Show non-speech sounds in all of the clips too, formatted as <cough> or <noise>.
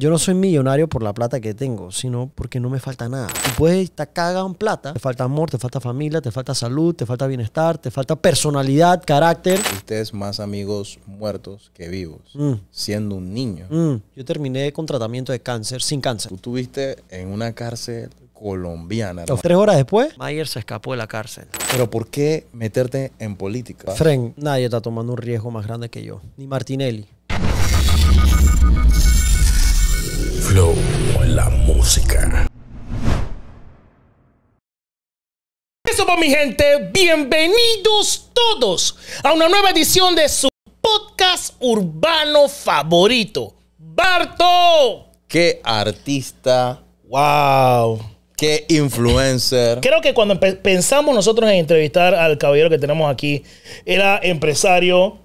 Yo no soy millonario por la plata que tengo, sino porque no me falta nada. Tú puedes estar cagado en plata. Te falta amor, te falta familia, te falta salud, te falta bienestar, te falta personalidad, carácter. Ustedes más amigos muertos que vivos, mm. siendo un niño. Mm. Yo terminé con tratamiento de cáncer, sin cáncer. Tú tuviste en una cárcel colombiana. Tres horas después, Mayer se escapó de la cárcel. Pero ¿por qué meterte en política? Fren, nadie está tomando un riesgo más grande que yo. Ni Martinelli. la música. Eso va mi gente, bienvenidos todos a una nueva edición de su podcast urbano favorito. Barto. Qué artista. Wow. Qué influencer. Creo que cuando pensamos nosotros en entrevistar al caballero que tenemos aquí, era empresario,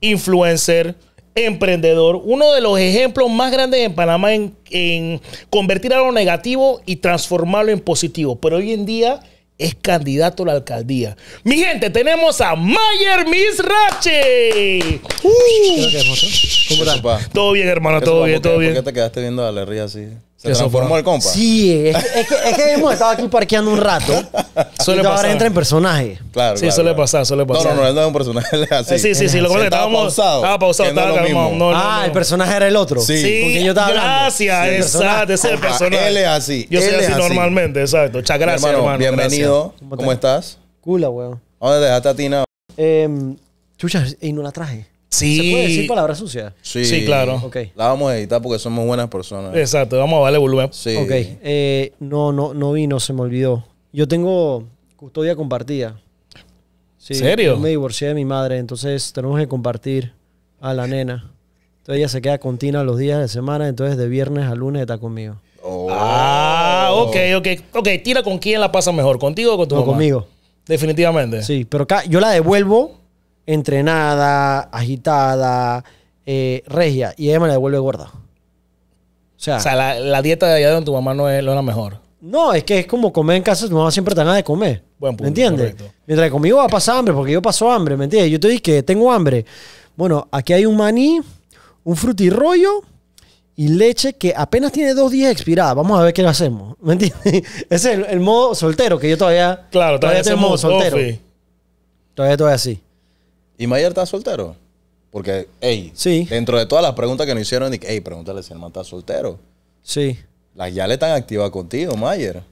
influencer, emprendedor, uno de los ejemplos más grandes en Panamá en, convertir algo negativo y transformarlo en positivo. Pero hoy en día es candidato a la alcaldía. Mi gente, tenemos a Mayer Misrache. Uh. ¿Cómo estás? Todo bien, hermano, todo bien, todo bien. ¿Por qué te quedaste viendo a la así? Se transformó el compa. Sí, es que, hemos estado aquí parqueando un rato. <laughs> suele y ahora entra en personaje. Claro. Sí, suele pasar, suele pasar. No, no, no, él no es un personaje <laughs> así. Eh, sí, sí, sí. Lo que sí, estábamos. Pausado, ah, estaba pausado. Estaba no No, ah, el personaje era el otro. Sí. Con yo estaba gracias, hablando. Gracias, exacto. Ese es el personaje. Él es así. Yo soy así, normalmente, exacto. Muchas gracias, hermano. bienvenido. ¿Cómo estás? Cula, weón. ¿Dónde dejaste a em, chucha, y no la traje. Sí. ¿Se puede decir palabras sucia? Sí, claro. Okay. La vamos a editar porque somos buenas personas. Exacto, vamos a darle volumen. Sí. Ok, eh, no, no, no vino, se me olvidó. Yo tengo custodia compartida. Sí, ¿Serio? me divorcié de mi madre, entonces tenemos que compartir a la nena. Entonces ella se queda con los días de semana, entonces de viernes a lunes está conmigo. Oh. Ah, ok, ok. Ok, tira ¿con quién la pasa mejor? ¿Contigo o con tu mamá? conmigo. Definitivamente. Sí, pero yo la devuelvo entrenada, agitada, eh, regia, y ella me la devuelve gorda. O sea, la, dieta de allá donde tu mamá no es, lo mejor. No, es que es como comer en casa, tu mamá siempre te da de comer. Buen punto, ¿Me entiendes? Mientras que conmigo va a pasar hambre, porque yo paso hambre, ¿me entiendes? Yo te dije que tengo hambre. Bueno, aquí hay un maní, un frutirrollo y leche que apenas tiene dos días expirada. Vamos a ver qué le hacemos. ¿Me entiendes? <laughs> Ese es el, modo soltero que yo todavía. Claro, todavía, es el modo soltero. Todavía, todavía así. ¿Y Mayer está soltero? Porque, hey, dentro de todas las preguntas que nos hicieron, y hey, pregúntale si el man está soltero. Sí. Las ya le están activas contigo, Mayer.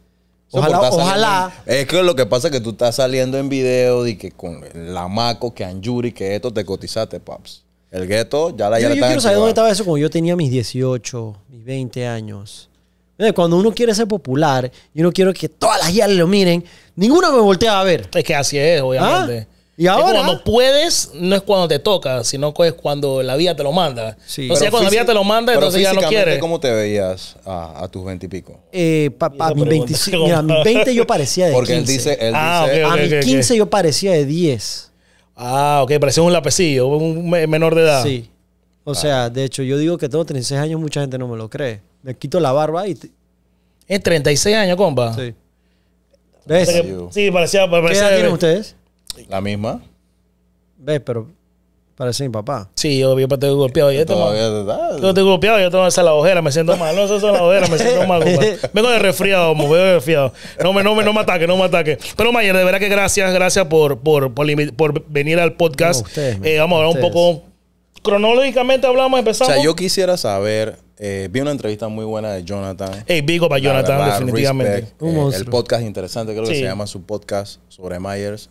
Pues ojalá, es que lo que pasa es que tú estás saliendo en video de que con la maco, que Anjuri, que esto te cotizaste, paps. El gueto ya la ya Yo, yo quiero saber dónde estaba eso cuando yo tenía mis 18, mis 20 años. Cuando uno quiere ser popular yo no quiero que todas las ya lo miren, ninguno me voltea a ver. Es que así es, obviamente. ¿Ah? Y ahora. cuando puedes, no es cuando te toca, sino cuando la vida te lo manda. O sea, cuando la vida te lo manda, entonces ya no quieres. ¿Cómo te veías a, tus 20 eh, y pico? Eh, mi 25. Mira, a mis 20 yo parecía de Porque 15. él dice. Él ah, dice a mis 15 yo parecía de 10. Ah, ok, parecía un lapecillo, un menor de edad. Sí. O sea, ah. de hecho, yo digo que tengo 36 años, mucha gente no me lo cree. Me quito la barba y. ¿Es 36 años, compa? Sí. ¿Ves? Sí, parecía. parecía ¿Qué edad tienen ustedes? La misma. Ve, Pero parece mi papá. Sí, yo, te he golpeado y Yo te he golpeado yo tengo esa hacer la ojera, me siento mal. No, se son las ojeras, me siento mal. <laughs> Vengo de resfriado, me resfriado. No me, no, me, no me ataque, no me ataque. Pero Mayer, de verdad que gracias, gracias por, por, por, venir al podcast. Eh, vamos a hablar un poco. Cronológicamente hablamos, empezamos. O sea, yo quisiera saber. Eh, vi una entrevista muy buena de Jonathan. Hey, vigo para Jonathan, definitivamente. Eh, el podcast interesante, creo que se llama su podcast sobre Myers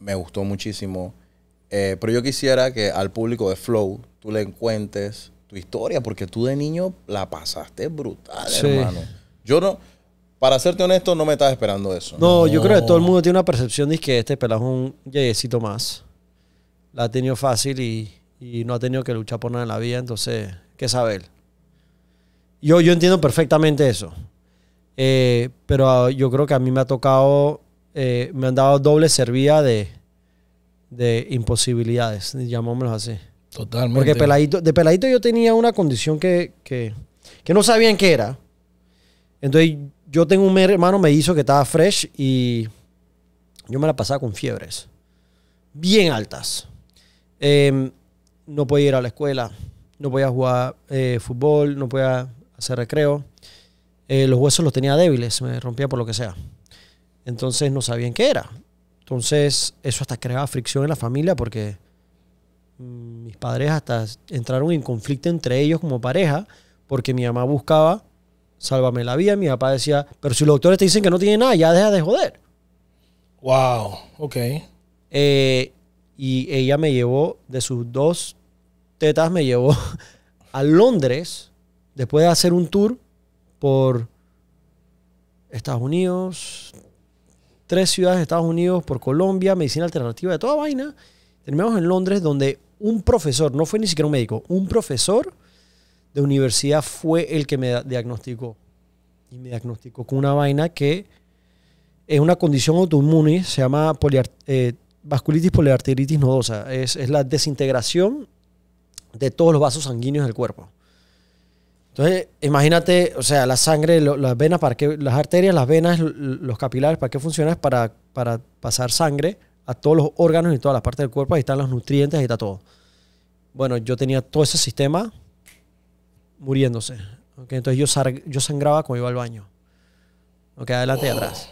me gustó muchísimo. Eh, pero yo quisiera que al público de Flow tú le cuentes tu historia, porque tú de niño la pasaste brutal, hermano. Yo no, para serte honesto, no me estaba esperando eso. No, yo creo que todo el mundo tiene una percepción de que este pelado es un yeyecito más. La ha tenido fácil y, no ha tenido que luchar por nada en la vida, entonces, ¿qué sabe Yo, yo entiendo perfectamente eso. Eh, pero ah, yo creo que a mí me ha tocado, eh, me han dado doble servida de de imposibilidades, llamémoslos así. Totalmente. Porque peladito, de peladito yo tenía una condición que, que, que no sabían qué era. Entonces yo tengo un hermano me hizo que estaba fresh y yo me la pasaba con fiebres. Bien altas. Em, no podía ir a la escuela, no podía jugar eh, fútbol, no podía hacer recreo. Eh, los huesos los tenía débiles, me rompía por lo que sea. Entonces no sabían qué era. Entonces, eso hasta creaba fricción en la familia porque mm, mis padres hasta entraron en conflicto entre ellos como pareja porque mi mamá buscaba sálvame la vida. Mi papá decía, pero si los doctores te dicen que no tiene nada, ya deja de joder. Wow, ok. Eh, y ella me llevó, de sus dos tetas, me llevó <laughs> a Londres después de hacer un tour por Estados Unidos, tres ciudades de Estados Unidos, por Colombia, medicina alternativa, de toda vaina. Terminamos en Londres, donde un profesor, no fue ni siquiera un médico, un profesor de universidad fue el que me diagnosticó. Y me diagnosticó con una vaina que es una condición autoinmune, se llama eh, vasculitis poliarteritis nodosa. es la desintegración de todos los vasos sanguíneos del cuerpo. Entonces, imagínate, o sea, la sangre, las venas, para las arterias, las venas, los capilares, ¿para qué funciona? Para, para pasar sangre a todos los órganos y todas las partes del cuerpo. Ahí están los nutrientes, ahí está todo. Bueno, yo tenía todo ese sistema muriéndose. Entonces yo, yo sangraba cuando iba al baño. Ok, Adelante y atrás.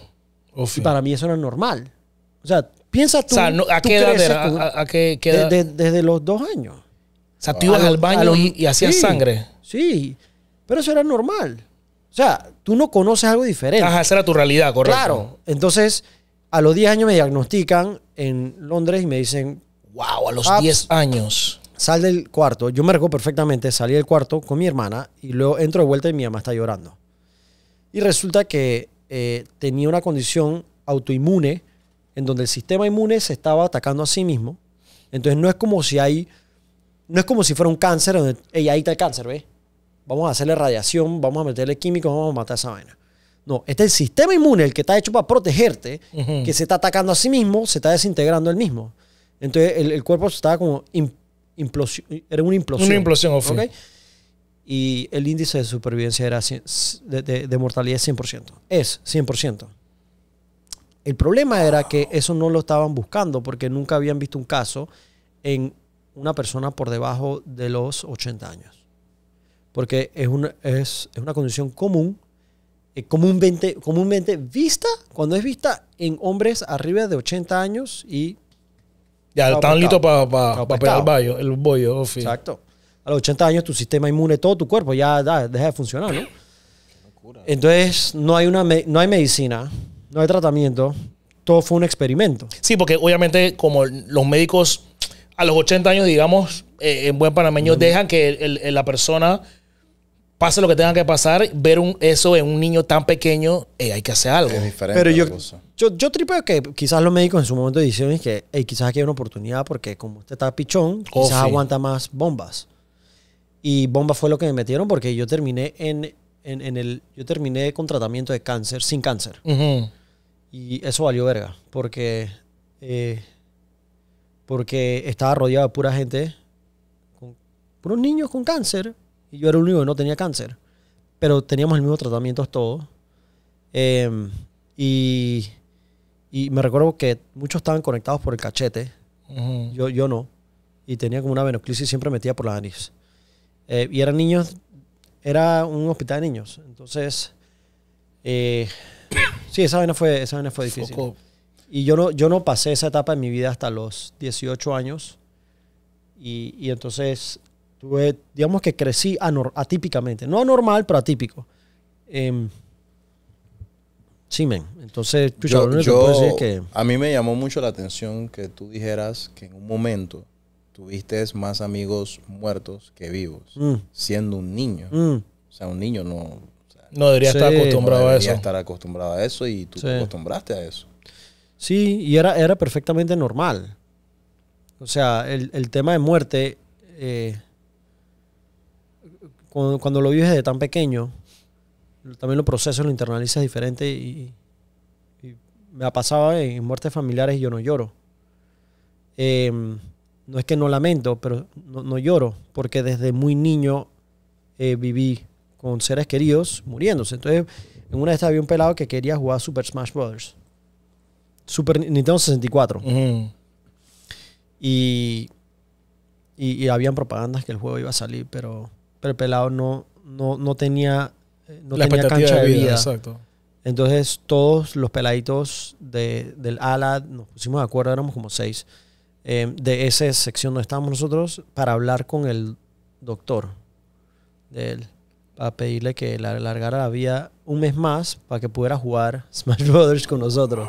Oh, y para mí eso era normal. O sea, piensa tú. ¿a, qué edad desde los dos años. O sea, tú ibas al baño y, hacías sangre. Sí. Pero eso era normal. O sea, tú no conoces algo diferente. Ajá, esa era tu realidad, correcto. Claro. Entonces, a los 10 años me diagnostican en Londres y me dicen, wow, a los 10 años. Sal del cuarto. Yo me recuerdo perfectamente, salí del cuarto con mi hermana y luego entro de vuelta y mi mamá está llorando. Y resulta que eh, tenía una condición autoinmune en donde el sistema inmune se estaba atacando a sí mismo. Entonces no es como si hay, no es como si fuera un cáncer donde, ahí está el cáncer, ¿ves? vamos a hacerle radiación, vamos a meterle químicos, vamos a matar esa vaina. No, este es el sistema inmune, el que está hecho para protegerte, que se está atacando a sí mismo, se está desintegrando él mismo. Entonces el, cuerpo estaba como implosión, era una implosión. Una implosión, ¿okay? Y el índice de supervivencia era de, mortalidad es 100%. Es 100%. El problema era que eso no lo estaban buscando porque nunca habían visto un caso en una persona por debajo de los 80 años porque es una, es, una condición común, eh, comúnmente, comúnmente vista, cuando es vista en hombres arriba de 80 años y... Ya, están listos para pegar el bollo, el oh, Exacto. A los 80 años tu sistema inmune, todo tu cuerpo ya deja de funcionar, ¿no? Entonces, no hay, una, no hay medicina, no hay tratamiento, todo fue un experimento. Sí, porque obviamente como los médicos a los 80 años, digamos, eh, en buen panameño, dejan que la persona pase lo que tenga que pasar, ver un, eso en un niño tan pequeño, eh, hay que hacer algo. diferente. Pero yo, yo, tripeo que quizás los médicos en su momento dijeron que quizás aquí hay una oportunidad porque como usted está pichón, quizás aguanta más bombas. Y bombas fue lo que me metieron porque yo terminé en, el, yo terminé con tratamiento de cáncer sin cáncer. Y eso valió verga porque, eh, porque estaba rodeado de pura gente, con, puros niños con cáncer y yo era el único que no tenía cáncer. Pero teníamos el mismo tratamiento todos. Eh, y, y, me recuerdo que muchos estaban conectados por el cachete. yo, yo no. Y tenía como una venoclisis siempre metida por la nariz. Eh, y eran niños. Era un hospital de niños. Entonces. Eh, <coughs> sí, esa vaina fue, esa fue difícil. Y yo no, yo no pasé esa etapa en mi vida hasta los 18 años. Y, y entonces Tuve, digamos que crecí atípicamente. No anormal, pero atípico. Eh, sí, men. Entonces, yo, que A mí me llamó mucho la atención que tú dijeras que en un momento tuviste más amigos muertos que vivos, mm. siendo un niño. Mm. O sea, un niño no... no debería estar acostumbrado no debería a eso. estar acostumbrado a eso y tú te acostumbraste a eso. Sí, y era, era perfectamente normal. O sea, el, el tema de muerte... Eh, cuando, lo vives desde tan pequeño, también lo procesas, lo internalizas diferente y, me ha pasado en muertes familiares y yo no lloro. Em, no es que no lamento, pero no, lloro, porque desde muy niño eh, viví con seres queridos muriéndose. Entonces, en una de estas había un pelado que quería jugar Super Smash Bros. Super Nintendo 64. Y, y, y habían propagandas que el juego iba a salir, pero pero el pelado no, no, no tenía, eh, no la tenía cancha de vida. Exacto. Entonces todos los peladitos del ALA nos pusimos de acuerdo, éramos como seis. Eh, de esa sección donde estábamos nosotros para hablar con el doctor de para pedirle que le alargara la vida un mes más para que pudiera jugar <laughs> Smash Brothers con nosotros.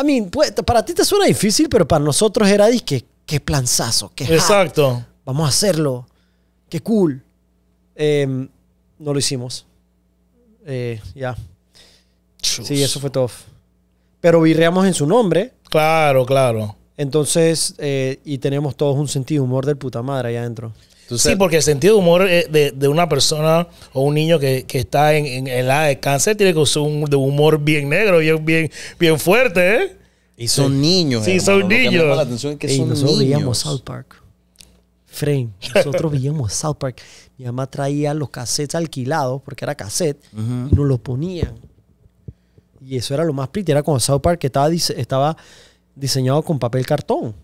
I mean, pues, para ti te suena difícil, pero para nosotros era disque, qué planzazo, qué Exacto. vamos a hacerlo, qué cool. Em, no lo hicimos. Eh, ya. Sí, eso fue todo Pero virreamos en su nombre. Claro, claro. Entonces, eh, y tenemos todos un sentido de humor del puta madre allá adentro. sí, porque el sentido de humor eh, de, de una persona o un niño que, que está en, en, en, la de cáncer tiene que usar un de humor bien negro, bien, bien, bien fuerte, ¿eh? Y son niños. Sí, son niños. Lo que me llama nosotros South Park. Frame. <laughs> Nosotros veíamos South Park. Mi mamá traía los cassettes alquilados, porque era cassette, y nos lo ponían. Y eso era lo más pretty. Era como South Park que estaba, estaba diseñado con papel cartón,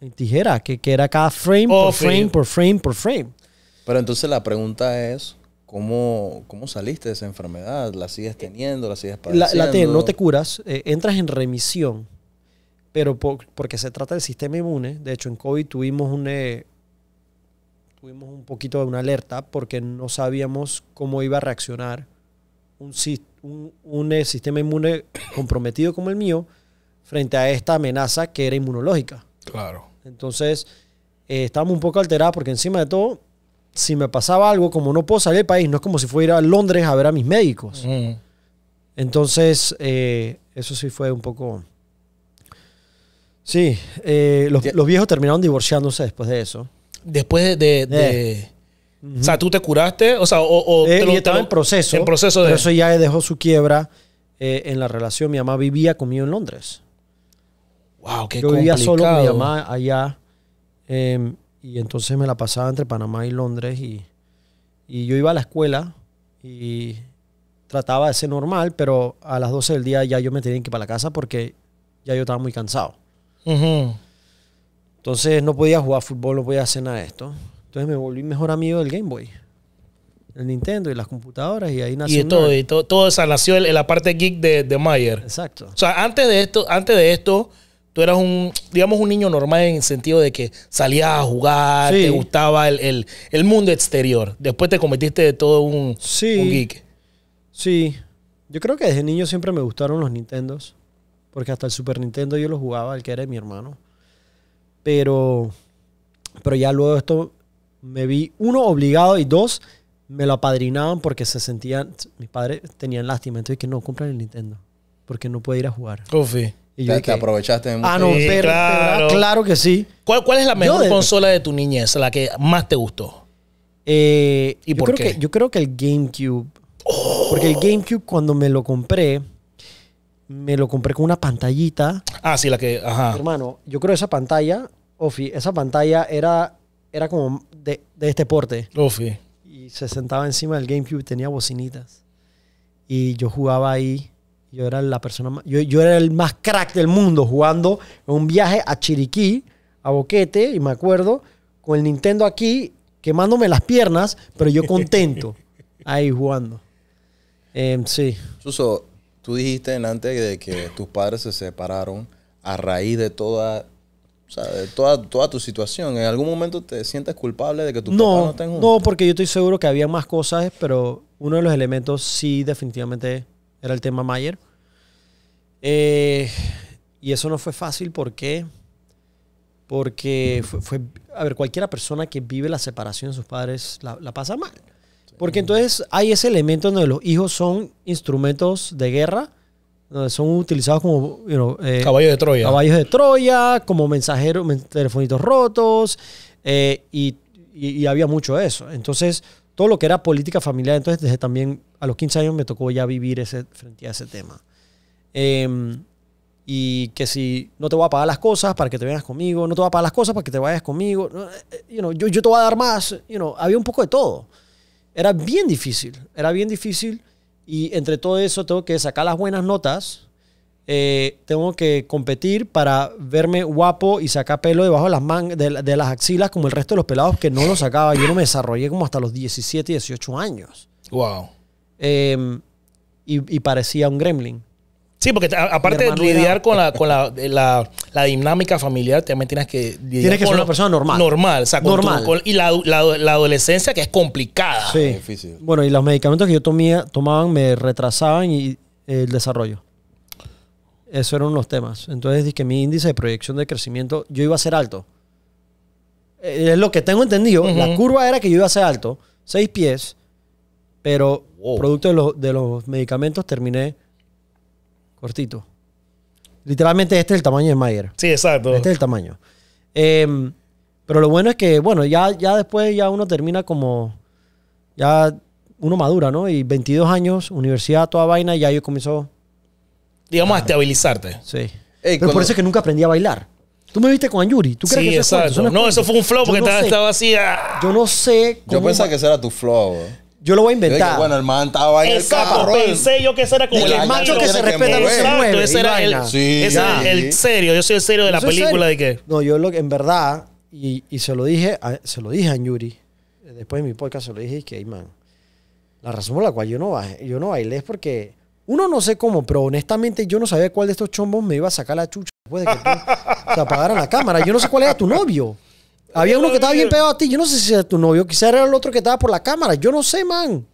en tijera, que, que era cada frame oh, por frame por frame por frame. Pero entonces la pregunta es, ¿Cómo, ¿Cómo, saliste de esa enfermedad? ¿La sigues teniendo? ¿La sigues padeciendo? La, no te curas, eh, entras en remisión, pero porque se trata del sistema inmune. De hecho, en COVID tuvimos un, eh, tuvimos un poquito de una alerta porque no sabíamos cómo iba a reaccionar un, un, eh, sistema inmune <coughs> comprometido como el mío frente a esta amenaza que era inmunológica. Claro. Entonces, eh, estábamos un poco alterados porque encima de todo, si me pasaba algo, como no puedo salir del país, no es como si fuera a, Londres a ver a mis médicos. Entonces, eh, eso sí fue un poco... Sí, los, los, viejos terminaron divorciándose después de eso después de... Eh. O sea, tú te curaste, o sea, o, eh, estaba en proceso. En proceso de... eso ya dejó su quiebra eh, en la relación. Mi mamá vivía conmigo en Londres. Wow, qué Yo vivía solo con mi mamá allá. Em, y entonces me la pasaba entre Panamá y Londres y, yo iba a la escuela y trataba de ser normal, pero a las 12 del día ya yo me tenía que ir para la casa porque ya yo estaba muy cansado. Entonces no podía jugar fútbol, no podía hacer nada de esto. Entonces me volví mejor amigo del Game Boy. El Nintendo y las computadoras y ahí nació. Y todo, y todo, nació en la parte geek de, Mayer. Exacto. O sea, antes de esto, antes de esto, tú eras un, digamos, un niño normal en el sentido de que salías a jugar, te gustaba el, mundo exterior. Después te convertiste de todo un, geek. Sí. Yo creo que desde niño siempre me gustaron los Nintendos. Porque hasta el Super Nintendo yo lo jugaba, el que era mi hermano. Pero, pero ya luego esto me vi, uno, obligado y dos, me lo apadrinaban porque se sentían, mis padres tenían lástima. Entonces, que no, compran el Nintendo porque no puede ir a jugar. Y yo te, aprovechaste Ah, no, ah, claro. que sí. ¿Cuál, es la mejor consola de tu niñez, la que más te gustó? Eh, ¿Y yo creo Que, yo creo que el GameCube. Porque el GameCube cuando me lo compré, me lo compré con una pantallita. Ah, sí, la que... Ajá. Hermano, yo creo que esa pantalla Ofi, esa pantalla era, era como de, este porte. Ofi. Y se sentaba encima del GameCube, tenía bocinitas. Y yo jugaba ahí. Yo era la persona más, yo, era el más crack del mundo jugando en un viaje a Chiriquí, a Boquete, y me acuerdo, con el Nintendo aquí, quemándome las piernas, pero yo contento <laughs> ahí jugando. Em, sí. tú dijiste antes de que tus padres se separaron a raíz de toda sea Toda, toda tu situación. ¿En algún momento te sientes culpable de que tu no, papá no esté No, porque yo estoy seguro que había más cosas, pero uno de los elementos sí definitivamente era el tema Mayer. Eh, y eso no fue fácil, ¿por qué? Porque fue, a ver, cualquiera persona que vive la separación de sus padres la, la pasa mal. Porque entonces hay ese elemento donde los hijos son instrumentos de guerra son utilizados como eh, caballos de Troya. Caballos de Troya, como mensajeros, telefonitos rotos, eh, y, había mucho de eso. Entonces, todo lo que era política familiar, entonces desde también a los 15 años me tocó ya vivir ese, frente a ese tema. Em, y que si no te voy a pagar las cosas para que te vengas conmigo, no te voy a pagar las cosas para que te vayas conmigo, eh, you know, yo, yo te voy a dar más, you know, había un poco de todo. Era bien difícil, era bien difícil. Y entre todo eso tengo que sacar las buenas notas. Eh, tengo que competir para verme guapo y sacar pelo debajo de las, de, las axilas como el resto de los pelados que no lo sacaba. Yo no me desarrollé como hasta los 17, 18 años. Wow. Em, y, parecía un gremlin. Sí, porque aparte de lidiar con, la, dinámica familiar, también tienes que Tienes que ser una persona normal. Normal, o sea, y la, adolescencia que es complicada. Sí. Bueno, y los medicamentos que yo tomía, tomaban me retrasaban y, eh, el desarrollo. Eso eran los temas. Entonces dije que mi índice de proyección de crecimiento, yo iba a ser alto. Eh, es lo que tengo entendido. La curva era que yo iba a ser alto, seis pies, pero producto de los medicamentos terminé cortito. Literalmente este es el tamaño de Mayer. Sí, exacto. Este es el tamaño. Em, pero lo bueno es que, bueno, ya, ya después ya uno termina como, ya uno madura, ¿no? Y 22 años, universidad, toda vaina, y ya yo comenzó... Digamos, a estabilizarte. Sí. pero por eso es que nunca aprendí a bailar. Tú me viste con Anjuri. ¿Tú crees exacto. no, eso fue un flow porque estaba, así. Ah. Yo no sé Yo pensaba que ese era tu flow, güey. Eh. Yo lo voy a inventar. bueno, el man estaba en Exacto, el carro. Pensé yo que ese era como el, macho que, se respeta los Exacto, ese era el, ese era el serio. Yo soy el serio de la película de qué. No, yo lo, en verdad, y, y se lo dije, a, se lo dije a Yuri. Después de mi podcast se lo dije que, hey, man, la razón por la cual yo no, bajé, yo no bailé es porque uno no sé cómo, pero honestamente yo no sabía cuál de estos chombos me iba a sacar la chucha después de que tú te apagaran la cámara. Yo no sé cuál era tu novio. Había uno que estaba bien pegado a ti. Yo no sé si era tu novio, Quizás era el otro que estaba por la cámara. Yo no sé, man.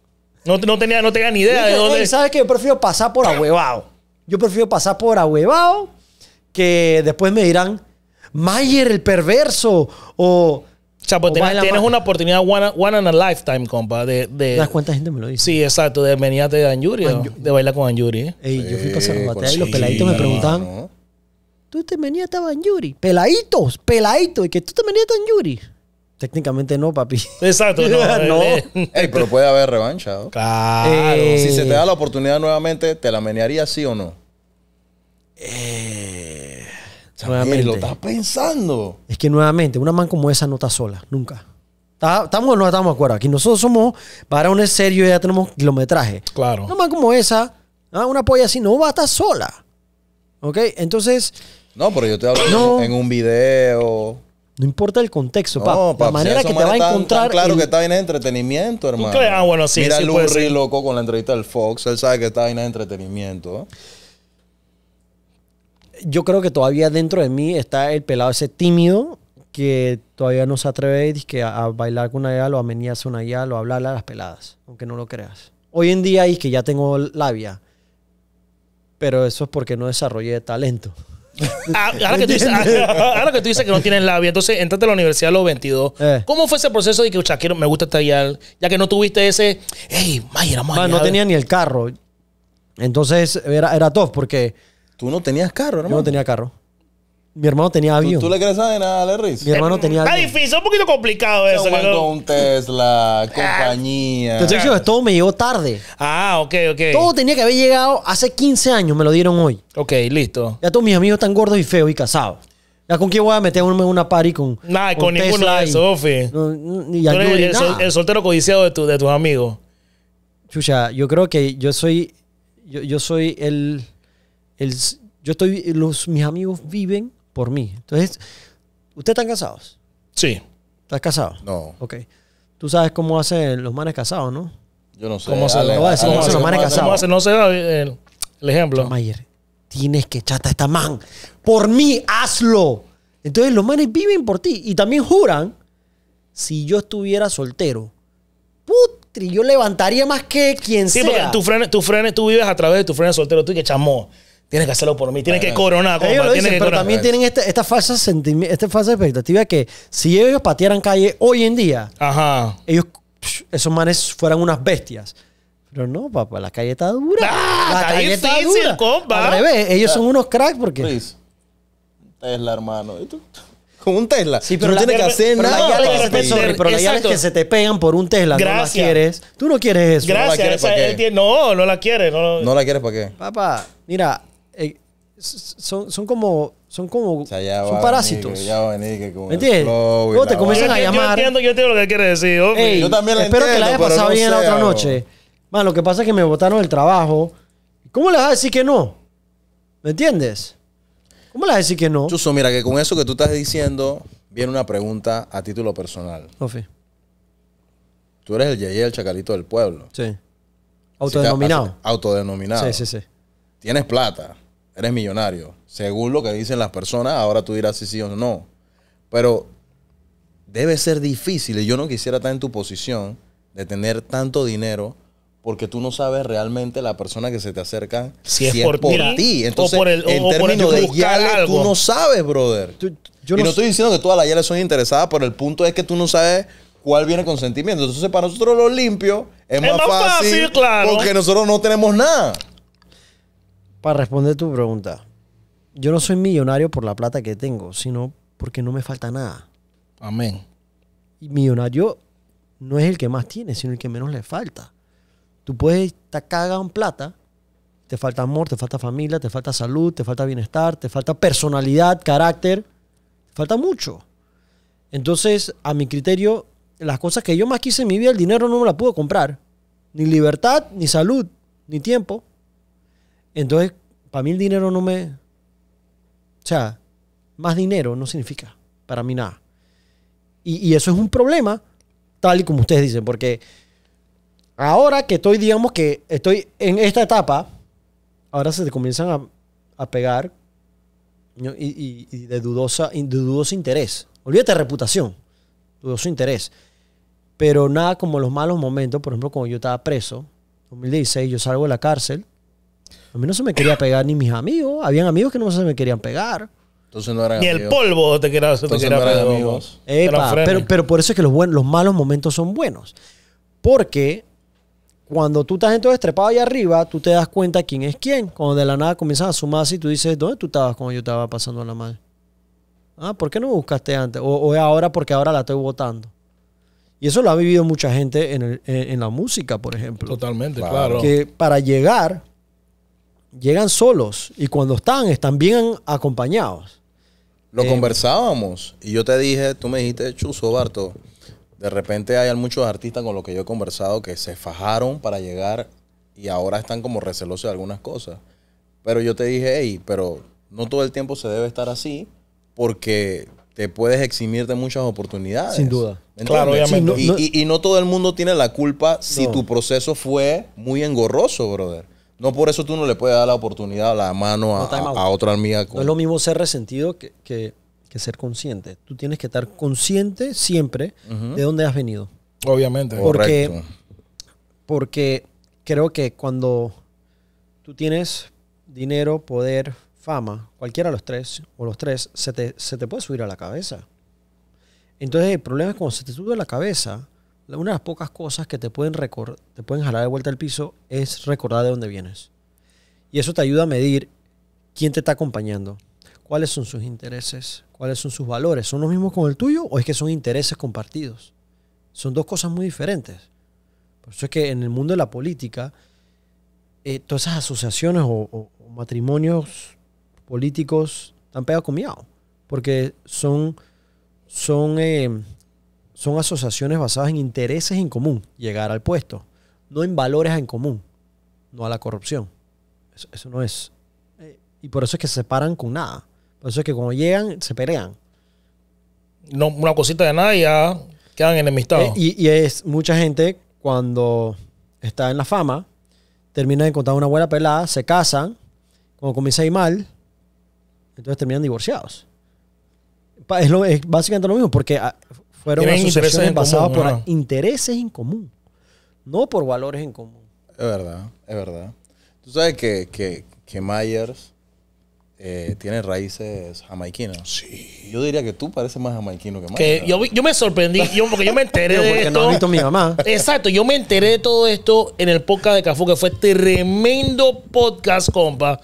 No, no, tenía, no ni idea de dónde. ¿Sabes que Yo prefiero pasar por ahuevado. Yo prefiero pasar por ahuevado que después me dirán Mayer el perverso o. O sea, pues tienes una oportunidad one, and a lifetime, compa. De, de... ¿Sabes cuánta gente me lo dice? Sí, exacto. De venirte de Anjuri, de bailar con Anjuri. yo fui pasando batea y los peladitos me preguntaban, tú te venías estaba Yuri. Peladitos, peladitos. Y que tú te venías en Yuri. Técnicamente no, papi. Exacto, <laughs> no. Eh, eh. pero puede haber revancha. Claro. Eh. Si se te da la oportunidad nuevamente, ¿te la menearías sí o no? Lo estás pensando. Es que nuevamente, una man como esa no está sola, nunca. Estamos o no estamos de acuerdo. Aquí nosotros somos Para un serio ya tenemos kilometraje. Claro. Una man como esa, ah, una polla así, no va a estar sola. ¿Ok? Entonces no, pero yo te hablo en un video. No importa el contexto, no, pa. La manera que te va a encontrar. claro que está en entretenimiento, hermano. Ah, bueno, Mira loco, con la entrevista del Fox. Él sabe que está en entretenimiento. Yo creo que todavía dentro de mí está el pelado ese tímido que todavía no se atreve que a, bailar con una yal o a menearse una yal o a hablarle a las peladas, aunque no lo creas. Hoy en día es que ya tengo labia, pero eso es porque no desarrollé talento. Ah, ah, <laughs> ahora, que tú dices, que tú dices que no tienes labia, entonces entraste a la universidad a los 22. Eh. ¿Cómo fue ese proceso de que, sea, me gusta estallar Ya que no tuviste ese, No tenía ni el carro. Entonces era, era porque... Tú no tenías carro, ¿no? Yo no tenía carro. Mi hermano tenía avión. ¿Tú, le crees a de nada a Larry? Mi hermano tenía Está difícil, difícil, un poquito complicado eso. Juan mandó un Tesla, compañía. Te estoy todo me llegó tarde. Ah, ok, ok. Todo tenía que haber llegado hace 15 años, me lo dieron hoy. Ok, listo. Ya todos mis amigos están gordos y feos y casados. Ya con quién voy a meter en una party con. Nada, con, ningún ninguno de Sofi. el, el, soltero codiciado de, de tus amigos. Chucha, yo creo que yo soy. Yo, yo soy el. el yo estoy. Los, mis amigos viven por mí. Entonces, ¿ustedes están casados? Sí. ¿Estás casado? No. Ok. Tú sabes cómo hacen los manes casados, ¿no? Yo no sé. ¿Cómo hacen los manes casados? No sé el, ejemplo. Mayer, tienes que echar a esta man. Por mí, hazlo. Entonces, los manes viven por ti. Y también juran, si yo estuviera soltero, putri, yo levantaría más que quien sea. Sí, porque tú, frenes, tú, tú vives a través de tu frenes soltero. Tú que chamó. Tienes que hacerlo por mí. Tienes que coronar, compa. Ellos lo pero también tienen este, esta, falsa esta falsa expectativa que si ellos patearan calle hoy en día, ellos, esos manes fueran unas bestias. Pero no, papá, la calle está dura. Ah, la calle está difícil, compa. Al revés, ellos son unos cracks porque... Tesla, hermano. ¿Y tú? <laughs> Con un Tesla. Sí, pero no tiene que hacer nada. te- pero las llaves que se te pegan por un Tesla, no la quieres. Tú no quieres eso. Gracias. No la qué? No, no la quieres. No, No la quieres para qué. Papá, mira, son, son como son como son parásitos. ya que ¿Me entiendes? Luego te comienzan a llamar. Yo entiendo, yo entiendo lo que quieres decir. yo también espero que la haya pasado bien la otra noche. Man, lo que pasa es que me botaron el trabajo. ¿Cómo le vas a decir que no? ¿Me entiendes? ¿Cómo le vas a decir que no? Chuso, mira, que con eso que tú estás diciendo viene una pregunta a título personal. Ofe. Tú eres el Yeye, el chacalito del pueblo. Sí. Autodenominado. autodenominado. Sí, sí, sí. Tienes plata eres millonario. Según lo que dicen las personas, ahora tú dirás si sí o no. Pero debe ser difícil. Y yo no quisiera estar en tu posición de tener tanto dinero porque tú no sabes realmente la persona que se te acerca si, es, por, ti. Entonces, por el, en términos de tú no sabes, brother. y no, estoy diciendo que todas las yales son interesadas, pero el punto es que tú no sabes cuál viene con sentimiento. Entonces, para nosotros lo limpio es, más, fácil, porque nosotros no tenemos nada. Para responder tu pregunta, yo no soy millonario por la plata que tengo, sino porque no me falta nada. Amén. Y millonario no es el que más tiene, sino el que menos le falta. Tú puedes estar cagado en plata, te falta amor, te falta familia, te falta salud, te falta bienestar, te falta personalidad, carácter, te falta mucho. Entonces, a mi criterio, las cosas que yo más quise en mi vida, el dinero no me la puedo comprar. Ni libertad, ni salud, ni tiempo. Entonces, para mí el dinero no me... O sea, más dinero no significa para mí nada. Y, eso es un problema, tal y como ustedes dicen, porque ahora que estoy, digamos que estoy en esta etapa, ahora se te comienzan a, pegar y, de, dudosa, de dudoso interés. Olvídate de reputación, dudoso interés. Pero nada como los malos momentos, por ejemplo, cuando yo estaba preso, 2016, yo salgo de la cárcel a mí no se me quería pegar ni mis amigos. Habían amigos que no se me querían pegar. Entonces no Ni el polvo te quería, amigos. pero, por eso es que los, los malos momentos son buenos. Porque cuando tú estás entonces estrepado allá arriba, tú te das cuenta quién es quién. Cuando de la nada comienzas a sumar y tú dices, ¿dónde tú estabas cuando yo estaba pasando a la madre? Ah, ¿por qué no me buscaste antes? O, es ahora porque ahora la estoy votando. Y eso lo ha vivido mucha gente en, en la música, por ejemplo. Totalmente, claro. Que para llegar llegan solos y cuando están, están bien acompañados. Lo eh, conversábamos y yo te dije, tú me dijiste, Chuzo, Barto, de repente hay muchos artistas con los que yo he conversado que se fajaron para llegar y ahora están como recelosos de algunas cosas. Pero yo te dije, hey, pero no todo el tiempo se debe estar así porque te puedes eximir de muchas oportunidades. Sin duda. Claro, Y, no todo el mundo tiene la culpa si tu proceso fue muy engorroso, brother. No por eso tú no le puedes dar la oportunidad, la mano a, otra amiga. No es lo mismo ser resentido que, ser consciente. Tú tienes que estar consciente siempre de dónde has venido. Obviamente. Porque, porque creo que cuando tú tienes dinero, poder, fama, cualquiera de los tres, o los tres, se te, se te puede subir a la cabeza. Entonces el problema es cuando se te sube a la cabeza, una de las pocas cosas que te pueden, te pueden jalar de vuelta al piso es recordar de dónde vienes. Y eso te ayuda a medir quién te está acompañando, cuáles son sus intereses, cuáles son sus valores. ¿Son los mismos con el tuyo o es que son intereses compartidos? Son dos cosas muy diferentes. Por eso es que en el mundo de la política, eh, todas esas asociaciones o, matrimonios políticos están pegados con porque son, son eh, son asociaciones basadas en intereses en común, llegar al puesto, no en valores en común, no a la corrupción. Eso, no es. Eh, y por eso es que se paran con nada. Por eso es que cuando llegan, se pelean. No, una cosita de nada y ya quedan enemistados. Eh, y, es mucha gente cuando está en la fama, termina de encontrar una buena pelada, se casan, cuando comienza a mal, entonces terminan divorciados. lo, es básicamente lo mismo, porque ah, fueron asociaciones basadas por intereses en común, no por valores en común. Es verdad, es verdad. Tú sabes que, Myers eh, tiene raíces jamaiquinas. Sí. Yo diría que tú pareces más jamaiquino que Myers. yo, me sorprendí, porque yo me <laughs> enteré de esto. Exacto, yo me enteré de todo esto en el podcast de Cafú, que fue tremendo podcast, compa.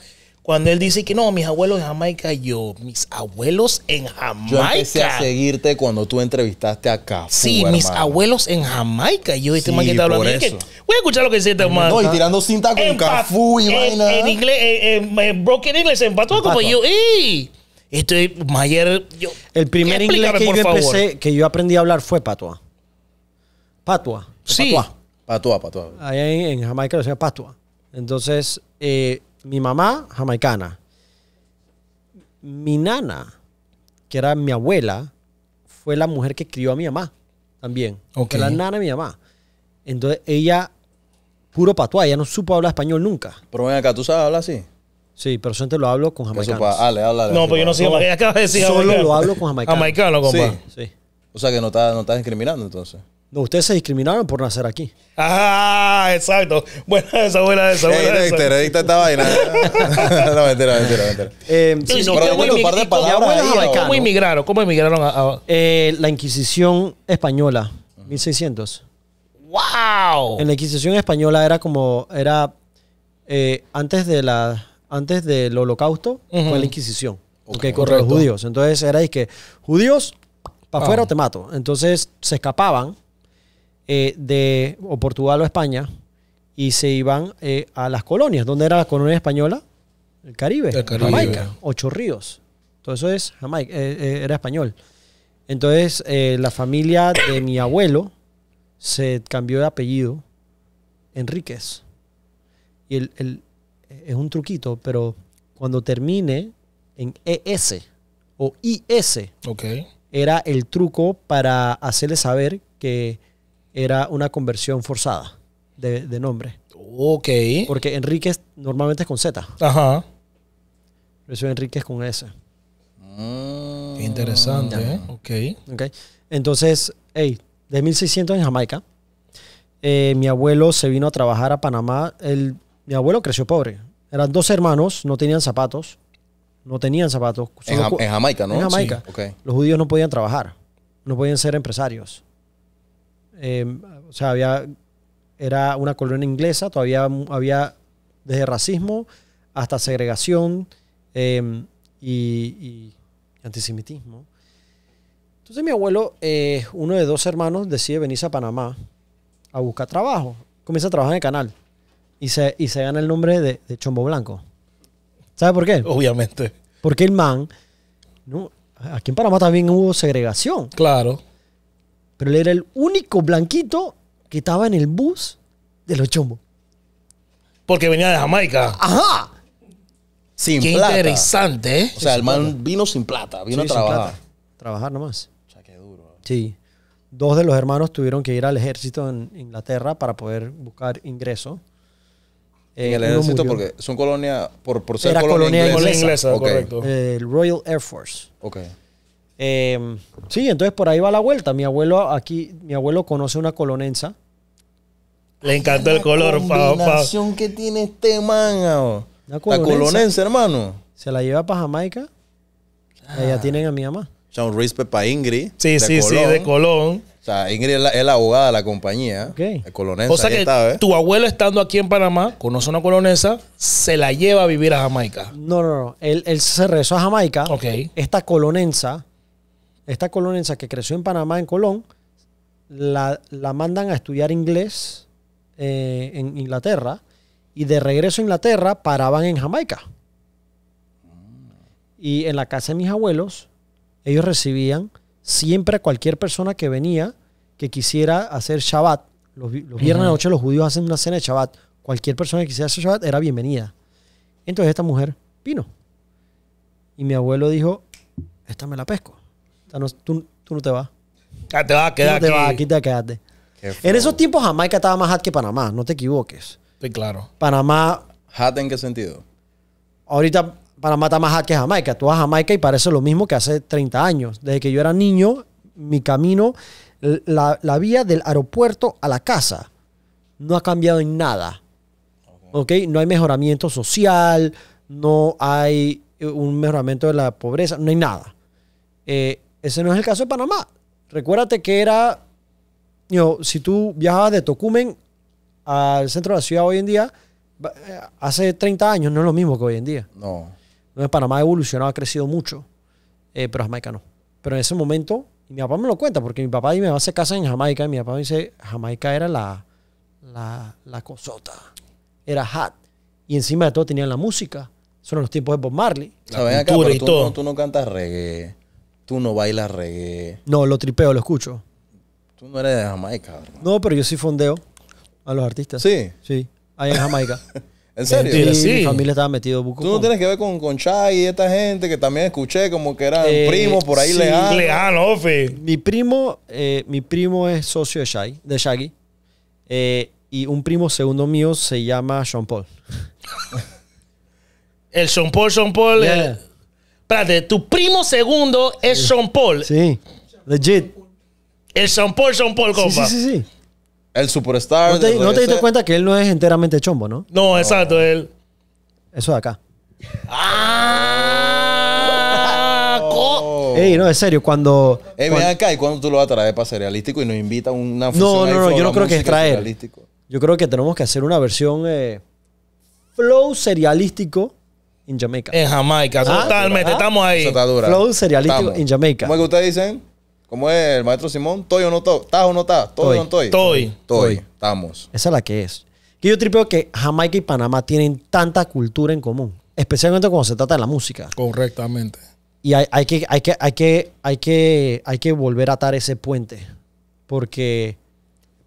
Cuando él dice que no, mis abuelos en Jamaica, yo, mis abuelos en Jamaica. Yo empecé a seguirte cuando tú entrevistaste a Cafu, Sí, mis abuelos en Jamaica. Yo, este sí, man que está hablando. Es que, voy a escuchar lo que dice este man. No, y ¿ah? tirando cinta con En Cafú y vaina. En inglés, en, en inglés, en patua como yo, ¡ey! Estoy, Mayer, yo, El primer inglés que yo empecé, que yo aprendí a hablar fue patua. Patua. Sí. Patua, patua. patua. Allá en, Jamaica lo decía patua. Entonces, eh, mi mamá, jamaicana. Mi nana, que era mi abuela, fue la mujer que crió a mi mamá también. Okay. Fue la nana de mi mamá. Entonces ella, puro patuá, ella no supo hablar español nunca. Pero ven acá, ¿tú sabes hablar así? Sí, pero solamente lo hablo con jamaicano. Ah, no, pero pues yo no soy jamaicano. Solo lo hablo con jamaicano. Jamaicano, compa. Sí. sí. O sea que no estás no estás discriminando entonces. No, ustedes se discriminaron por nacer aquí. Ah, exacto. Buena <laughs> esa, buena esa, buena esa. esta vaina. <laughs> no, mentira, mentira, mentira. Eh, sí, no, pero bueno, un par de palabras ¿cómo, ahí, ¿Cómo inmigraron? ¿Cómo a...? Eh, la Inquisición Española, 1600. ¡Wow! En la Inquisición Española era como... Era eh, antes, de la, antes del Holocausto, fue la Inquisición. Okay, corre los judíos. Entonces era que judíos, para afuera ah. o te mato. Entonces se escapaban eh, de o Portugal o España y se iban eh, a las colonias. ¿Dónde era la colonia española? El Caribe, Jamaica, Ocho Ríos. Todo eso es Jamaica, eh, era español. Entonces, la familia de mi abuelo se cambió de apellido, Enríquez. Y el, es un truquito, pero cuando termine en ES o IS, era el truco para hacerle saber que era una conversión forzada de, nombre. Ok. Porque Enrique normalmente es con Z. Ajá. Pero eso es con S. Mm. interesante. ¿eh? ok. Entonces, hey, de 1600 en Jamaica, eh, mi abuelo se vino a trabajar a Panamá. El, mi abuelo creció pobre. Eran dos hermanos, no tenían zapatos. No tenían zapatos. En, Jamaica, ¿no? En Jamaica. okay. Los judíos no podían trabajar, no podían ser empresarios. Em, o sea, había, era una colonia inglesa, todavía había desde racismo hasta segregación em, y, antisemitismo. Entonces mi abuelo, eh, uno de dos hermanos, decide venirse a Panamá a buscar trabajo. Comienza a trabajar en el canal y se, y se gana el nombre de, Chombo Blanco. ¿Sabe por qué? Obviamente. Porque el man, aquí en Panamá también hubo segregación. Claro. Pero él era el único blanquito que estaba en el bus de los chombos. Porque venía de Jamaica. ¡Ajá! Sin Qué interesante, ¿eh? O sea, el man vino sin plata, vino a trabajar. Trabajar nomás. O sea, qué duro. Sí. Dos de los hermanos tuvieron que ir al ejército en Inglaterra para poder buscar ingreso. Eh, en el ejército, porque son colonia, por, por ser Era colonia inglesa. correcto. El Royal Air Force. ok. Em, sí, entonces por ahí va la vuelta. Mi abuelo aquí, mi abuelo conoce una colonensa. Le encantó el color, La combinación que tiene este man, ah, oh. La colonensa, hermano. Se la lleva para Jamaica. Allá ah. tienen a mi mamá. Sean para Ingrid. Sí, sí, sí, de Colón. O sea, Ingrid es la, abogada de la compañía. El O sea que tu abuelo estando aquí en Panamá, conoce una colonesa, se la lleva a vivir a Jamaica. No, no, no. Él, él se regresó a Jamaica. Ok. Esta colonensa esta colonesa que creció en Panamá, en Colón, la, mandan a estudiar inglés eh, en Inglaterra y de regreso a Inglaterra paraban en Jamaica. Y en la casa de mis abuelos, ellos recibían siempre a cualquier persona que venía que quisiera hacer Shabbat. Los, viernes de noche los judíos hacen una cena de Shabbat. Cualquier persona que quisiera hacer Shabbat era bienvenida. Entonces esta mujer vino. Y mi abuelo dijo, esta me la pesco tú, no te vas. Ah, te vas a quedar aquí te vas, aquí te En esos tiempos Jamaica estaba más hot que Panamá, no te equivoques. Sí, claro. Panamá... ¿Hot en qué sentido? Ahorita Panamá está más hot que Jamaica. Tú vas a Jamaica y parece lo mismo que hace 30 años. Desde que yo era niño, mi camino, la, vía del aeropuerto a la casa, no ha cambiado en nada. ¿Ok? No hay mejoramiento social, no hay eh, un mejoramiento de la pobreza, no hay nada. Eh, ese no es el caso de Panamá. Recuérdate que era, yo, si tú viajabas de Tocumen al centro de la ciudad hoy en día, eh, hace 30 años no es lo mismo que hoy en día. No. Entonces Panamá ha evolucionado, ha crecido mucho, eh, pero Jamaica no. Pero en ese momento, y mi papá me lo cuenta, porque mi papá y mi mamá se casan en Jamaica, y mi papá me dice, Jamaica era la, la, cosota, era hat. Y encima de todo tenían la música. Son los tiempos de Bob Marley. tú no cantas reggae tú no bailas reggae. No, lo tripeo, lo escucho. Tú no eres de Jamaica, No, pero yo sí fondeo a los artistas. Sí. Sí, ahí en Jamaica. <laughs> ¿En serio? Sí, Mi familia estaba metido buco. Tú no tienes que ver con, con Chai y esta gente que también escuché como que era eh, primos por ahí sí. Leal, ofe. Mi primo, eh, mi primo es socio de Shaggy, de Shaggy. Eh, y un primo segundo mío se llama Sean Paul. el Sean Paul, Sean Paul. <laughs> Espérate, tu primo segundo es Sean Paul. Sí. Legit. El Sean Paul, Sean Paul, compa. Sí, sí, sí. El superstar. ¿No te, diste cuenta que él no es enteramente chombo, no? No, exacto, él. Eso de acá. ¡Ah! Oh. Ey, no, en serio, cuando. Ey, cuando... acá, ¿y cuándo tú lo vas a traer para Serialístico y nos invita a una función? No, no, no, yo no creo que es traer. Yo creo que tenemos que hacer una versión eh, flow serialístico en Jamaica. En Jamaica, ah, totalmente, estamos ahí. Flow serialístico Jamaica. ¿Cómo es que ustedes dicen? ¿Cómo es el maestro Simón? ¿Toy o no toy? ¿Estás o no estás? ¿Toy o no toy? estoy Estamos. Esa es la que es. Que yo tripeo que Jamaica y Panamá tienen tanta cultura en común. Especialmente cuando se trata de la música. Correctamente. Y hay, que, hay, que, hay, que, hay, que, hay que volver a atar ese puente. Porque,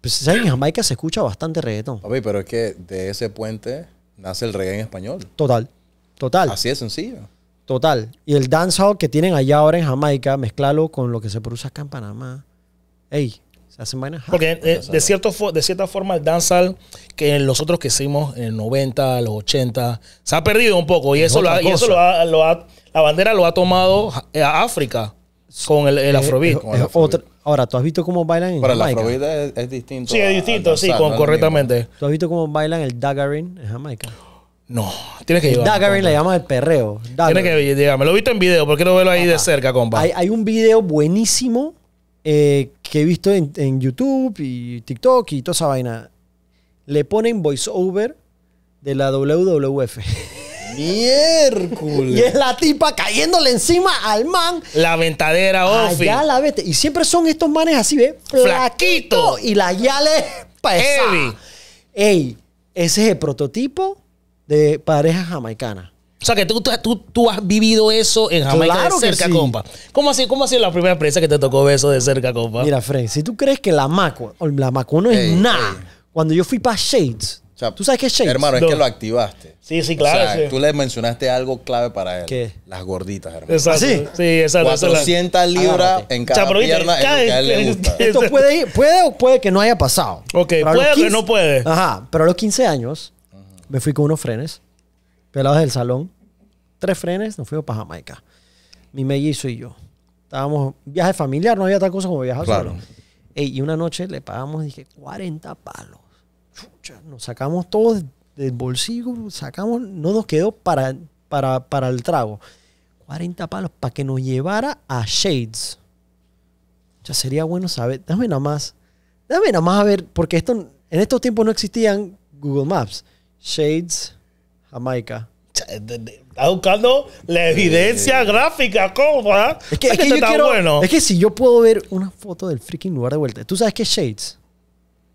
pues, En Jamaica se escucha bastante reggaetón. Papi, pero es que de ese puente nace el reggae en español. Total. Total. Así de sencillo. Total. Y el dancehall que tienen allá ahora en Jamaica, mezclalo con lo que se produce acá en Panamá. Ey, se hacen vainas. Porque eh, de, cierto, de cierta forma el dancehall que nosotros que hicimos en el 90, los 80, se ha perdido un poco. Y eso, la bandera lo ha tomado eh, a África con el, el eh, ahora, ¿tú has visto cómo bailan en Jamaica? Pero el afrobeat es, distinto. Sí, es distinto, sí, correctamente. ¿Tú has visto cómo bailan el daggering en Jamaica? No, tiene que ir. Dagger le llama el perreo. Tiene que Lo he visto en video, ¿Por qué no verlo ahí de cerca, compa? Hay, un video buenísimo eh, que he visto en, YouTube y TikTok y toda esa vaina. Le ponen voiceover de la WWF. <laughs> Miércoles. y es la tipa cayéndole encima al man. La ventadera, Ofi. la vete. Y siempre son estos manes así, ¿ves? Flaquito. Y la yale pesa. Heavy. Ey, ese es el prototipo de parejas jamaicana. O sea, que tú, tú, has vivido eso en Jamaica cerca, compa. ¿Cómo ha ¿Cómo la primera experiencia que te tocó ver eso de cerca, compa? Mira, Frank, si tú crees que la macua, la macua no es nada. Cuando yo fui para Shades, ¿tú sabes que Shades? Hermano, es que lo activaste. Sí, sí, claro. O sea, tú le mencionaste algo clave para él. ¿Qué? Las gorditas, hermano. Exacto. ¿Ah, ¿Sí? sí, exacto. 400 libras en cada pierna es lo que a él le gusta. Esto puede, ir, puede o puede que no haya pasado. Ok, puede o que no puede. Ajá, pero a los 15 años me fui con unos frenes, pelados del salón. Tres frenes, nos fuimos para Jamaica. Mi mellizo y yo. Estábamos, viaje familiar, no había tal cosa como viajar claro. solo. y una noche le pagamos, dije, 40 palos. nos sacamos todos del bolsillo, sacamos, no nos quedó para, para, el trago. 40 palos para que nos llevara a Shades. Ya sería bueno saber, dame nada más, dame nada más a ver, porque esto, en estos tiempos no existían Google Maps. Shades Jamaica. Está buscando la eh, evidencia gráfica, compa. Es que, este bueno. es que si yo puedo ver una foto del freaking lugar de vuelta, ¿tú sabes qué es Shades?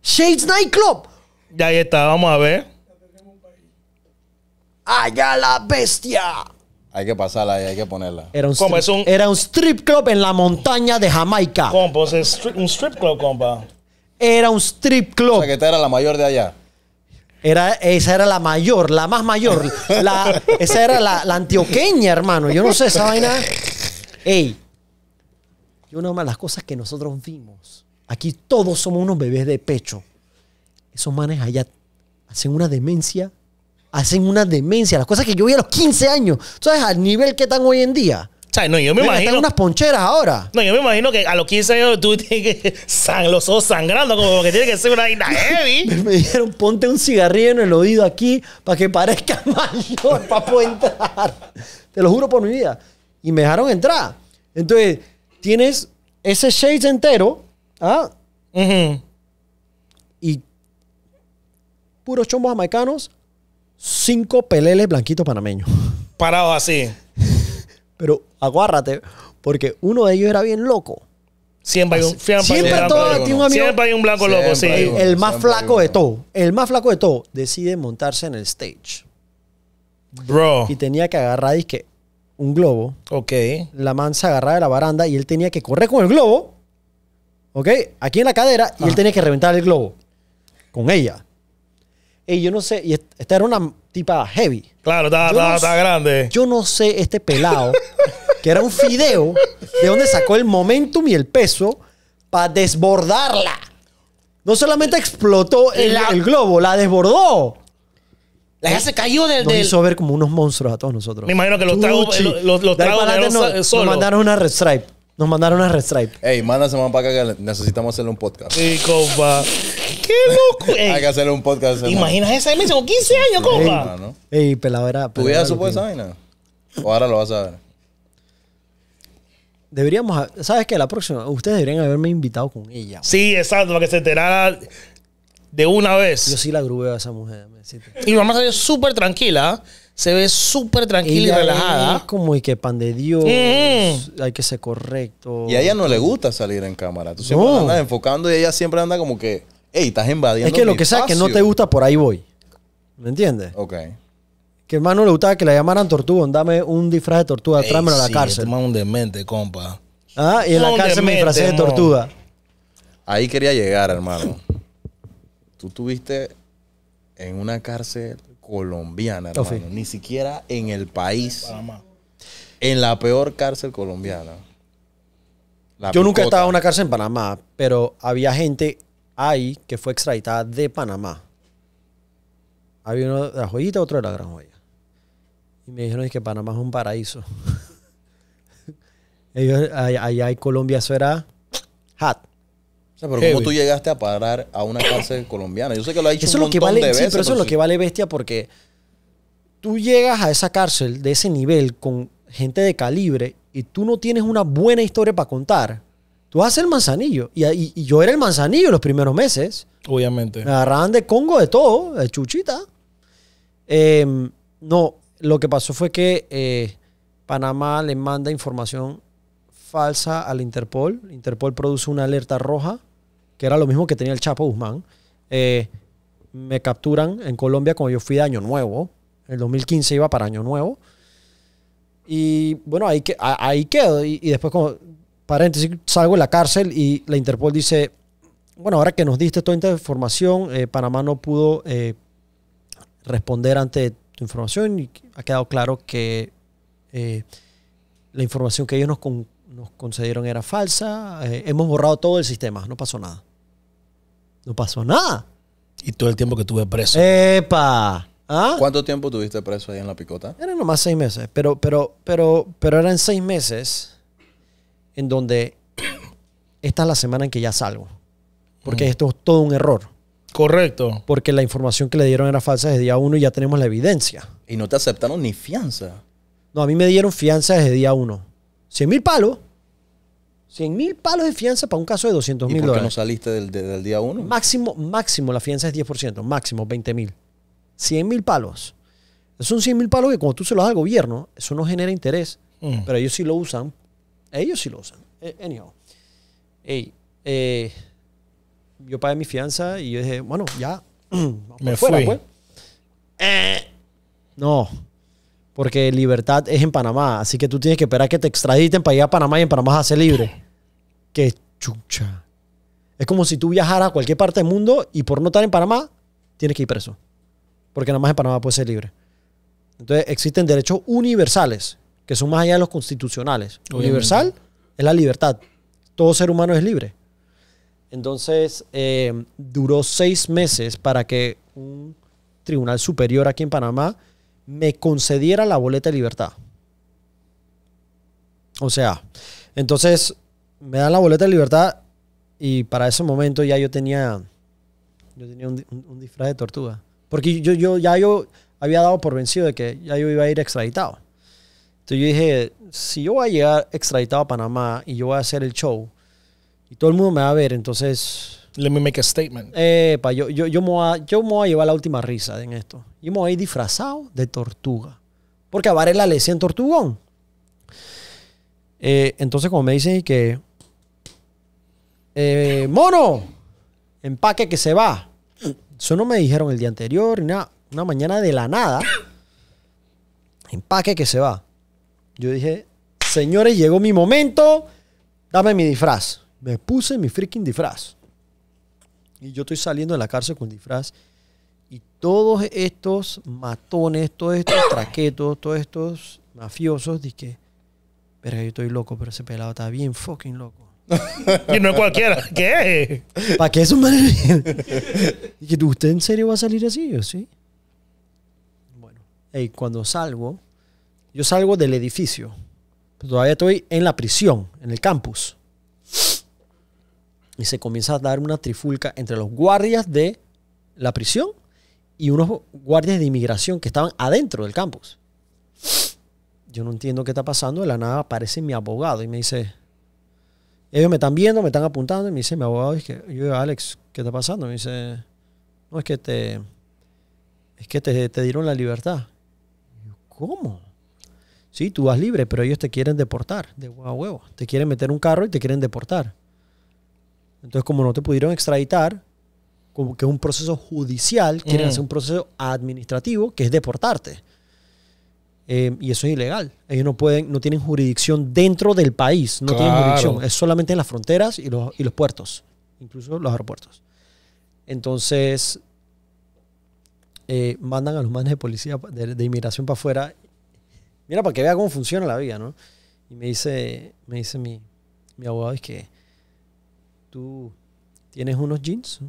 Shades Nightclub. Ya ahí está, vamos a ver. Allá la bestia. Hay que pasarla ahí, hay que ponerla. Era un, strip, club en la montaña de Jamaica. es un strip club, compa. Era un strip club. O sea, que esta era la mayor de allá esa era la mayor, la más mayor. esa era la, la, antioqueña, hermano. Yo no sé, esa vaina. Ey, y una de las cosas que nosotros vimos, aquí todos somos unos bebés de pecho. Esos manes allá hacen una demencia, hacen una demencia. Las cosas que yo vi a los 15 años, ¿sabes? Al nivel que están hoy en día no, yo me imagino. Están unas poncheras ahora. No, yo me imagino que a los 15 años tú tienes que. los ojos sangrando, como que tiene que ser una vaina heavy. <laughs> me, dijeron, ponte un cigarrillo en el oído aquí para que parezca <laughs> mayor para poder entrar. Te lo juro por mi vida. Y me dejaron entrar. Entonces, tienes ese shades entero. ¿ah? Y puros chombos jamaicanos, cinco peleles blanquitos panameños. Parados así. Pero aguárrate, porque uno de ellos era bien loco. Siempre hay un, siempre un blanco, loco, sí. el más flaco de todo, el más flaco de todo, decide montarse en el stage. Bro. Y tenía que agarrar que un globo. Ok. La mansa agarraba de la baranda y él tenía que correr con el globo. ¿Ok? Aquí en la cadera y él ah. tenía que reventar el globo. Con ella. Y yo no sé, y esta era una tipa heavy. Claro, está, grande. Yo no sé este pelado, que era un fideo, de donde sacó el momentum y el peso para desbordarla. No solamente explotó el, globo, la desbordó. La ya se cayó del. Nos hizo ver como unos monstruos a todos nosotros. Me imagino que los tragos. Eh, los, nos, mandaron una Stripe. Nos mandaron una Stripe. Ey, mándase más para acá que necesitamos hacerle un podcast. Sí, compa. ¡Qué loco! Hay que hacerle un podcast. Imaginas esa mes con 15 años, compa. Ah, ¿no? Ey, pelado era. ¿Tú hubieras supuesto esa vaina? O ahora lo vas a ver. Deberíamos, ¿sabes qué? La próxima, ustedes deberían haberme invitado con ella. Sí, exacto, para que se enterara de una vez. Yo sí la grubeo a esa mujer. y mamá se ve súper tranquila. Se ve súper tranquila y relajada. Es como y que pan de Dios. Mm. Hay que ser correcto. Y a ella no le gusta salir en cámara. Tú siempre no. andas enfocando y ella siempre anda como que. Ey, estás invadiendo. Es que lo que sea que no te gusta, por ahí voy. ¿Me entiendes? Ok. Que hermano le gustaba que la llamaran tortuga. Dame un disfraz de tortuga, a la cárcel. Este es un demente, compa. Ah, y en la cárcel me disfrazé de tortuga. Ahí quería llegar, hermano. Tú tuviste en una cárcel colombiana, hermano. Ni siquiera en el país. En la peor cárcel colombiana. Yo nunca estaba en una cárcel en Panamá, pero había gente hay que fue extraditada de Panamá. Había una de joyita, otro de la gran joya. Y me dijeron es que Panamá es un paraíso. <laughs> Ellos, allá Colombia eso era hat. pero ¿cómo tú llegaste a parar a una cárcel colombiana? Yo sé que lo ha dicho eso lo pero eso es lo que vale bestia porque tú llegas a esa cárcel de ese nivel con gente de calibre y tú no tienes una buena historia para contar tú vas a ser manzanillo. Y, yo era el manzanillo los primeros meses. Obviamente. Me agarraban de Congo de todo, de chuchita. Em, no, lo que pasó fue que eh, Panamá le manda información falsa al Interpol. Interpol produce una alerta roja, que era lo mismo que tenía el Chapo Guzmán. Eh, me capturan en Colombia cuando yo fui de Año Nuevo. En el 2015 iba para Año Nuevo. Y bueno, ahí, quedo. Y, y después, como Paréntesis, salgo de la cárcel y la Interpol dice, bueno, ahora que nos diste toda esta información, eh, Panamá no pudo eh, responder ante tu información y ha quedado claro que eh, la información que ellos nos, concedieron era falsa. hemos borrado todo el sistema, no pasó nada. No pasó nada. Y todo el tiempo que estuve preso. ¡Epa! ¿Ah? ¿Cuánto tiempo estuviste preso ahí en la picota? Eran nomás seis meses, pero, pero, pero, pero eran seis meses en donde esta es la semana en que ya salgo. Porque mm. esto es todo un error. Correcto. Porque la información que le dieron era falsa desde día uno y ya tenemos la evidencia. Y no te aceptaron ni fianza. No, a mí me dieron fianza desde día uno. 100 mil palos. 100 mil palos de fianza para un caso de 200 mil dólares. ¿Y por qué no saliste del, del, día uno? Máximo, máximo, la fianza es 10%, máximo 20 mil. 100 mil palos. Son 100 mil palos que cuando tú se los das al gobierno, eso no genera interés. Mm. Pero ellos sí lo usan ellos sí lo usan. Eh, anyhow. Ey, eh, yo pagué mi fianza y yo dije, bueno, ya. <clears throat> Me fuera, fui. Pues". Eh, no, porque libertad es en Panamá, así que tú tienes que esperar que te extraditen para ir a Panamá y en Panamá a ser libre. <laughs> Qué chucha. Es como si tú viajaras a cualquier parte del mundo y por no estar en Panamá, tienes que ir preso. Porque nada más en Panamá puedes ser libre. Entonces existen derechos universales que son más allá de los constitucionales. Universal es la libertad. Todo ser humano es libre. Entonces, eh, duró seis meses para que un tribunal superior aquí en Panamá me concediera la boleta de libertad. O sea, entonces me dan la boleta de libertad y para ese momento ya yo tenía, yo tenía un, un disfraz de tortuga. Porque yo, yo ya yo había dado por vencido de que ya yo iba a ir extraditado. Entonces yo dije, si yo voy a llegar extraditado a Panamá y yo voy a hacer el show y todo el mundo me va a ver, entonces... Let me make a statement. yo, yo, yo, me voy a, llevar la última risa en esto. Yo me voy a ir disfrazado de tortuga. Porque a Varela le decían tortugón. Eh, entonces, como me dicen que. Eh, ¡Mono! Empaque que se va. Eso no me dijeron el día anterior, Una mañana de la nada. Empaque que se va. Yo dije, señores, llegó mi momento, dame mi disfraz. Me puse mi freaking disfraz. Y yo estoy saliendo de la cárcel con disfraz. Y todos estos matones, todos estos traquetos, todos estos mafiosos, dije, pero yo estoy loco, pero ese pelado está bien fucking loco. <laughs> y no es cualquiera. ¿Qué? ¿Para qué eso <laughs> un Y que ¿usted en serio va a salir así? Yo, sí. Bueno, y cuando salgo, yo salgo del edificio. Pues, todavía estoy en la prisión, en el campus. Y se comienza a dar una trifulca entre los guardias de la prisión y unos guardias de inmigración que estaban adentro del campus. Yo no entiendo qué está pasando. De la nada aparece mi abogado y me dice, ellos me están viendo, me están apuntando y me dice mi abogado, es yo Alex, ¿qué está pasando? Me dice, no, es que te, es que te, dieron la libertad. ¿Cómo? Sí, tú vas libre, pero ellos te quieren deportar de huevo a huevo. Te quieren meter un carro y te quieren deportar. Entonces, como no te pudieron extraditar, como que es un proceso judicial, quieren mm. hacer un proceso administrativo que es deportarte. Em, y eso es ilegal. Ellos no pueden, no tienen jurisdicción dentro del país, no tienen jurisdicción. Es solamente en las fronteras y los, puertos, incluso los aeropuertos. Entonces, eh, mandan a los manes de policía de, de inmigración para afuera mira para que vea cómo funciona la vida, ¿no? Y me dice, me dice mi, mi abogado, es que tú tienes unos jeans,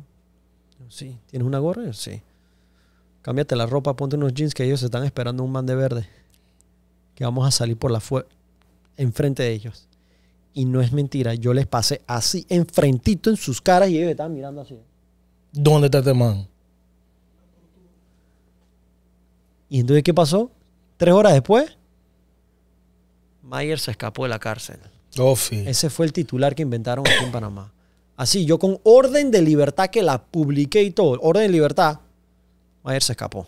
sí, tienes una gorra, sí. Cámbiate la ropa, ponte unos jeans que ellos están esperando un man de verde. Que vamos a salir por la fuerza, enfrente de ellos. Y no es mentira, yo les pasé así, enfrentito en sus caras y ellos estaban mirando así. ¿Dónde está este man? Y entonces, ¿qué pasó? Tres horas después, Mayer se escapó de la cárcel. Oh, Ese fue el titular que inventaron aquí en Panamá. Así, yo con orden de libertad que la publiqué y todo, orden de libertad, Mayer se escapó. O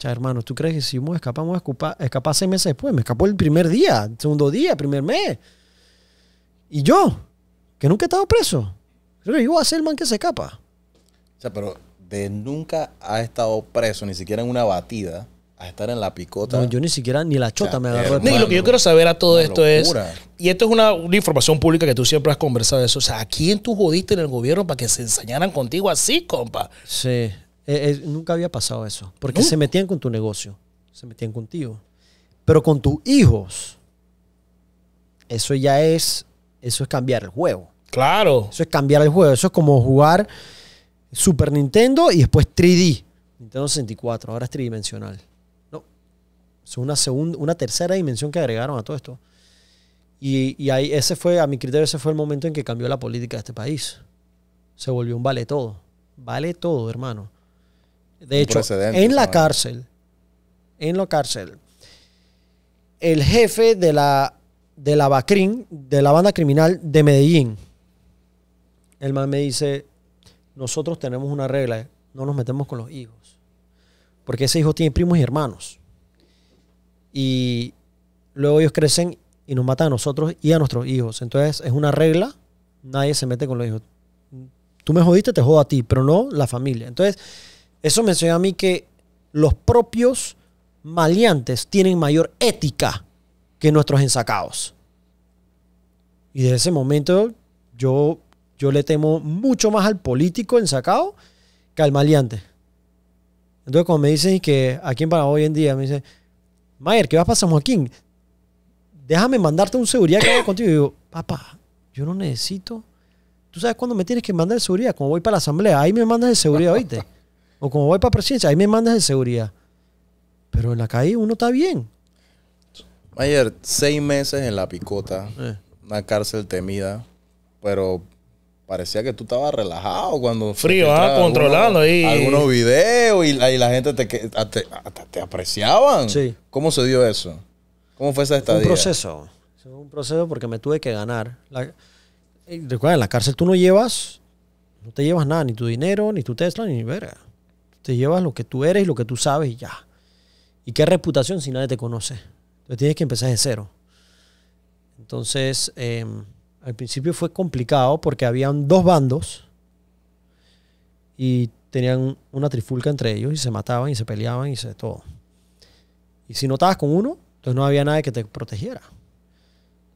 sea, hermano, ¿tú crees que si me escapamos, escapar, escapar seis meses después? Me escapó el primer día, el segundo día, el primer mes. Y yo, que nunca he estado preso. yo voy a ser el man que se escapa. O sea, pero de nunca ha estado preso, ni siquiera en una batida a estar en la picota. yo ni siquiera ni la chota me eh, agarró. lo que yo quiero saber a todo esto es, y esto es una, información pública que tú siempre has conversado de eso, o sea, ¿a quién tú jodiste en el gobierno para que se ensañaran contigo así, compa? Sí, eh, eh, nunca había pasado eso, porque se metían con tu negocio, se metían contigo, pero con tus hijos, eso ya es, eso es cambiar el juego. Claro. Eso es cambiar el juego, eso es como jugar Super Nintendo y después 3D. Nintendo 64, ahora es tridimensional. Es una, segunda, una tercera dimensión que agregaron a todo esto. Y, ahí ese fue, a mi criterio, ese fue el momento en que cambió la política de este país. Se volvió un vale todo. Vale todo, hermano. De hecho, en la cárcel, en la cárcel, el jefe de la, de la de la banda criminal de Medellín, el man me dice, nosotros tenemos una regla, no nos metemos con los hijos. Porque ese hijo tiene primos y hermanos y luego ellos crecen y nos matan a nosotros y a nuestros hijos. Entonces es una regla, nadie se mete con los hijos. Tú me jodiste, te jodo a ti, pero no la familia. Entonces, eso me enseñó a mí que los propios maleantes tienen mayor ética que nuestros ensacados. Y desde ese momento yo, yo le temo mucho más al político ensacado que al maleante. Entonces, cuando me dicen que aquí en Panamá hoy en día, me dicen, Mayer, ¿qué vas a pasar, Joaquín? Déjame mandarte un seguridad que vaya contigo. Y digo, papá, yo no necesito. ¿Tú sabes cuándo me tienes que mandar seguridad? como voy para la asamblea, ahí me mandas de seguridad, ¿oíste? O como voy para presidencia, ahí me mandas de seguridad. Pero en la calle uno está bien. Mayer, seis meses en la picota, eh. una cárcel temida, pero parecía que tú estabas relajado cuando... Frío, ah, controlando ahí. Algunos videos y, la gente te, te, apreciaban. Sí. ¿Cómo se dio eso? ¿Cómo fue esa estadía? Un proceso. Un proceso porque me tuve que ganar. Eh, recuerda, en la cárcel tú no llevas... No te llevas nada, ni tu dinero, ni tu Tesla, ni verga. Te llevas lo que tú eres, y lo que tú sabes y ya. ¿Y qué reputación si nadie te conoce? Entonces tienes que empezar de cero. Entonces... Em, al principio fue complicado porque habían dos bandos y tenían una trifulca entre ellos y se mataban y se peleaban y se todo. Y si no estabas con uno, entonces no había nadie que te protegiera.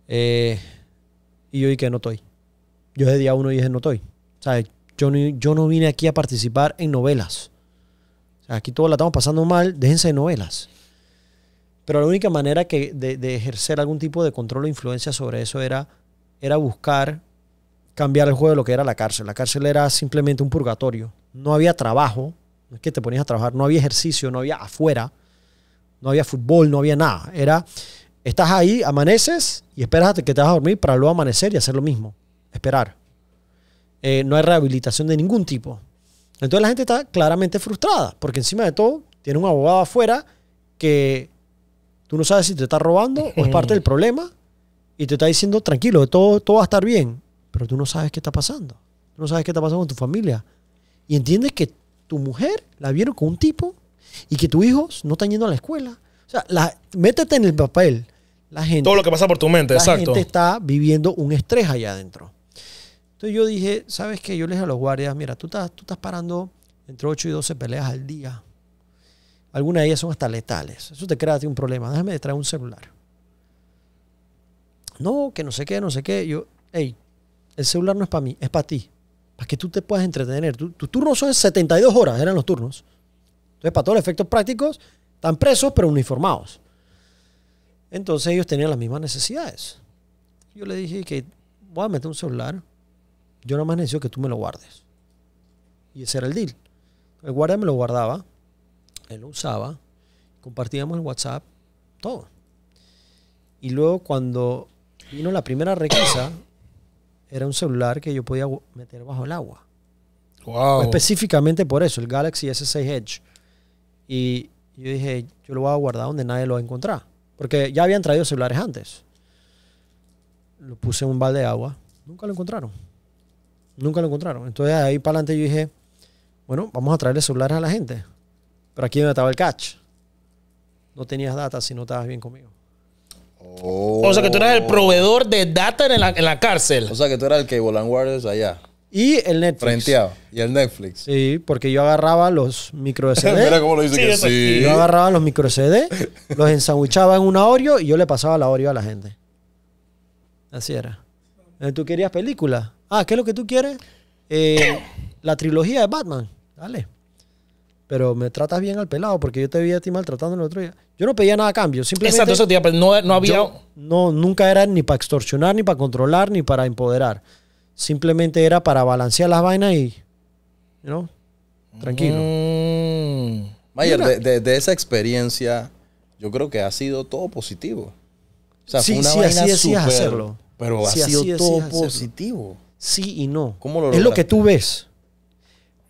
Eh, y yo dije, no estoy. Yo desde día uno dije, no estoy. O sea, yo no, yo no vine aquí a participar en novelas. aquí todos la estamos pasando mal, déjense de novelas. Pero la única manera que de ejercer algún tipo de control o influencia sobre eso era era buscar cambiar el juego de lo que era la cárcel. La cárcel era simplemente un purgatorio. No había trabajo, no es que te ponías a trabajar, no había ejercicio, no había afuera, no había fútbol, no había nada. Era, estás ahí, amaneces y esperas que te vas a dormir para luego amanecer y hacer lo mismo, esperar. Eh, no hay rehabilitación de ningún tipo. Entonces la gente está claramente frustrada, porque encima de todo tiene un abogado afuera que tú no sabes si te está robando o es parte del <laughs> problema y te está diciendo, tranquilo, todo, todo va a estar bien, pero tú no sabes qué está pasando. Tú no sabes qué está pasando con tu familia. Y entiendes que tu mujer la vieron con un tipo y que tus hijos no están yendo a la escuela. O sea, la, métete en el papel. La gente, Todo lo que pasa por tu mente, exacto. La gente está viviendo un estrés allá adentro. Entonces yo dije, ¿sabes qué? Yo les dije a los guardias, mira, tú estás, tú estás parando entre 8 y 12 peleas al día. Algunas de ellas son hasta letales. Eso te crea un problema. Déjame traer un celular no, que no sé qué, no sé qué. Yo, hey, el celular no es para mí, es para ti. Para que tú te puedas entretener. Tus tu turnos son 72 horas, eran los turnos. Entonces, para todos los efectos prácticos, están presos, pero uniformados. Entonces, ellos tenían las mismas necesidades. Yo le dije que voy a meter un celular. Yo nada más necesito que tú me lo guardes. Y ese era el deal. El guardia me lo guardaba, él lo usaba, compartíamos el WhatsApp, todo. Y luego cuando Vino la primera requisa, era un celular que yo podía meter bajo el agua. Específicamente por eso, el Galaxy S6 Edge. Y yo dije, yo lo voy a guardar donde nadie lo va a encontrar. Porque ya habían traído celulares antes. Lo puse en un balde de agua. Nunca lo encontraron. Nunca lo encontraron. Entonces ahí para adelante yo dije, bueno, vamos a traerle celulares a la gente. Pero aquí donde estaba el catch. No tenías data si no estabas bien conmigo. O sea que tú eras el oh. proveedor de data en la, cárcel. O sea que tú eras el Cable and Wireless allá. Y el Netflix. Frenteado. Y el Netflix. Sí, porque yo agarraba los micro SD. <laughs> Mira cómo lo dice sí, que sí. Yo agarraba los micro SD, <laughs> los ensanguchaba en un Oreo y yo le pasaba la Oreo a la gente. Así era. Eh, ¿Tú querías película? Ah, ¿qué es lo que tú quieres? Eh, la trilogía de Batman. Dale pero me tratas bien al pelado porque yo te vi a ti maltratando el otro día. Yo no pedía nada a cambio, simplemente. Exacto, eso, no, no había. no, nunca era ni para extorsionar, ni para controlar, ni para empoderar. Simplemente era para balancear las vainas y. ¿No? Tranquilo. Mm. Mayer, de, esa experiencia, yo creo que ha sido todo positivo. O sea, sí, una sí, vaina así Pero ha sido todo positivo. Sí y no. ¿Cómo lo es lo que tú ves.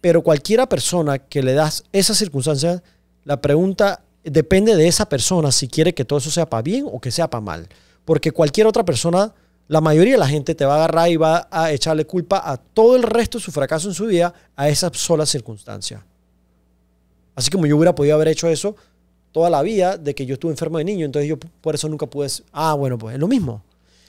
Pero cualquiera persona que le das esas circunstancia, la pregunta depende de esa persona si quiere que todo eso sea para bien o que sea para mal. Porque cualquier otra persona, la mayoría de la gente te va a agarrar y va a echarle culpa a todo el resto de su fracaso en su vida a esa sola circunstancia. Así como yo hubiera podido haber hecho eso toda la vida de que yo estuve enfermo de niño, entonces yo por eso nunca pude... ah, bueno, pues es lo mismo.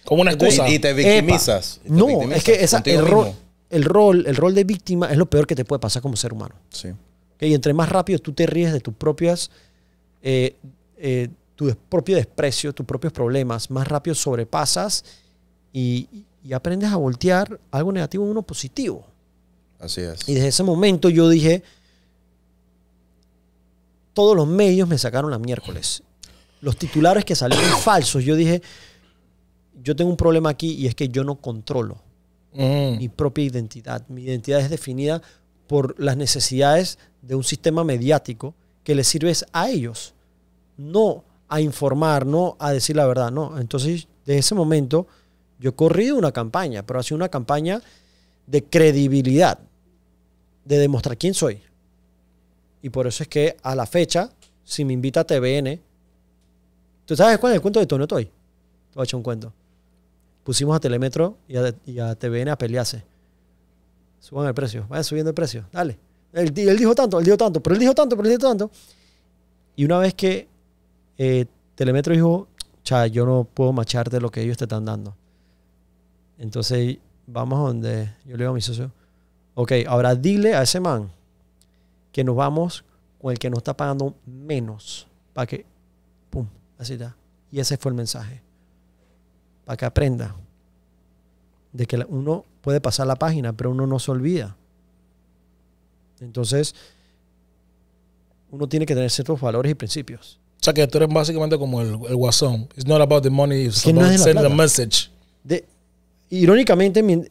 Como una excusa. Y, te victimizas. no, es que esa, error el rol, el rol de víctima es lo peor que te puede pasar como ser humano. Y entre más rápido tú te ríes de tus propias, eh, eh, tu propio desprecio, tus propios problemas, más rápido sobrepasas y, aprendes a voltear algo negativo en uno positivo. Así es. Y desde ese momento yo dije, todos los medios me sacaron la miércoles. Los titulares que salieron falsos, yo dije, yo tengo un problema aquí y es que yo no controlo Mm. mi propia identidad. Mi identidad es definida por las necesidades de un sistema mediático que le sirve a ellos, no a informar, no a decir la verdad, no. Entonces, desde ese momento, yo he corrido una campaña, pero ha sido una campaña de credibilidad, de demostrar quién soy. Y por eso es que a la fecha, si me invita a TVN, ¿tú sabes cuál es el cuento de Tony Toy? Te voy a un cuento pusimos a Telemetro y a, TVN a pelearse. Suban el precio, vayan subiendo el precio, dale. Él, dijo tanto, él dijo tanto, pero él dijo tanto, pero él dijo tanto. Y una vez que eh, Telemetro dijo, cha, yo no puedo macharte lo que ellos te están dando. Entonces vamos a donde yo le digo a mi socio, ok, ahora dile a ese man que nos vamos con el que nos está pagando menos para que, pum, así está. Y ese fue el mensaje para que aprenda de que uno puede pasar la página, pero uno no se olvida. Entonces, uno tiene que tener ciertos valores y principios. O sea, que tú eres básicamente como el, guasón. It's not about the money, it's about sending the message. irónicamente,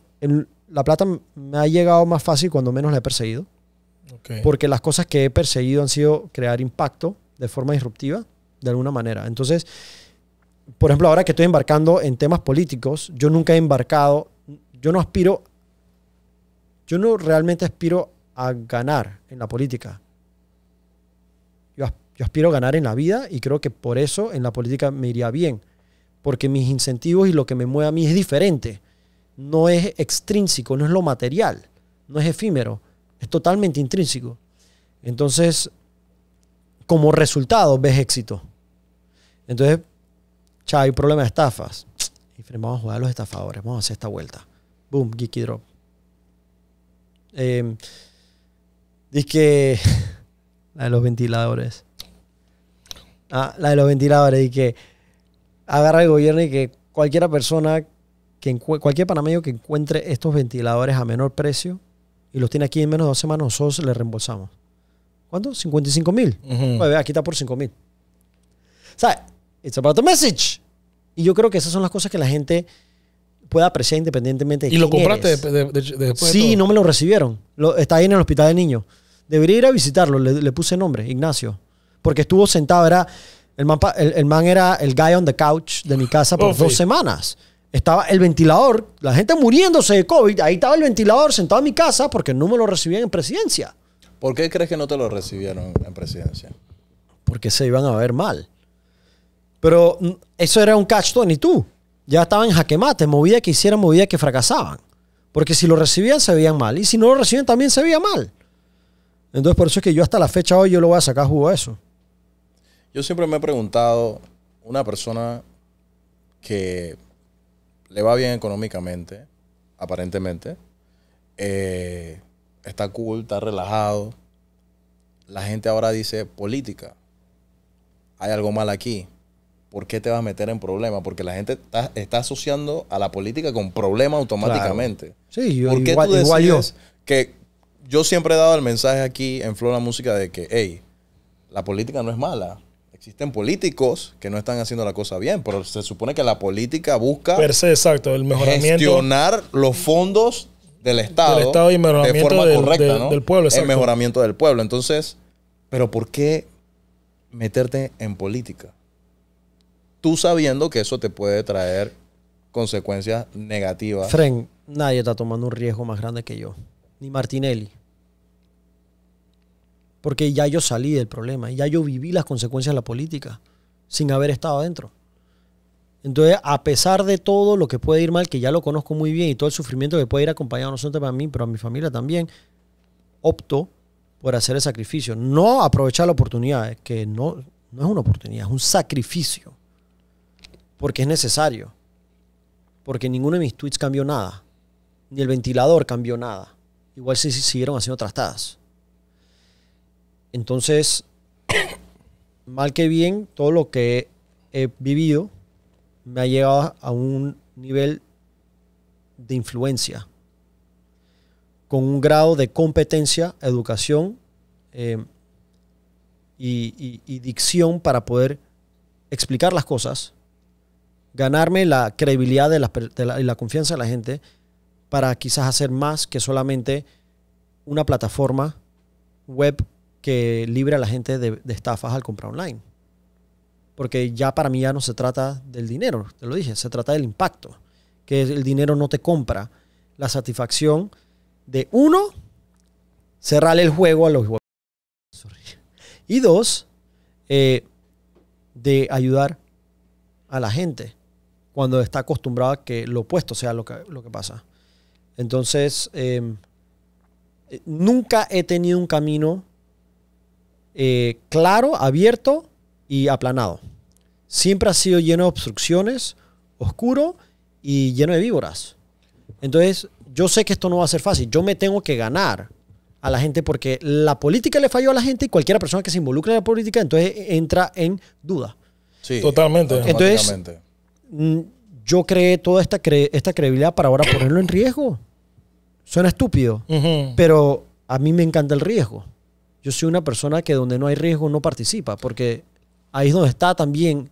la plata me ha llegado más fácil cuando menos la he perseguido. Porque las cosas que he perseguido han sido crear impacto de forma disruptiva, de alguna manera. Entonces, por ejemplo, ahora que estoy embarcando en temas políticos, yo nunca he embarcado, yo no aspiro, yo no realmente aspiro a ganar en la política. Yo, aspiro a ganar en la vida y creo que por eso en la política me iría bien, porque mis incentivos y lo que me mueve a mí es diferente, no es extrínseco, no es lo material, no es efímero, es totalmente intrínseco. Entonces, como resultado ves éxito. Entonces, Chao, hay problema de estafas. Y vamos a jugar a los estafadores, vamos a hacer esta vuelta. Boom, Geeky Drop. Em, dice que <laughs> la de los ventiladores. Ah, la de los ventiladores, y que agarra el gobierno y que cualquier persona, que cualquier panameño que encuentre estos ventiladores a menor precio y los tiene aquí en menos de dos semanas, nosotros le reembolsamos. ¿Cuánto? 55 mil. Pues, aquí está por 5 mil. ¿Sabes? It's about the message. Y yo creo que esas son las cosas que la gente puede apreciar independientemente de ¿Y lo compraste De, después Sí, no me lo recibieron. está ahí en el hospital de niños. Debería ir a visitarlo. Le, puse nombre, Ignacio. Porque estuvo sentado, era... El man, el, man era el guy on the couch de mi casa por oh, dos semanas estaba el ventilador, la gente muriéndose de COVID, ahí estaba el ventilador sentado en mi casa porque no me lo recibían en presidencia. ¿Por qué crees que no te lo recibieron en presidencia? Porque se iban a ver mal. Pero mm, eso era un catch y tú. Ya estaban jaquemates movía que hicieran, movida que fracasaban. Porque si lo recibían se veían mal. Y si no lo recibían también se veía mal. Entonces por eso es que yo hasta la fecha hoy yo lo voy a sacar jugo a eso. Yo siempre me he preguntado, una persona que le va bien económicamente, aparentemente, eh, está cool, está relajado. La gente ahora dice política. Hay algo mal aquí. ¿por qué te vas a meter en problemas? Porque la gente está, asociando a la política con problemas automáticamente. Sí, yo, ¿Por qué tú igual que yo siempre he dado el mensaje aquí en Flor la Música de que, hey, la política no es mala. Existen políticos que no están haciendo la cosa bien, pero se supone que la política busca gestionar los fondos del Estado, del estado y de forma del, pueblo. El mejoramiento del pueblo. Entonces, ¿pero por qué meterte en política? tú sabiendo que eso te puede traer consecuencias negativas. Fren, nadie está tomando un riesgo más grande que yo, ni Martinelli. Porque ya yo salí del problema, ya yo viví las consecuencias de la política sin haber estado adentro. Entonces, a pesar de todo lo que puede ir mal, que ya lo conozco muy bien y todo el sufrimiento que puede ir acompañado no solamente para mí, pero a mi familia también, opto por hacer el sacrificio. No aprovechar la oportunidad, eh, que no, no es una oportunidad, es un sacrificio porque es necesario. Porque ninguno de mis tweets cambió nada. Ni el ventilador cambió nada. Igual se siguieron haciendo trastadas. Entonces, <coughs> mal que bien, todo lo que he vivido me ha llevado a un nivel de influencia, con un grado de competencia, educación eh, y dicción para poder explicar las cosas ganarme la credibilidad la, y la confianza de la gente para quizás hacer más que solamente una plataforma web que libre a la gente de, estafas al comprar online. Porque ya para mí ya no se trata del dinero, te lo dije, se trata del impacto, que el dinero no te compra la satisfacción de uno, cerrarle el juego a los y dos, eh, de ayudar a la gente cuando está acostumbrado a que lo opuesto sea lo que, lo que pasa. Entonces, em, eh, nunca he tenido un camino eh, claro, abierto y aplanado. Siempre ha sido lleno de obstrucciones, oscuro y lleno de víboras. Entonces, yo sé que esto no va a ser fácil. Yo me tengo que ganar a la gente porque la política le falló a la gente y cualquier persona que se involucre en la política entonces eh, entra en duda. Sí, totalmente. Entonces, Mm, yo creé toda esta, cre esta credibilidad para ahora ponerlo en riesgo. Suena estúpido, pero a mí me encanta el riesgo. Yo soy una persona que donde no hay riesgo no participa, porque ahí es donde está también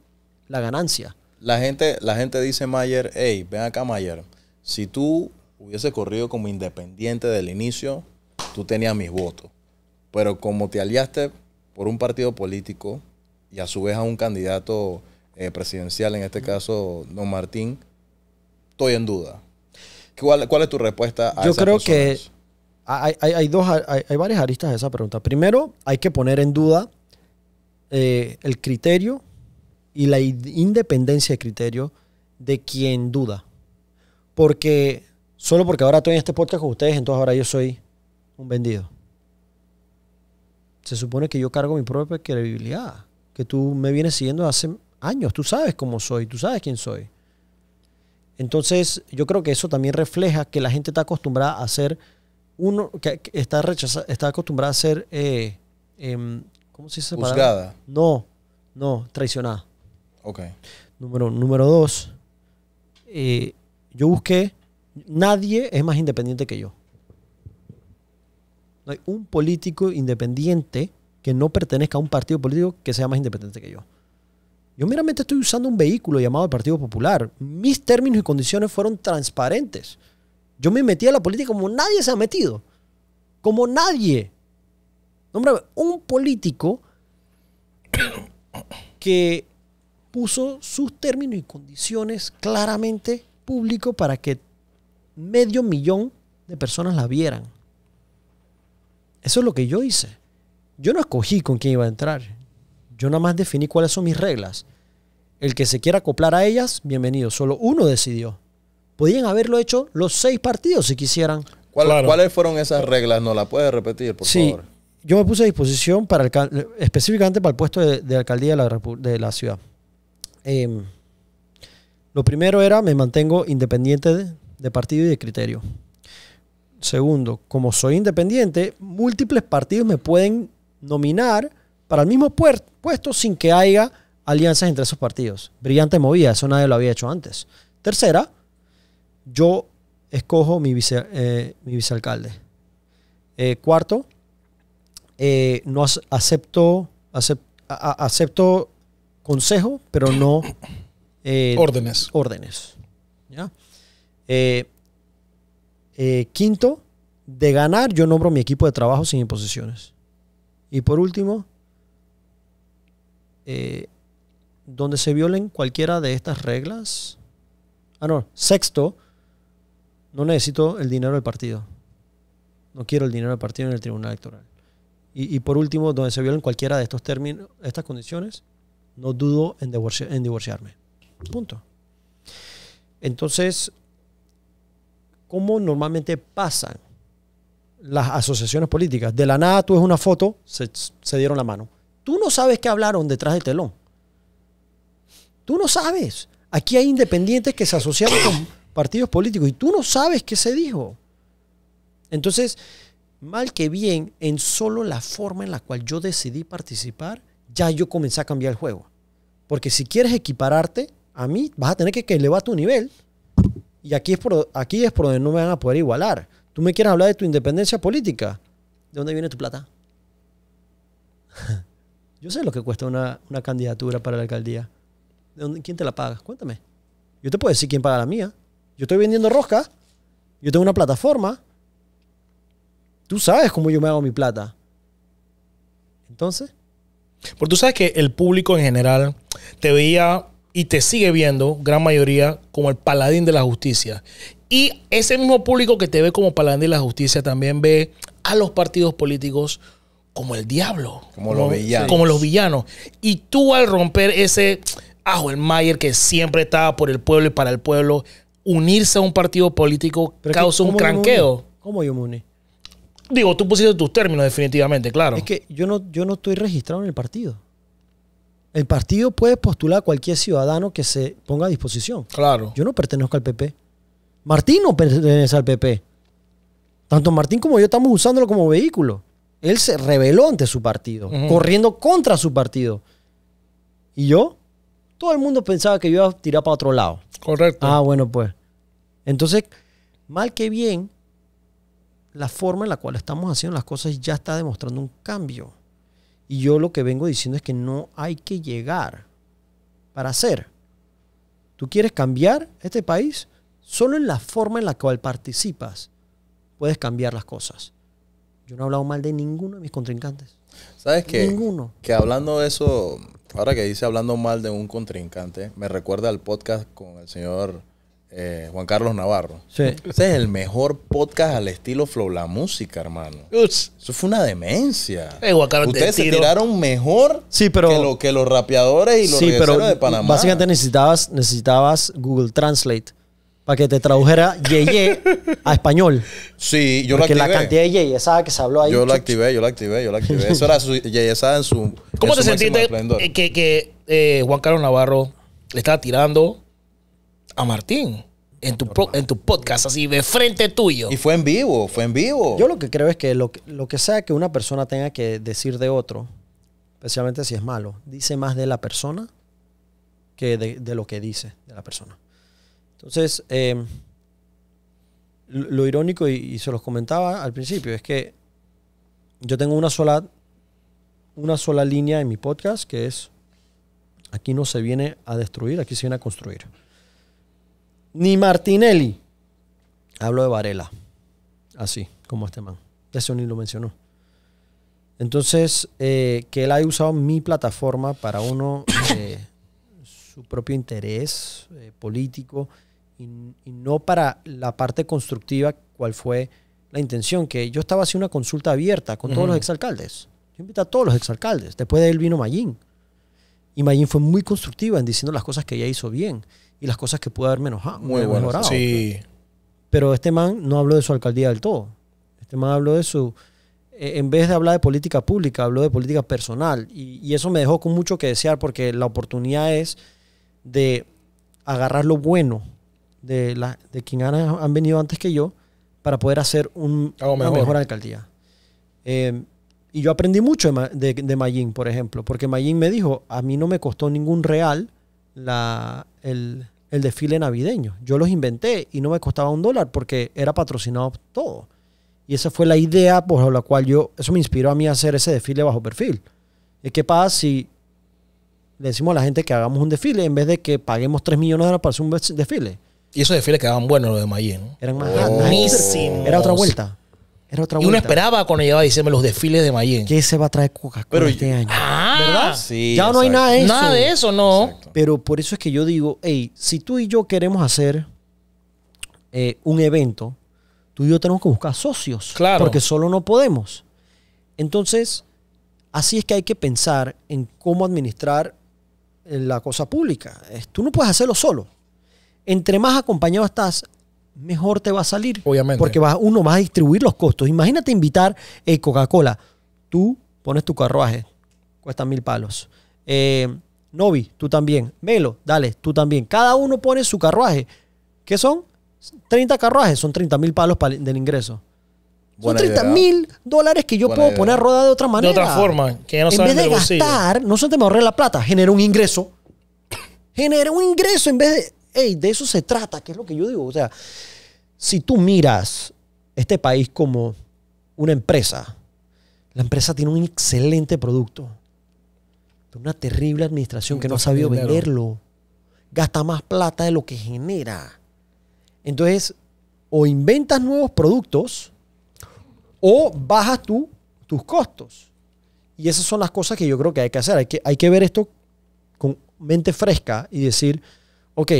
la ganancia. La gente, la gente dice, Mayer, hey, ven acá, Mayer, si tú hubiese corrido como independiente del inicio, tú tenías mis votos. Pero como te aliaste por un partido político y a su vez a un candidato eh, presidencial, en este caso, don Martín, estoy en duda. ¿Cuál, es tu respuesta a Yo creo que hay, hay, dos, hay, varias aristas a esa pregunta. Primero, hay que poner en duda eh, el criterio y la independencia de criterio de quien duda. Porque solo porque ahora estoy en este podcast con ustedes, entonces ahora yo soy un vendido. Se supone que yo cargo mi propia credibilidad, que tú me vienes siguiendo hace años, tú sabes cómo soy, tú sabes quién soy. Entonces, yo creo que eso también refleja que la gente está acostumbrada a ser uno, que está rechaza está acostumbrada a ser, eh, em, ¿cómo se dice? Juzgada. No, no, traicionada. Ok. Número, número dos, eh, yo busqué, nadie es más independiente que yo. No hay un político independiente que no pertenezca a un partido político que sea más independiente que yo. Yo meramente estoy usando un vehículo llamado Partido Popular. Mis términos y condiciones fueron transparentes. Yo me metí a la política como nadie se ha metido. Como nadie. Hombre, un político que puso sus términos y condiciones claramente público para que medio millón de personas la vieran. Eso es lo que yo hice. Yo no escogí con quién iba a entrar. Yo nada más definí cuáles son mis reglas. El que se quiera acoplar a ellas, bienvenido. Solo uno decidió. Podían haberlo hecho los seis partidos si quisieran. ¿Cuáles fueron esas reglas? ¿No la puedes repetir, por sí, favor? Yo me puse a disposición para específicamente para el puesto de, alcaldía de la, ciudad. Em, lo primero era, me mantengo independiente de partido y de criterio. Segundo, como soy independiente, múltiples partidos me pueden nominar para el mismo puesto sin que haya alianzas entre esos partidos. Brillante movida, eso nadie lo había hecho antes. Tercera, yo escojo mi, eh, vicealcalde. Eh, cuarto, eh, no acepto, acepto consejo, pero no... órdenes. Órdenes. quinto, de ganar, yo nombro mi equipo de trabajo sin imposiciones. Y por último, eh, donde se violen cualquiera de estas reglas. Ah, no. Sexto, no necesito el dinero del partido. No quiero el dinero del partido en el tribunal electoral. Y, por último, donde se violen cualquiera de estos términos, estas condiciones, no dudo en, divorciarme. Punto. Entonces, ¿cómo normalmente pasan las asociaciones políticas? De la nada tú ves una foto, se dieron la mano. Tú no sabes qué hablaron detrás del telón. Tú no sabes. Aquí hay independientes que se asociaron con <coughs> partidos políticos y tú no sabes qué se dijo. Entonces, mal que bien, en solo la forma en la cual yo decidí participar, ya yo comencé a cambiar el juego. Porque si quieres equipararte a mí, vas a tener que, elevar tu nivel. Y aquí es, por, aquí es por donde no me van a poder igualar. Tú me quieres hablar de tu independencia política. ¿De dónde viene tu plata? <laughs> Yo sé lo que cuesta una, candidatura para la alcaldía. ¿Quién te la paga? Cuéntame. Yo te puedo decir quién paga la mía. Yo estoy vendiendo rosca. Yo tengo una plataforma. Tú sabes cómo yo me hago mi plata. Entonces. Porque tú sabes que el público en general te veía y te sigue viendo, gran mayoría, como el paladín de la justicia. Y ese mismo público que te ve como paladín de la justicia también ve a los partidos políticos como el diablo. Como, los villanos. Como los villanos. Y tú al romper ese ajo, el Mayer que siempre estaba por el pueblo y para el pueblo, unirse a un partido político causa un cranqueo. ¿Cómo yo me uní? Digo, tú pusiste tus términos definitivamente, claro. Es que yo no, yo no estoy registrado en el partido. El partido puede postular a cualquier ciudadano que se ponga a disposición. Claro. Yo no pertenezco al PP. Martín no pertenece al PP. Tanto Martín como yo estamos usándolo como vehículo. Él se rebeló ante su partido, corriendo contra su partido. ¿Y yo? Todo el mundo pensaba que yo iba a tirar para otro lado. Correcto. Ah, bueno, pues. Entonces, mal que bien, la forma en la cual estamos haciendo las cosas ya está demostrando un cambio. Y yo lo que vengo diciendo es que no hay que llegar para hacer. Tú quieres cambiar este país, solo en la forma en la cual participas puedes cambiar las cosas. Yo no he hablado mal de ninguno de mis contrincantes. ¿Sabes qué? Ninguno. Que hablando de eso, ahora que dice hablando mal de un contrincante, me recuerda al podcast con el señor eh, Juan Carlos Navarro. Sí. Ese es el mejor podcast al estilo Flow La Música, hermano. Ups. Eso fue una demencia. Eh, Ustedes se tiraron mejor que, los rapeadores y los sí, pero de Panamá. Básicamente necesitabas, necesitabas Google Translate para que te tradujera Yeye a español. Sí, yo lo activé. la cantidad de esa que se habló ahí. Yo lo activé, yo lo activé, yo lo activé. Eso era su Yeyesada en su. ¿Cómo te sentiste eh, que, eh, Juan Carlos Navarro le estaba tirando a Martín? En tu, en tu podcast, así de frente tuyo. Y fue en vivo, fue en vivo. Yo lo que creo es que lo, que sea que una persona tenga que decir de otro, especialmente si es malo, dice más de la persona que de lo que dice de la persona. Entonces, em, lo irónico, y, se los comentaba al principio, es que yo tengo una sola, una sola línea en mi podcast que es, aquí no se viene a destruir, aquí se viene a construir. Ni Martinelli, hablo de Varela, así como este man, ya se ni lo mencionó. Entonces, eh, que él haya usado mi plataforma para uno, <coughs> eh, su propio interés eh, político, y, no para la parte constructiva, cuál fue la intención, que yo estaba haciendo una consulta abierta con todos los exalcaldes. Yo invité a todos los exalcaldes. Después de él vino Mayín. Y Mayín fue muy constructiva en diciendo las cosas que ella hizo bien y las cosas que pudo haber enojado. muy bueno, Sí. Pues. Pero este man no habló de su alcaldía del todo. Este man habló de su... Eh, en vez de hablar de política pública, habló de política personal. Y, y eso me dejó con mucho que desear porque la oportunidad es de agarrar lo bueno de, la, de han, venido antes que yo para poder hacer un, mejor. una mejor alcaldía. Em, y yo aprendí mucho de, de, Mayín, por ejemplo, porque Mayín me dijo, a mí no me costó ningún real la, el, desfile navideño. Yo los inventé y no me costaba un dólar porque era patrocinado todo. Y esa fue la idea por la cual yo, eso me inspiró a mí a hacer ese desfile bajo perfil. ¿Y qué pasa si le decimos a la gente que hagamos un desfile en vez de que paguemos 3 millones de dólares para hacer un desfile? Y esos desfiles quedaban buenos los de Mayen. Eran más oh. Era otra vuelta. Era otra Y uno esperaba cuando llegaba a decirme los desfiles de Mayen. ¿Qué se va a traer Coca-Cola este año? Ah. ¿Verdad? ya no hay nada de eso. Nada de eso, no. Pero por eso es que yo digo, hey, si tú y yo queremos hacer eh, un evento, tú y yo tenemos que buscar socios. Claro. Porque solo no podemos. Entonces, así es que hay que pensar en cómo administrar eh, la cosa pública. Tú no puedes hacerlo solo entre más acompañado estás, mejor te va a salir. Obviamente. Porque uno, va a distribuir los costos. Imagínate invitar a eh, Coca-Cola. Tú pones tu carruaje, cuesta mil palos. Eh, Novi, tú también. Melo, dale, tú también. Cada uno pone su carruaje. ¿Qué son? 30 carruajes, son 30 mil palos del ingreso. son 30 mil dólares que yo puedo poner a rodar de otra manera. De otra forma, que no En vez de gastar, no se te me la plata, genera un ingreso. Genera un ingreso en vez de hey, de eso se trata, que es lo que yo digo. O sea, si tú miras este país como una empresa, la empresa tiene un excelente producto, una terrible administración que no ha sabido venderlo. Gasta más plata de lo que genera. Entonces, o inventas nuevos productos o bajas tú tus costos. Y esas son las cosas que yo creo que hay que hacer. Hay que, hay que ver esto con mente fresca y decir, ok,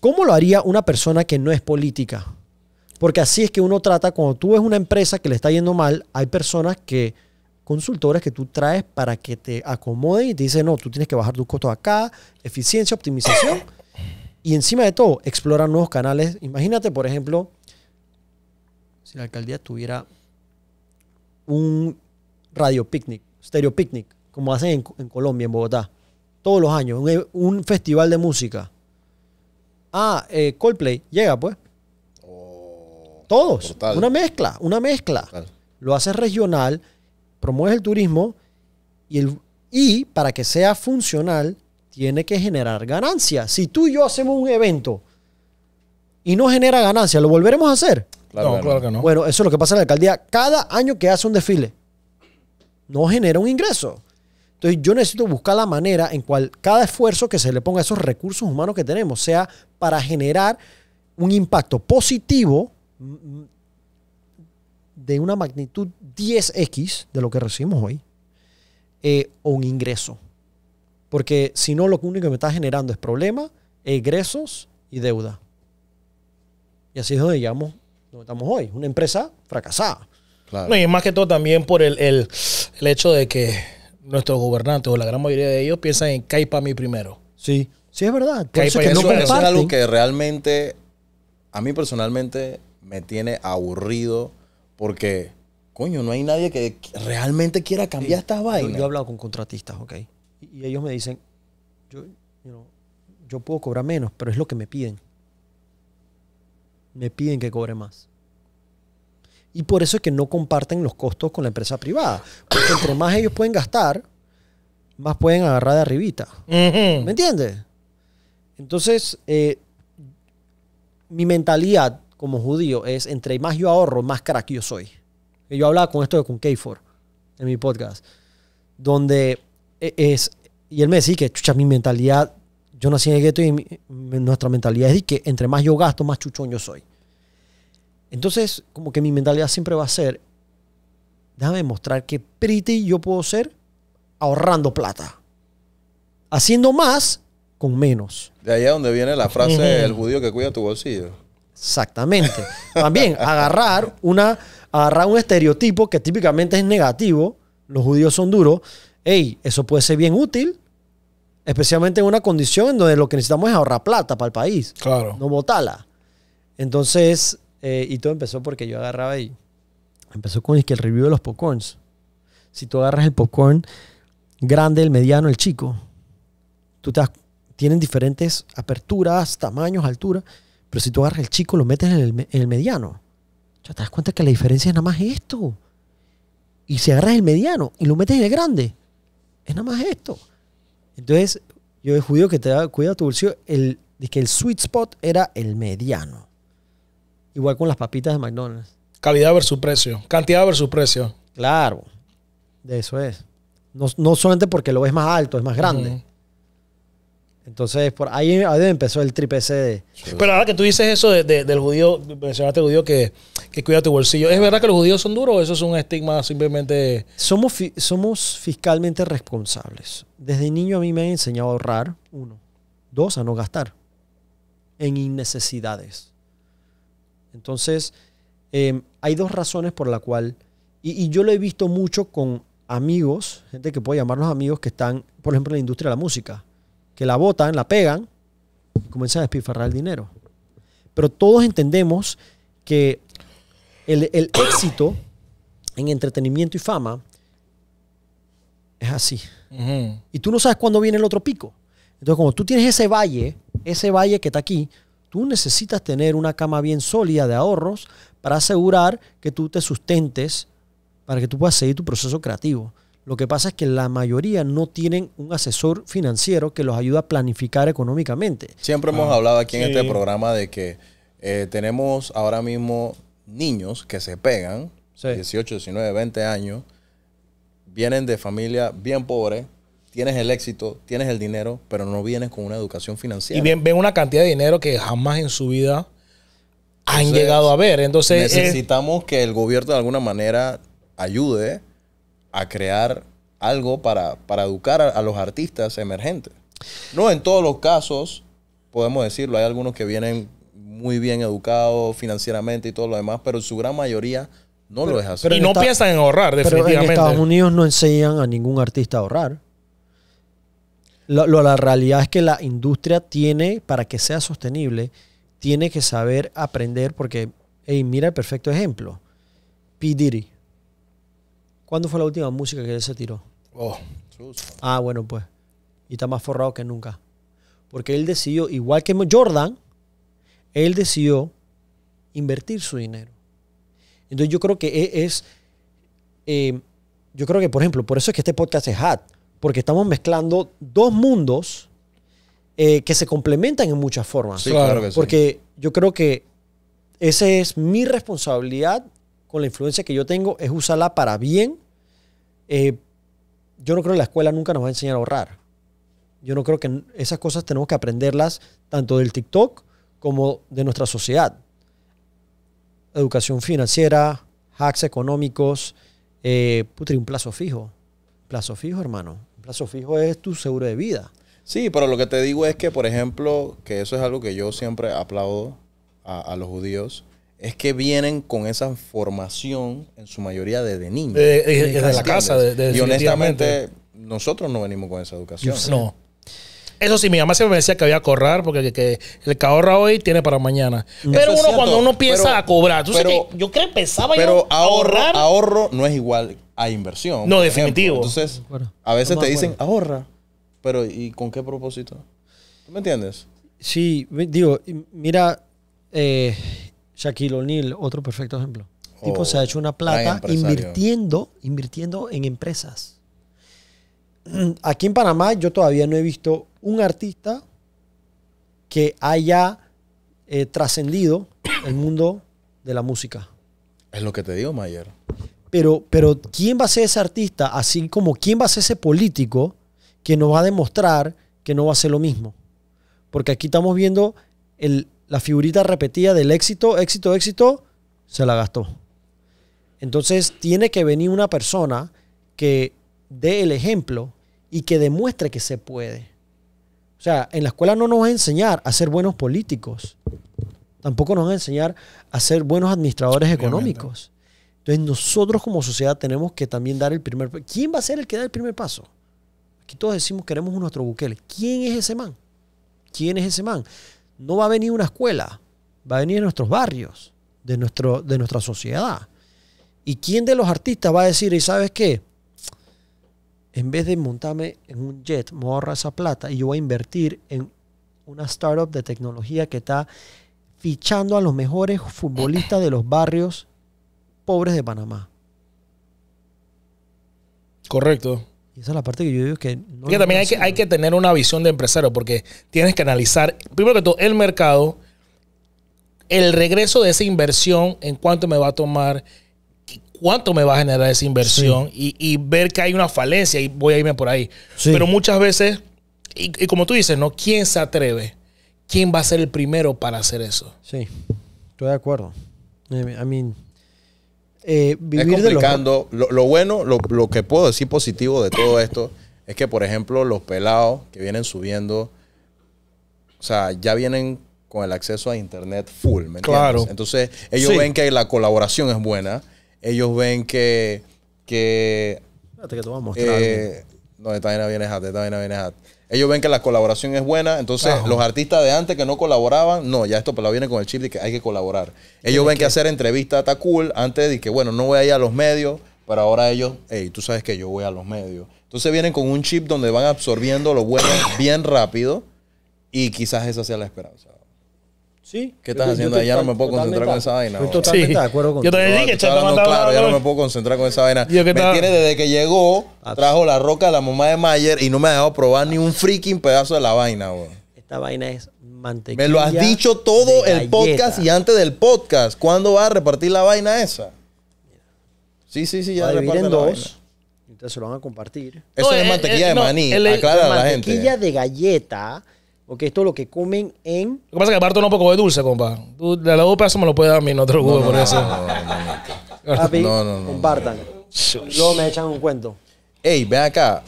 ¿Cómo lo haría una persona que no es política? Porque así es que uno trata, cuando tú ves una empresa que le está yendo mal, hay personas que, consultores que tú traes para que te acomoden y te dicen, no, tú tienes que bajar tus costos acá, eficiencia, optimización. Y encima de todo, explorar nuevos canales. Imagínate, por ejemplo, si la alcaldía tuviera un radio picnic, stereo picnic, como hacen en, Colombia, en Bogotá, todos los años, un festival de música Ah, eh, Coldplay, llega pues. Oh, Todos. Una mezcla, una mezcla. Lo haces regional, promueves el turismo y, el, y para que sea funcional tiene que generar ganancias. Si tú y yo hacemos un evento y no genera ganancia, ¿lo volveremos a hacer? Claro, no, claro que no. Bueno, eso es lo que pasa en la alcaldía. Cada año que hace un desfile, no genera un ingreso. Entonces yo necesito buscar la manera en cual cada esfuerzo que se le ponga a esos recursos humanos que tenemos sea para generar un impacto positivo mm, mm, de una magnitud 10x de lo que recibimos hoy eh, o un ingreso. Porque si no, lo único que me está generando es problema, egresos y deuda. Y así es donde llegamos, donde estamos hoy. Una empresa fracasada. No, y más que todo también por el hecho de que nuestros gobernantes o la gran mayoría de ellos piensan en Caipa mí primero. Sí, sí es verdad. que es algo que realmente a mí personalmente me tiene aburrido porque coño, no hay nadie que realmente quiera cambiar estas vainas. Yo, he hablado con contratistas, ok. Y, ellos me dicen, yo, yo puedo cobrar menos, pero es lo que me piden. Me piden que cobre más. Y por eso es que no comparten los costos con la empresa privada. Porque entre más ellos pueden gastar, más pueden agarrar de arribita. ¿Me entiendes? Entonces, eh, mi mentalidad como judío es, entre más yo ahorro, más crack yo soy. yo hablaba con esto de con K4 en mi podcast, donde e-, es, y él me decía que, chucha, mi mentalidad, yo nací en el gueto y nuestra mentalidad es que entre más yo gasto, más chuchón yo soy. Entonces, como que mi mentalidad siempre va a ser, déjame mostrar que pretty yo puedo ser ahorrando plata. Haciendo más con menos. De ahí es donde viene la frase el judío que cuida tu bolsillo. Exactamente. También <laughs> agarrar una agarrar un estereotipo que típicamente es negativo, los judíos son duros, hey, eso puede ser bien útil, especialmente en una condición en donde lo que necesitamos es ahorrar plata para el país, claro. no botala. Entonces, eh, y todo empezó porque yo agarraba y empezó con que el review de los popcorns. Si tú agarras el popcorn grande, el mediano, el chico, tú te tienen diferentes aperturas, tamaños, alturas, pero si tú agarras el chico, lo metes en el, mediano. Ya te das cuenta que la diferencia es nada más esto. Y si agarras el mediano y lo metes en el grande, es nada más esto. Entonces, yo he judío que te cuidado cuida tu bolsillo, el, de que el sweet spot era el mediano. Igual con las papitas de McDonald's. Calidad versus precio. Cantidad versus precio. Claro. De eso es. No, solamente porque lo ves más alto, es más grande. Entonces, por ahí, empezó el triple de... Pero ahora que tú dices eso del judío, mencionaste el judío que, cuida tu bolsillo, ¿es verdad que los judíos son duros o eso es un estigma simplemente...? Somos, somos fiscalmente responsables. Desde niño a mí me han enseñado a ahorrar, uno. Dos, a no gastar en innecesidades. Entonces, em, hay dos razones por la cual, y, yo lo he visto mucho con amigos, gente que puede los amigos que están, por ejemplo, en la industria de la música, que la botan, la pegan, y comienzan a despilfarrar el dinero. Pero todos entendemos que el, éxito en entretenimiento y fama es así. Y tú no sabes cuándo viene el otro pico. Entonces, como tú tienes ese valle, ese valle que está aquí, Tú necesitas tener una cama bien sólida de ahorros para asegurar que tú te sustentes, para que tú puedas seguir tu proceso creativo. Lo que pasa es que la mayoría no tienen un asesor financiero que los ayude a planificar económicamente. Siempre hemos ah, hablado aquí en este programa de que eh, tenemos ahora mismo niños que se pegan, 18, 19, 20 años, vienen de familias bien pobres, tienes el éxito, tienes el dinero, pero no vienes con una educación financiera. Y ven, una cantidad de dinero que jamás en su vida han llegado a ver. Entonces necesitamos que el gobierno de alguna manera ayude a crear algo para, educar a, los artistas emergentes. No en todos los casos, podemos decirlo, hay algunos que vienen muy bien educados financieramente y todo lo demás, pero en su gran mayoría no lo es así. Pero y no piensan en ahorrar, definitivamente. en Estados Unidos no enseñan a ningún artista a ahorrar. Lo, la realidad es que la industria tiene, para que sea sostenible, tiene que saber aprender porque, hey, mira el perfecto ejemplo. P. Diddy. ¿Cuándo fue la última música que él se tiró? Oh, ah, bueno, pues. Y está más forrado que nunca. Porque él decidió, igual que Jordan, él decidió invertir su dinero. Entonces yo creo que e, es... Eh, yo creo que, por ejemplo, por eso es que este podcast es hat porque estamos mezclando dos mundos eh, que se complementan en muchas formas. porque yo creo que esa es mi responsabilidad con la influencia que yo tengo, es usarla para bien. Eh, yo no creo que la escuela nunca nos va a enseñar a ahorrar. Yo no creo que esas cosas tenemos que aprenderlas tanto del TikTok como de nuestra sociedad. Educación financiera, hacks económicos, eh, un plazo fijo. Plazo fijo, hermano. Plazo fijo es tu seguro de vida. Sí, pero lo que te digo es que, por ejemplo, que eso es algo que yo siempre aplaudo a, los judíos, es que vienen con esa formación en su mayoría desde niños. Eh, eh, desde, la casa. y honestamente, nosotros no venimos con esa educación. No. Eso sí, mi mamá siempre me decía que había que ahorrar porque el que ahorra hoy tiene para mañana. Mm. Pero uno cuando uno piensa a cobrar, tú sabes yo creo que pensaba yo ahorrar. Ahorro no es igual a inversión. No, definitivo. Entonces, a veces te dicen ahorra, pero ¿y con qué propósito? me entiendes? Sí, digo, mira, eh, Shaquille O'Neal, otro perfecto ejemplo. tipo se ha oh, hecho una plata invirtiendo, invirtiendo en empresas. <clears throat> Aquí en Panamá yo todavía no he visto un artista que haya eh, trascendido el mundo de la música. Es lo que te digo, Mayer. Pero, ¿quién va a ser ese artista? Así como ¿quién va a ser ese político que nos va a demostrar que no va a ser lo mismo? Porque aquí estamos viendo la figurita repetida del éxito, éxito, éxito, se la gastó. Entonces tiene que venir una persona que dé el ejemplo y que demuestre que se puede. O sea, en la escuela no nos va a enseñar a ser buenos políticos. Tampoco nos va a enseñar a ser buenos administradores económicos. Entonces nosotros como sociedad tenemos que también dar el primer paso. ¿Quién va a ser el que da el primer paso? Aquí todos decimos queremos nuestro buquel. ¿Quién es ese man? ¿Quién es ese man? No va a venir una escuela, va a venir de nuestros barrios, de, nuestro, de nuestra sociedad. ¿Y quién de los artistas va a decir, y sabes qué? En vez de montarme en un jet, me ahorra esa plata y yo voy a invertir en una startup de tecnología que está fichando a los mejores futbolistas de los barrios pobres de Panamá. Correcto. Y esa es la parte que yo digo que no. también hay que, hay que tener una visión de empresario porque tienes que analizar, primero que todo, el mercado, el regreso de esa inversión, en cuánto me va a tomar, cuánto me va a generar esa inversión y, ver que hay una falencia y voy a irme por ahí. Pero muchas veces, y, como tú dices, ¿no? ¿Quién se atreve? ¿Quién va a ser el primero para hacer eso? Sí, estoy de acuerdo. Eh, I mean, eh, lo, bueno, lo, que puedo decir positivo de todo esto es que, por ejemplo, los pelados que vienen subiendo, o sea, ya vienen con el acceso a internet full, ¿me entiendes? Claro. Entonces, ellos ven que la colaboración es buena, ellos ven que... te eh, no, esta viene viene ellos ven que la colaboración es buena, entonces los artistas de antes que no colaboraban, no, ya esto lo viene con el chip de que hay que colaborar. Ellos ven que, hacer entrevistas está cool antes de que, bueno, no voy a a los medios, pero ahora ellos, hey, tú sabes que yo voy a los medios. Entonces vienen con un chip donde van absorbiendo lo bueno bien rápido y quizás esa sea la esperanza. Sí. ¿Qué estás haciendo ahí? Ya No me puedo concentrar con esa vaina. totalmente de acuerdo con Yo te dije que claro, ya no me puedo concentrar con esa vaina. me desde que llegó, trajo la roca de la mamá de Mayer y no me ha dejado probar ni un freaking pedazo de la vaina, güey. Esta vaina es mantequilla. Me lo has dicho todo el podcast y antes del podcast. ¿Cuándo va a repartir la vaina esa? Sí, sí, sí, ya reparten dos. Entonces se lo van a compartir. Eso es, mantequilla de maní, aclara a la gente. Mantequilla de galleta porque esto es lo que comen en. Lo que pasa es que parto no poco de dulce, compa. Tú, de la dos pedazos me lo puede dar a mí, no te eso. no, por no, eso. No, Papi, compartan. Luego me echan un cuento. Ey, ven acá.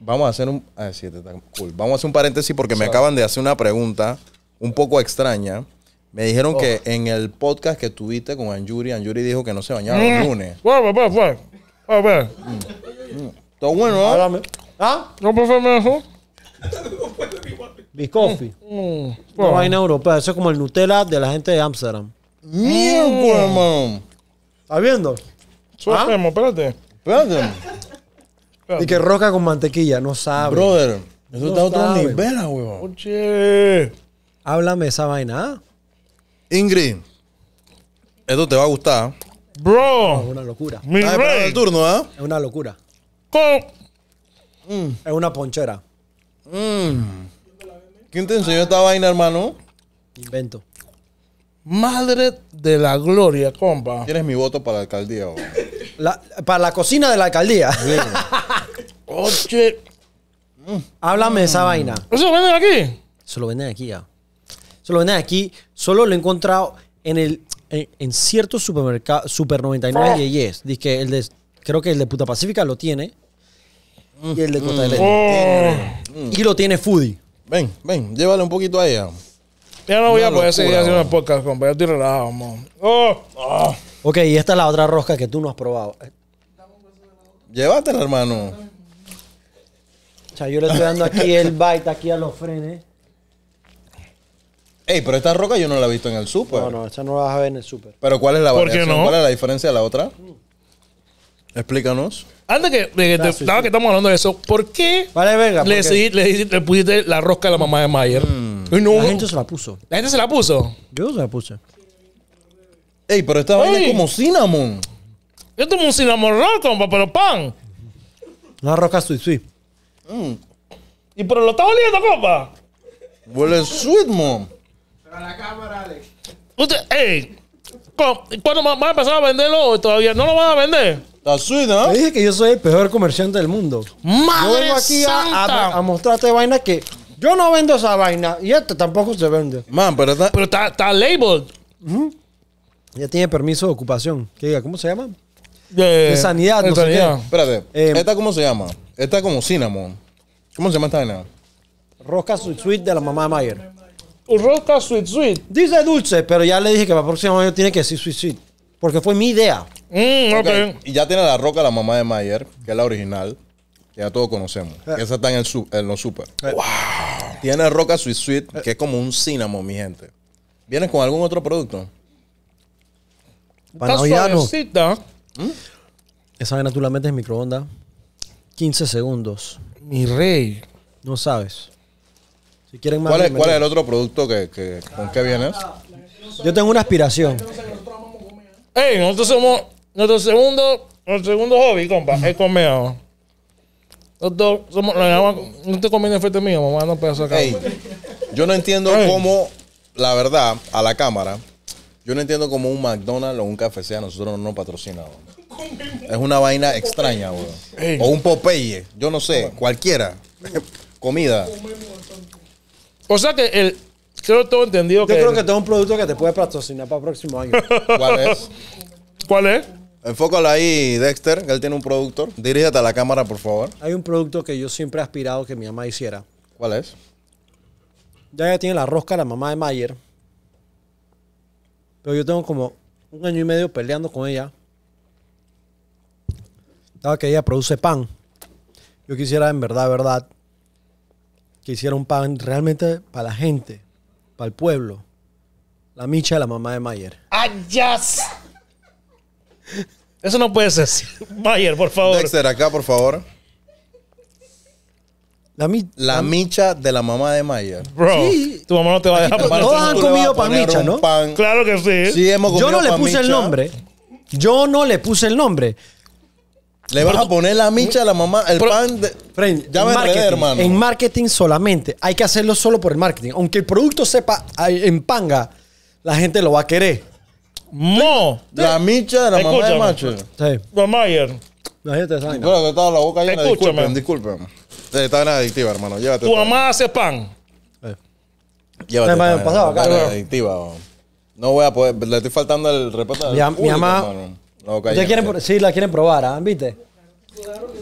Vamos a hacer un. te está cool. Vamos a hacer un paréntesis porque me acaban de hacer una pregunta un poco extraña. Me dijeron que en el podcast que tuviste con Anjuri, Anjuri dijo que no se bañaba el los mm. lunes. Bueno, bueno. A ver. Mm. Mm. Todo bueno, ¿Ah? No, por pues, favor, <laughs> Biscoffee. Eh, mm, vaina europea. Eso es como el Nutella de la gente de Ámsterdam. Mierda, mm. hermano! ¿Estás viendo? Suéltame, ¿Ah? espérate. Espérate. Y que roca con mantequilla. No sabe. Brother, eso está a otro nivel, weón. Ah, Oye. Háblame esa vaina. ¿ah? Ingrid, esto te va a gustar. ¡Bro! Es una locura. Mi el turno, ¿ah? Es una locura. Co- mm. Es una ponchera. ¡Mmm! ¿Quién te enseñó esta vaina, hermano? Invento. Madre de la gloria, compa. Tienes mi voto para la alcaldía. para la cocina de la alcaldía. Oye, mm. Háblame de esa vaina. ¿eso lo venden aquí? Se lo venden aquí ya. Se lo venden aquí. Solo lo he encontrado en el en, ciertos supermercados. Super 99 y Yes. Dice que el de. Creo que el de Puta Pacífica lo tiene. Y el de este. mm. Y lo tiene Foodie. Ven, ven, llévale un poquito a ella. Ya no voy a poder seguir haciendo el podcast, compa. Yo estoy relajado, Oh, ah. Ok, y esta es la otra rosca que tú no has probado. Llévatela, hermano. O sea, yo le estoy dando aquí el bite aquí a los frenes. Ey, pero esta roca yo no la he visto en el súper. No, no, esta no la vas a ver en el súper. Pero ¿cuál es la ¿Por qué no? ¿Cuál es la diferencia de la otra? Mm. Explícanos. Antes que, que estamos hablando de eso, ¿por qué le, pusiste la rosca a la mamá de Mayer? Mm. la gente se la puso. ¿La gente se la puso? Yo se la puse. Ey, pero esta vaina como cinnamon. Yo tengo un cinnamon roll con pero pan. Una rosca sweet sweet. Mm. ¿Y pero lo está oliendo, compa? Huele sweet, mom. Pero a la cámara, Alex. Usted, ey, ¿cuándo vas a empezar a venderlo? ¿Todavía no lo van a vender? Está sweet, ¿no? dije que yo soy el peor comerciante del mundo. ¡Madre vengo aquí A, mostrarte vainas que yo no vendo esa vaina y esta tampoco se vende. Man, pero está... Pero está, labeled. Ya tiene permiso de ocupación. ¿Qué diga? ¿Cómo se llama? De, sanidad, no Espérate. Eh, ¿Esta cómo se llama? Esta como cinnamon. ¿Cómo se llama esta vaina? Rosca Sweet Sweet de la mamá de Mayer. Rosca sweet sweet. Dice dulce, pero ya le dije que para el próximo año tiene que decir Sweet Sweet porque fue mi idea. Mm, y ya tiene la roca la mamá de Mayer, que es la original. Que ya todos conocemos. Eh. Esa está en, el los super. Eh. Tiene roca Sweet Sweet, eh. que es como un cinamo mi gente. ¿Vienes con algún otro producto? Panaviano. ¿Mm? Esa naturalmente tú la metes en microondas. 15 segundos. Mi rey. No sabes. Si quieren más. ¿Cuál es, el otro producto que, que vienes? Yo tengo una aspiración. Ey, nosotros somos. Nuestro segundo. Nuestro segundo hobby, compa, es comer. Nosotros somos. no te comes en frente mío, mamá, no puedo sacar. yo no entiendo cómo, la verdad, a la cámara, yo no entiendo cómo un McDonald's o un café sea nosotros no nos Es una vaina extraña, weón. O un Popeye, yo no sé, cualquiera. <laughs> Comida. O sea que el, entendido Yo creo que tengo un producto que te puede patrocinar para el próximo año. <laughs> ¿Cuál es? ¿Cuál es? Enfócalo ahí, Dexter, él tiene un producto. Dirígete a la cámara, por favor. Hay un producto que yo siempre he aspirado que mi mamá hiciera. ¿Cuál es? Ya ella tiene la rosca la mamá de Mayer. Pero yo tengo como un año y medio peleando con ella. Estaba que ella produce pan. Yo quisiera, en verdad, verdad, que hiciera un pan realmente para la gente para el pueblo, la micha de la mamá de Mayer. ¡Ay, Eso no puede ser. <laughs> Mayer, por favor. Dexter, acá, por favor. La, micha de la mamá de Mayer. Bro, tu mamá no te va a dejar Todos no, han comido pan micha, ¿no? Claro que sí. Yo no le puse el nombre. Yo no le puse el nombre. Le vas a poner la micha a la mamá, el pan. De, ya me enredé, hermano. En marketing solamente. Hay que hacerlo solo por el marketing. Aunque el producto sepa en panga, la gente lo va a querer. ¡Mo! La micha de la mamá de macho. Sí. Mayer. La gente sabe. Pero que estaba la boca Escúchame. Disculpen, disculpen. Está bien adictiva, hermano. Llévate. Tu mamá hace pan. Llévate. Llévate. Me pasado, acá. Adictiva. No voy a poder. Le estoy faltando el respeto. Mi, mi mamá. ¿Ustedes quieren, la quieren probar, ¿ah? ¿viste? Claro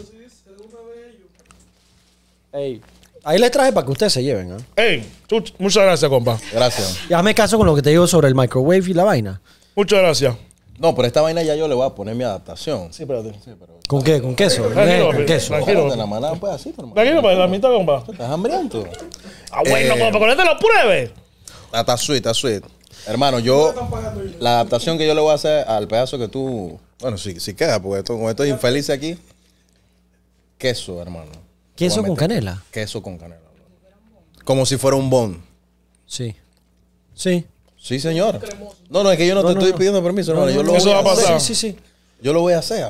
Ey. Ahí les traje para que ustedes se lleven. ¿ah? Ey, muchas gracias, compa. Gracias. Y hazme caso con lo que te digo sobre el microwave y la vaina. Muchas gracias. No, pero esta vaina ya yo le voy a poner mi adaptación. Sí, pero ¿Con qué? ¿Con queso? Tranquilo, Con queso. tranquilo. la manada, pues así, hermano. Tranquilo, para pues, la mitad, compa. ¿Estás hambriento? Ah, bueno, eh. compa, con esto lo pruebe. Ah, está sweet, está sweet. Hermano, yo. La adaptación que yo le voy a hacer al pedazo que tú. Bueno, si, si queda, porque esto, como estoy infeliz aquí. Queso, hermano. ¿Queso con canela? Queso con canela. Como si fuera un bon. Sí. Sí. Sí, señor. No, no, es que yo no, te estoy pidiendo permiso, hermano. yo lo eso va a pasar. Sí, sí, sí. Yo lo voy a hacer.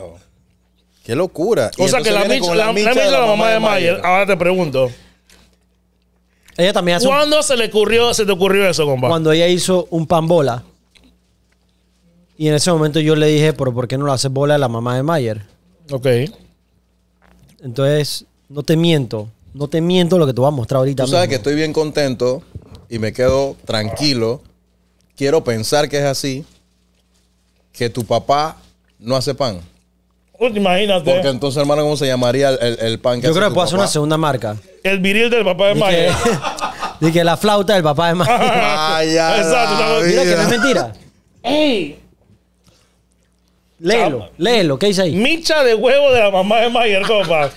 Qué locura. O sea que la, micha, la, la, la, mamá de Mayer, ahora te pregunto. Ella también hace ¿Cuándo se le ocurrió, se te ocurrió eso, compa? Cuando ella hizo un pan bola. Y en ese momento yo le dije, pero ¿por qué no lo hace bola a la mamá de Mayer? Ok. Entonces, no te miento. No te miento lo que te voy a mostrar ahorita. Tú sabes que estoy bien contento y me quedo tranquilo. Quiero pensar que es así, que tu papá no hace pan. Pues, imagínate. Porque entonces, hermano, ¿cómo se llamaría el, el, el pan que Yo creo que puedo hacer una segunda marca. El viril del papá de Mayer Y que la flauta del papá de Mayer Ah, <laughs> ya Exacto. Mira que no es mentira. ¡Ey! Léelo, léelo, ¿qué dice ahí? Micha de huevo de la mamá de Mayer Copa.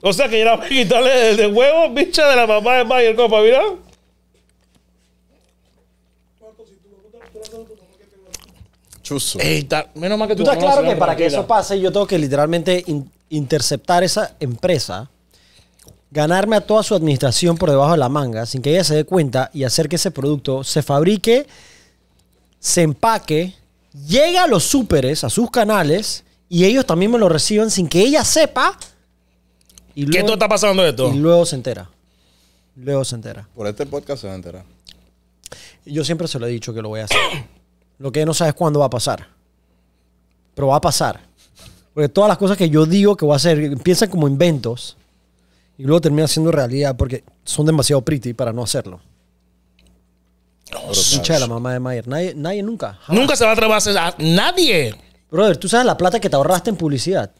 O sea que ya voy a quitarle el de huevo, micha de la mamá de Mayer Copa, mira. menos mal que tú, estás claro que para que eso pase, yo tengo que literalmente interceptar esa empresa, ganarme a toda su administración por debajo de la manga, sin que ella se dé cuenta y hacer que ese producto se fabrique, se empaque, llegue a los súperes, a sus canales, y ellos también me lo reciban sin que ella sepa. Y ¿Qué está pasando esto? y luego se entera. Luego se entera. Por este podcast se va a enterar. Yo siempre se lo he dicho que lo voy a hacer. Lo que no sabes cuándo va a pasar. Pero va a pasar. Porque todas las cosas que yo digo que voy a hacer empiezan como inventos y luego terminan siendo realidad porque son demasiado pretty para no hacerlo. Oh, la mamá de Mayer. Nadie, nunca. Nunca se va a atrever a nadie. Brother, tú sabes la plata que te ahorraste en publicidad.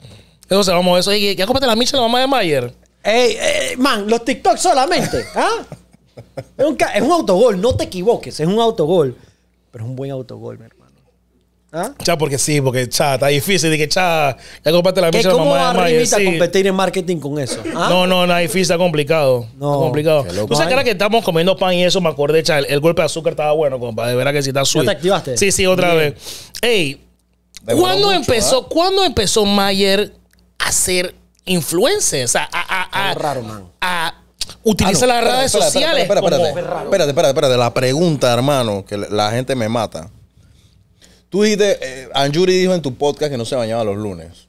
Eso se vamos a eso. ¿ya compraste la micha de la mamá de Mayer? Ey, man, los TikTok solamente. ¿ah? un, es un autogol, no te equivoques, es un autogol. Pero es un buen autogol, mi hermano. ¿Ah? porque sí, porque cha, está difícil. Dije, cha, ya comparte la misa de mamá. ¿Cómo competir en marketing con eso? ¿ah? No, no, no, difícil, está complicado. No, complicado. Tú sabes que que estamos comiendo pan y eso, me acordé, cha, el, golpe de azúcar estaba bueno, compa. De verdad que sí está sweet. te activaste? Sí, sí, otra vez. Ey, ¿cuándo, empezó, ¿ah? ¿cuándo empezó Mayer a ser influencer? O sea, raro, man. a utiliza ah, las redes sociales. Espérate, espérate, espérate, espérate, La pregunta, hermano, que la gente me mata. Tú dijiste, eh, Anjuri dijo en tu podcast que no se bañaba los lunes.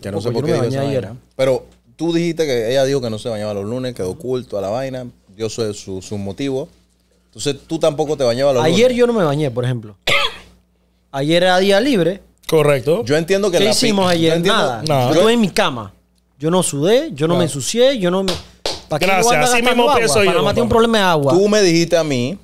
que no sé por qué Pero tú dijiste que ella dijo que no se bañaba los lunes, quedó oculto a la vaina, dio sus su, su Entonces tú tampoco te bañabas los lunes. Ayer yo no me bañé, por ejemplo. <coughs> Ayer era día libre. Correcto. Yo entiendo que ¿Qué hicimos ayer? nada. Yo en mi cama. Yo no sudé, yo no me ensucié, yo no me... Gracias, así mismo pienso yo. Panamá tiene un problema de agua. Tú me dijiste a mí,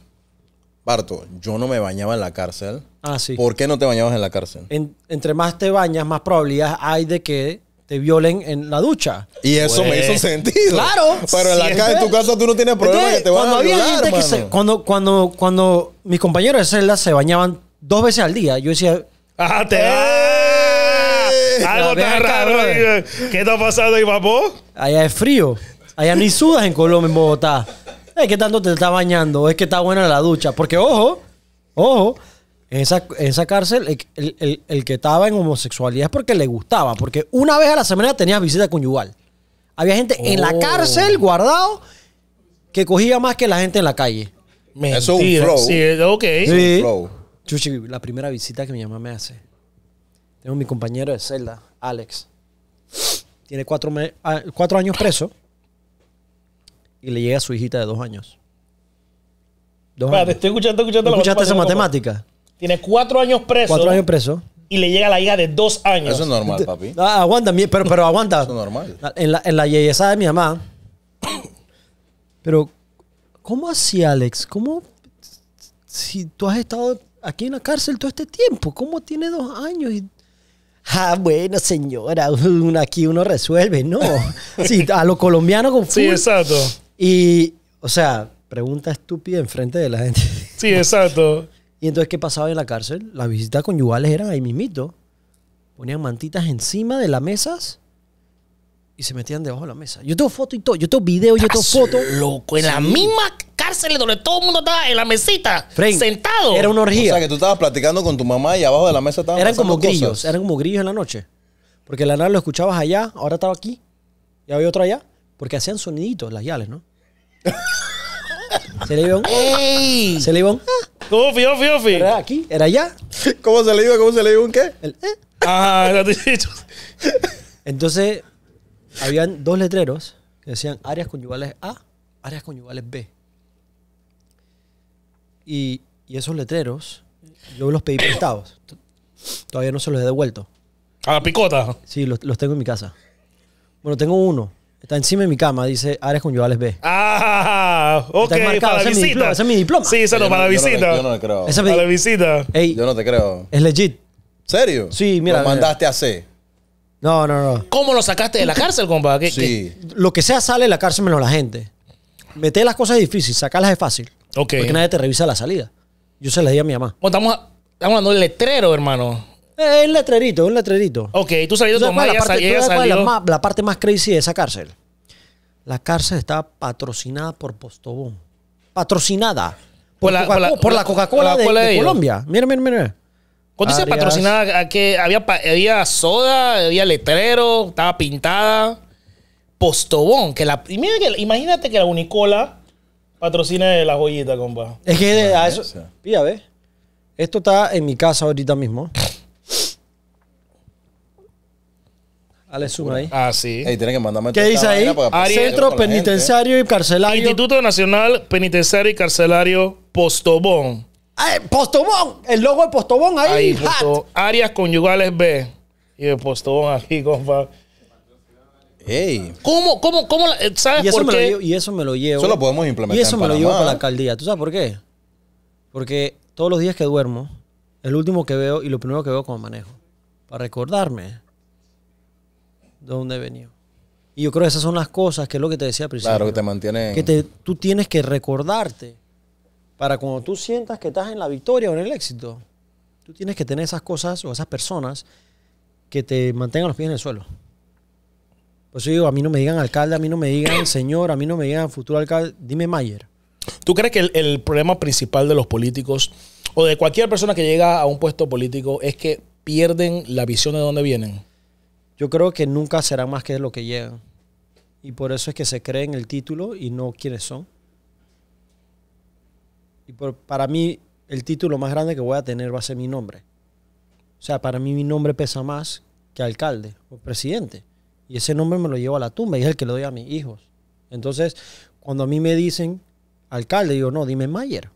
Barto, yo no me bañaba en la cárcel. Ah, sí. ¿Por qué no te bañabas en la cárcel? entre más te bañas, más probabilidades hay de que te violen en la ducha. Y eso me hizo pues. sentido. Claro. Pero en, la cárcel, en tu casa tú no tienes problema que te van a violar, que se, cuando, cuando, cuando mis compañeros de celda se bañaban dos veces al día, yo decía... ¡Ah, te eh". ah, Algo tan raro. ¿Qué está pasando ahí, papo? Allá es frío. Allá ni sudas en Colombia, en Bogotá. Es que tanto te está bañando, es que está buena la ducha. Porque ojo, ojo, en esa, cárcel el, que estaba en homosexualidad es porque le gustaba. Porque una vez a la semana tenías visita conyugal. Había gente en la oh. cárcel guardado que cogía más que la gente en la calle. Eso es un flow. Sí, ok. Chuchi, la primera visita que mi mamá me hace. Tengo mi compañero de celda, Alex. Tiene cuatro, ah, cuatro años preso y le llega a su hijita de dos años. Dos estoy escuchando, escuchando escuchaste esa matemática? Tiene cuatro años preso. Cuatro años preso. Y le llega a la hija de dos años. Eso es normal, papi. <laughs> Ah, aguanta, pero, pero aguanta. Eso es normal. En la, en la de mi mamá. Pero, ¿cómo así, Alex? ¿Cómo? Si tú has estado aquí en la cárcel todo este tiempo, ¿cómo tiene dos años Ah, bueno, señora, <laughs> aquí uno resuelve, ¿no? <laughs> Sí, a lo colombiano con Sí, exacto. Y, o sea, pregunta estúpida enfrente de la gente. Sí, exacto. y entonces, ¿qué pasaba en la cárcel? Las visitas conyugales eran ahí mismito. Ponían mantitas encima de las mesas y se metían debajo de la mesa. Yo tengo fotos y todo. Yo tengo video, yo tengo fotos. Loco, en la misma cárcel donde todo el mundo estaba en la mesita, sentado. Era una orgía. O sea, que tú estabas platicando con tu mamá y abajo de la mesa estaban Eran como grillos, eran como grillos en la noche. Porque la nada lo escuchabas allá, ahora estaba aquí, y había otro allá. Porque hacían soniditos las yales, ¿no? Se le iba un. Se le iba un. ¿Era aquí? ¿Era allá? ¿Cómo se le iba? ¿Cómo se le iba un qué? El, ¿eh? Ah, lo dicho. Entonces, habían dos letreros que decían áreas conyugales A, áreas conyugales B. Y, esos letreros, yo los pedí prestados. Todavía no se los he devuelto. ¿A la picota? Sí, los tengo en mi casa. Bueno, tengo uno Está encima de mi cama, dice Ares Conyugales B. Ah, ok, para la ese, visita. diploma, ese es mi diploma. Sí, eso no, para la visita. Yo no te creo. Para la visita. Ey, Yo no te creo. es legit. ¿Serio? Sí, mira, Lo mandaste a C. No, no, no. ¿Cómo lo sacaste de la cárcel, compa? Sí. Lo que sea sale de la cárcel menos la gente. Meter las cosas es difícil, sacarlas es fácil. Ok. Porque nadie te revisa la salida. Yo se las di a mi mamá. Bueno, estamos, estamos hablando del letrero, hermano. Eh, un letrerito, un letrerito. Ok, tú sabías la, parte, salió? más, la parte más crazy de esa cárcel. La cárcel está patrocinada por Postobón. Patrocinada. Por, la, Coca-Cola de, Colombia. Mira, mira, mira. ¿Cuándo dice patrocinada, Había, había soda, había letrero, estaba pintada. Postobón, que la. Imagínate que la Unicola patrocina la joyita, compa. Es que a eso. Pía, ¿ves? Esto está en mi casa ahorita mismo. Ale Suma ahí. Ah, sí. Ahí tienen que mandarme ¿Qué dice ahí? Centro Penitenciario y Carcelario. Instituto Nacional Penitenciario y Carcelario Postobón. Ay, Postobón, el logo de Postobón ahí. ahí posto, áreas conyugales B. Y de Postobón aquí, compa. Ey. ¿Cómo, cómo, cómo? Eh, ¿Sabes y eso por qué? y eso me lo llevo. Eso lo podemos implementar. Y eso me lo llevo para la alcaldía. ¿Tú sabes por qué? Porque todos los días que duermo, el último que veo y lo primero que veo como manejo. Para recordarme de donde venido. Y yo creo que esas son las cosas que es lo que te decía al Claro, que te mantiene. Que te, tú tienes que recordarte para cuando tú sientas que estás en la victoria o en el éxito, tú tienes que tener esas cosas o esas personas que te mantengan los pies en el suelo. Por eso digo, a mí no me digan alcalde, a mí no me digan <coughs> señor, a mí no me digan futuro alcalde, dime Mayer. ¿Tú crees que el, el problema principal de los políticos o de cualquier persona que llega a un puesto político es que pierden la visión de dónde vienen? yo creo que nunca será más que lo que llegan. Y por eso es que se creen el título y no quiénes son. Y por, para mí, el título más grande que voy a tener va a ser mi nombre. O sea, para mí mi nombre pesa más que alcalde o presidente. Y ese nombre me lo llevo a la tumba y es el que le doy a mis hijos. Entonces, cuando a mí me dicen alcalde, digo, no, dime Mayer.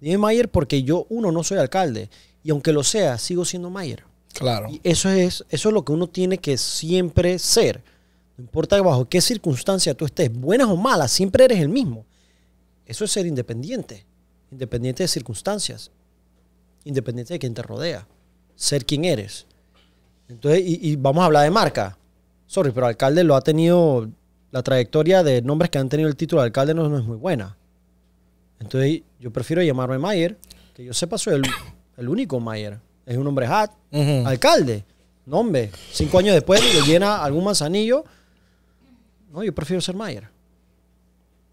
Dime Mayer porque yo, uno, no soy alcalde. Y aunque lo sea, sigo siendo Mayer. Claro. Y eso es, eso es lo que uno tiene que siempre ser. No importa bajo qué circunstancia tú estés, buenas o malas, siempre eres el mismo. Eso es ser independiente, independiente de circunstancias, independiente de quien te rodea, ser quien eres. Entonces, y, vamos a hablar de marca. Sorry, pero alcalde lo ha tenido, la trayectoria de nombres que han tenido el título de alcalde no, es muy buena. Entonces, yo prefiero llamarme Mayer, que yo sepa soy el único Mayer es un hombre hat, alcalde. No, hombre, cinco años después le llena algún manzanillo. No, yo prefiero ser Mayer.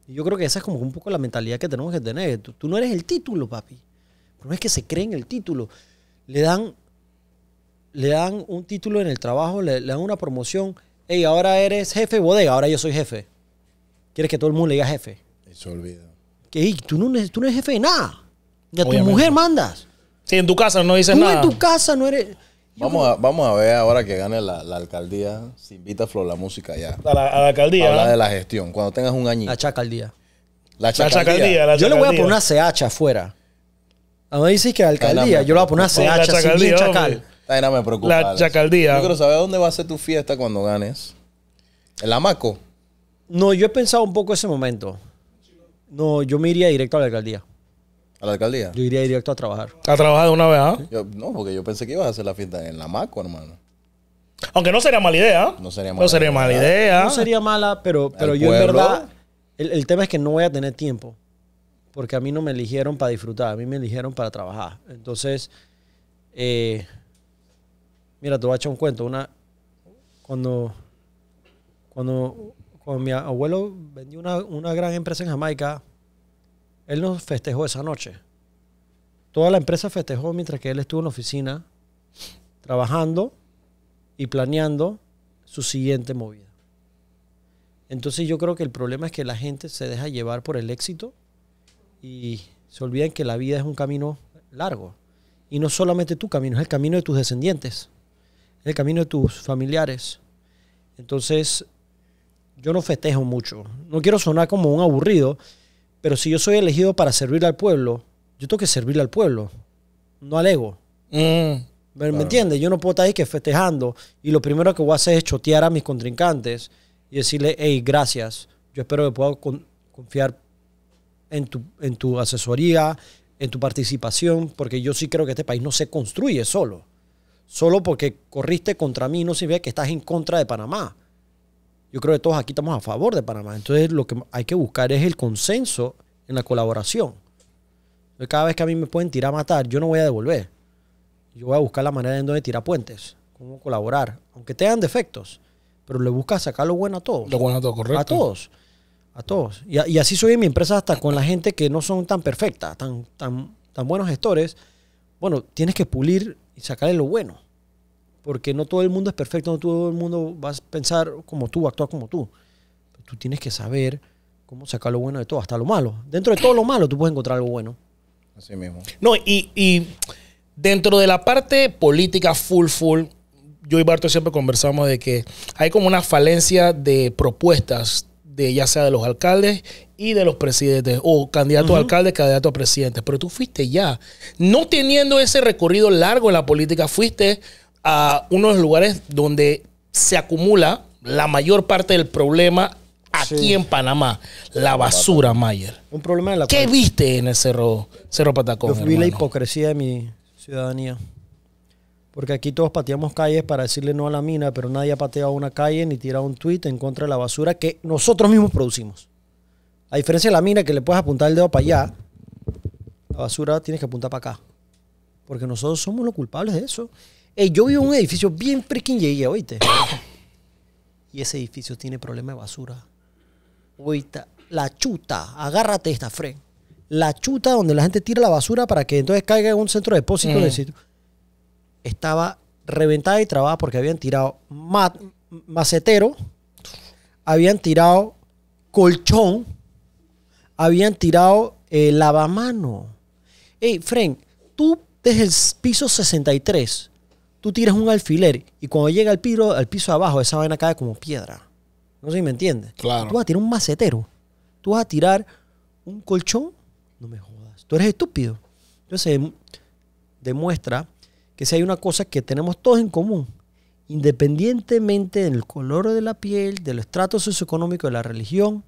Y yo creo que esa es como un poco la mentalidad que tenemos que tener. Tú, no eres el título, papi. Pero no es que se cree en el título. Le dan, le dan un título en el trabajo, le, dan una promoción. Hey, ahora eres jefe de bodega, ahora yo soy jefe. Quieres que todo el mundo le diga jefe. Se olvida. Que tú, no, tú eres jefe de nada. ya a tu mujer mandas. Sí, en tu casa no dices Tú nada. en tu casa no eres... Vamos a, vamos a ver ahora que gane la, alcaldía. Se invita a Flor la música ya. A la, a la alcaldía. de la gestión. Cuando tengas un añito. La chacaldía. La chacaldía. yo le voy a poner una CH afuera. A mí dices que alcaldía. yo le voy a poner una CH sin chacal. no me preocupa. La chacaldía. Yo quiero saber dónde va a ser tu fiesta cuando ganes. ¿El Amaco? No, yo he pensado un poco ese momento. No, yo me iría directo a la alcaldía. ¿A la alcaldía? Yo iría directo a trabajar. ¿A trabajar de una vez? ¿ah? no, porque yo pensé que ibas a hacer la fiesta en la Maco, hermano. Aunque no sería mala idea. No sería mala idea. No sería mala, pero, pero yo en verdad. El, tema es que no voy a tener tiempo. Porque a mí no me eligieron para disfrutar, a mí me eligieron para trabajar. Entonces, eh, mira, te voy a echar un cuento. Una, cuando, cuando, cuando mi abuelo vendió una gran empresa en Jamaica, él nos festejó esa noche. Toda la empresa festejó mientras que él estuvo en la oficina trabajando y planeando su siguiente movida. Entonces yo creo que el problema es que la gente se deja llevar por el éxito y se olviden que la vida es un camino largo. Y no solamente tu camino, es el camino de tus descendientes, es el camino de tus familiares. Entonces, yo no festejo mucho. No quiero sonar como un aburrido, pero si yo soy elegido para servir al pueblo, yo tengo que servirle al pueblo, no al ego. Mm. ¿Me, entiendes? Yo no puedo estar ahí que festejando y lo primero que voy a hacer es chotear a mis contrincantes y decirle, hey, gracias, yo espero que pueda confiar en tu, en tu asesoría, en tu participación, porque yo sí creo que este país no se construye solo. Solo porque corriste contra mí no significa que estás en contra de Panamá yo creo que todos aquí estamos a favor de Panamá. Entonces lo que hay que buscar es el consenso en la colaboración. Cada vez que a mí me pueden tirar a matar, yo no voy a devolver. Yo voy a buscar la manera en donde tirar puentes, cómo colaborar, aunque tengan defectos, pero le busca sacar lo bueno a todos. Lo bueno a todos, correcto. A todos. Y, así soy en mi empresa hasta con la gente que no son tan perfectas, tan, tan, tan buenos gestores. Bueno, tienes que pulir y sacarle lo bueno. Porque no todo el mundo es perfecto, no todo el mundo va a pensar como tú, actuar como tú. tú tienes que saber cómo sacar lo bueno de todo, hasta lo malo. Dentro de todo lo malo, tú puedes encontrar algo bueno. Así mismo. No, y, y dentro de la parte política full, full, yo y Barto siempre conversamos de que hay como una falencia de propuestas de ya sea de los alcaldes y de los presidentes, o candidato a alcalde, candidato a presidente. Pero tú fuiste ya, no teniendo ese recorrido largo en la política, fuiste a uno de los lugares donde se acumula la mayor parte del problema aquí en Panamá, la basura, Mayer. Un problema de la ¿Qué viste en el Cerro, Cerro Patacón? Yo vi la hipocresía de mi ciudadanía. Porque aquí todos pateamos calles para decirle no a la mina, pero nadie ha pateado una calle ni tirado un tuit en contra de la basura que nosotros mismos producimos. A diferencia de la mina que le puedes apuntar el dedo para allá, la basura tienes que apuntar para acá. Porque nosotros somos los culpables de eso yo vivo en un edificio bien freaking llegué, oíste. <coughs> y ese edificio tiene problema de basura. Oíste, la chuta, agárrate esta, Fred. La chuta donde la gente tira la basura para que entonces caiga en un centro de depósito mm. Estaba reventada y trabada porque habían tirado macetero, habían tirado colchón, habían tirado lavamanos. Eh, lavamano. Hey, friend tú desde el piso 63 tú tiras un alfiler y cuando llega al piso, al piso abajo, esa vaina cae como piedra. No sé si me entiendes. Claro. Tú vas a tirar un macetero. Tú vas a tirar un colchón. No me jodas. Tú eres estúpido. Entonces, em, demuestra que si hay una cosa que tenemos todos en común, independientemente del color de la piel, del estrato socioeconómico, de la religión,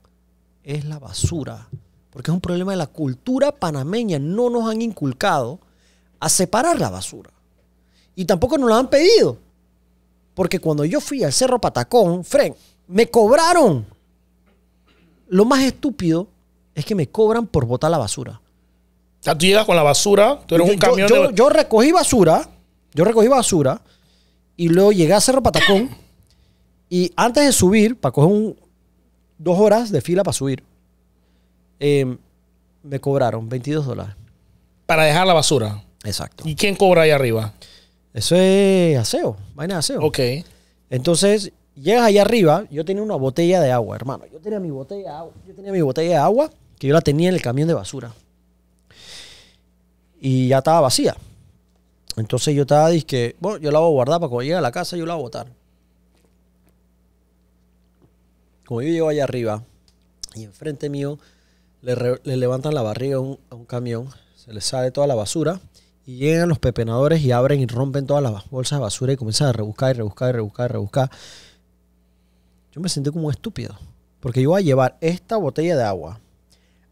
es la basura. Porque es un problema de la cultura panameña. No nos han inculcado a separar la basura. Y tampoco nos lo han pedido. Porque cuando yo fui al Cerro Patacón, Fren, me cobraron. Lo más estúpido es que me cobran por botar la basura. sea tú llegas con la basura, tú eres yo, un camión. Yo, recogí basura, yo recogí basura y luego llegué a Cerro Patacón y antes de subir, para coger un, dos horas de fila para subir, em, me cobraron 22 dólares. Para dejar la basura. Exacto. ¿Y quién cobra ahí arriba? Eso es aseo, vaina de aseo. Ok. Entonces, llegas allá arriba, yo tenía una botella de agua, hermano. Yo tenía mi botella de agua, yo tenía mi botella de agua que yo la tenía en el camión de basura. Y ya estaba vacía. Entonces yo estaba, dije, bueno, yo la voy a guardar para cuando llegue a la casa, yo la voy a botar. Como yo llego allá arriba, y enfrente mío le, levantan la barriga a un, a un camión, se le sale toda la basura y llegan los pepenadores y abren y rompen todas las bolsas de basura y comienzan a rebuscar y rebuscar y rebuscar y rebuscar. Yo me sentí como estúpido. Porque yo voy a llevar esta botella de agua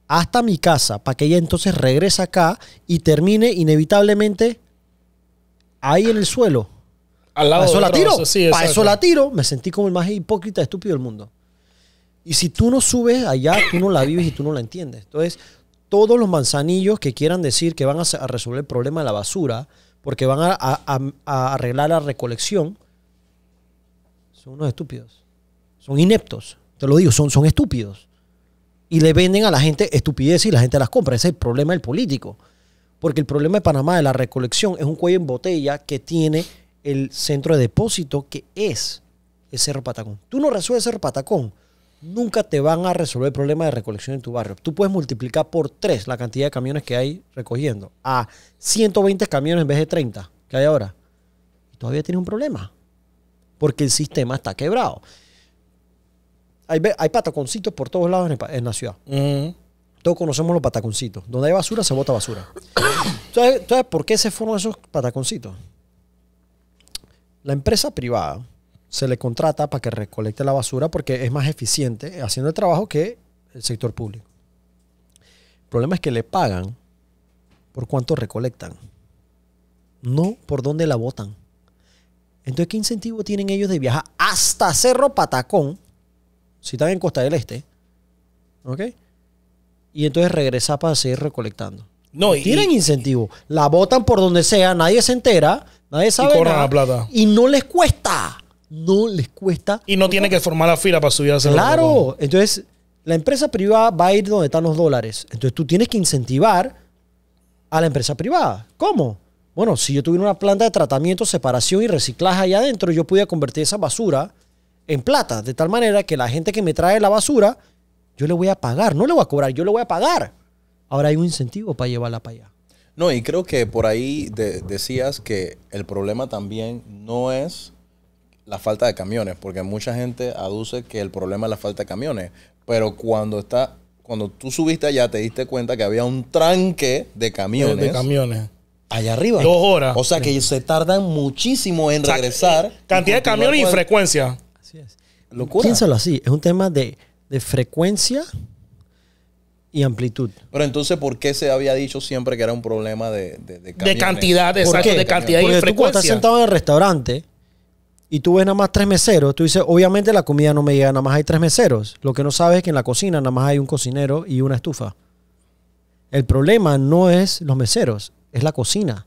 hasta mi casa para que ella entonces regrese acá y termine inevitablemente ahí en el suelo. Al lado ¿Para eso la tiro? ¿Para eso la tiro? Me sentí como el más hipócrita, estúpido del mundo. Y si tú no subes allá, tú no la vives y tú no la entiendes. Entonces, todos los manzanillos que quieran decir que van a, resolver el problema de la basura, porque van a, arreglar la recolección, son unos estúpidos. Son ineptos. Te lo digo, son, son estúpidos. Y le venden a la gente estupidez y la gente las compra. Ese es el problema del político. Porque el problema de Panamá de la recolección es un cuello en botella que tiene el centro de depósito que es el Cerro Patacón. Tú no resuelves el Cerro Patacón nunca te van a resolver el problema de recolección en tu barrio. Tú puedes multiplicar por 3 la cantidad de camiones que hay recogiendo a 120 camiones en vez de 30 que hay ahora. Y todavía tienes un problema. Porque el sistema está quebrado. Hay, pataconcitos por todos lados en, la ciudad. Todos conocemos los pataconcitos. Donde hay basura, se bota basura. <coughs> Entonces, por qué se forman esos pataconcitos? La empresa privada se le contrata para que recolecte la basura porque es más eficiente haciendo el trabajo que el sector público. El problema es que le pagan por cuánto recolectan, no por dónde la botan. Entonces, ¿qué incentivo tienen ellos de viajar hasta Cerro Patacón, si están en Costa del Este, ¿ok? Y entonces regresa para seguir recolectando. No, tienen incentivo. La botan por donde sea, nadie se entera, nadie sabe. Y no les cuesta no les cuesta. Y no tiene que formar la fila para subir a hacer Claro, entonces la empresa privada va a ir donde están los dólares. Entonces tú tienes que incentivar a la empresa privada. ¿Cómo? Bueno, si yo tuviera una planta de tratamiento, separación y reciclaje allá adentro, yo podía convertir esa basura en plata, de tal manera que la gente que me trae la basura, yo le voy a pagar, no le voy a cobrar, yo le voy a pagar. Ahora hay un incentivo para llevarla para allá. No, y creo que por ahí decías que el problema también no es la falta de camiones, porque mucha gente aduce que el problema es la falta de camiones, pero cuando está cuando tú subiste allá te diste cuenta que había un tranque de camiones. De camiones. Allá arriba. Dos horas. O sea que se tardan muchísimo en regresar. Eh, cantidad de camiones y frecuencia. Así es. Locura. Piénsalo así, es un tema de, frecuencia y amplitud. Pero entonces, ¿por qué se había dicho siempre que era un problema de, de, de, cantidad, exacto, de cantidad y frecuencia? Tú cuando estás sentado en el restaurante y tú ves nada más tres meseros, tú dices, obviamente la comida no me llega, nada más hay tres meseros. Lo que no sabes es que en la cocina nada más hay un cocinero y una estufa. El problema no es los meseros, es la cocina.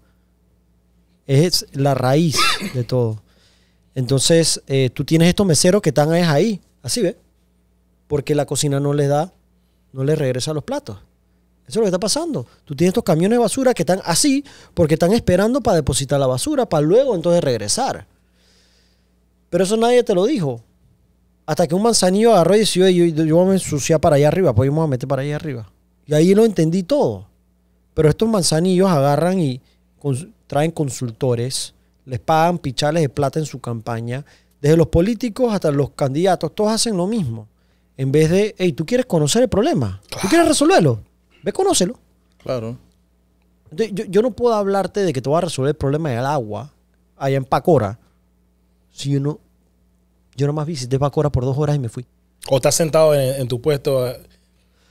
Es la raíz de todo. Entonces, eh, tú tienes estos meseros que están ahí, así ¿ves? porque la cocina no les da, no les regresa los platos. Eso es lo que está pasando. Tú tienes estos camiones de basura que están así porque están esperando para depositar la basura, para luego entonces regresar. Pero eso nadie te lo dijo. Hasta que un manzanillo agarró y decidió, yo, yo voy a ensuciar para allá arriba, pues yo me voy a meter para allá arriba. Y ahí lo entendí todo. Pero estos manzanillos agarran y traen consultores, les pagan pichales de plata en su campaña. Desde los políticos hasta los candidatos, todos hacen lo mismo. En vez de, hey, tú quieres conocer el problema, tú quieres resolverlo, ve, conócelo. Claro. yo, yo no puedo hablarte de que te voy a resolver el problema del agua allá en Pacora si uno. no yo nomás visité Pacora por dos horas y me fui. O estás sentado en, tu puesto. Eh,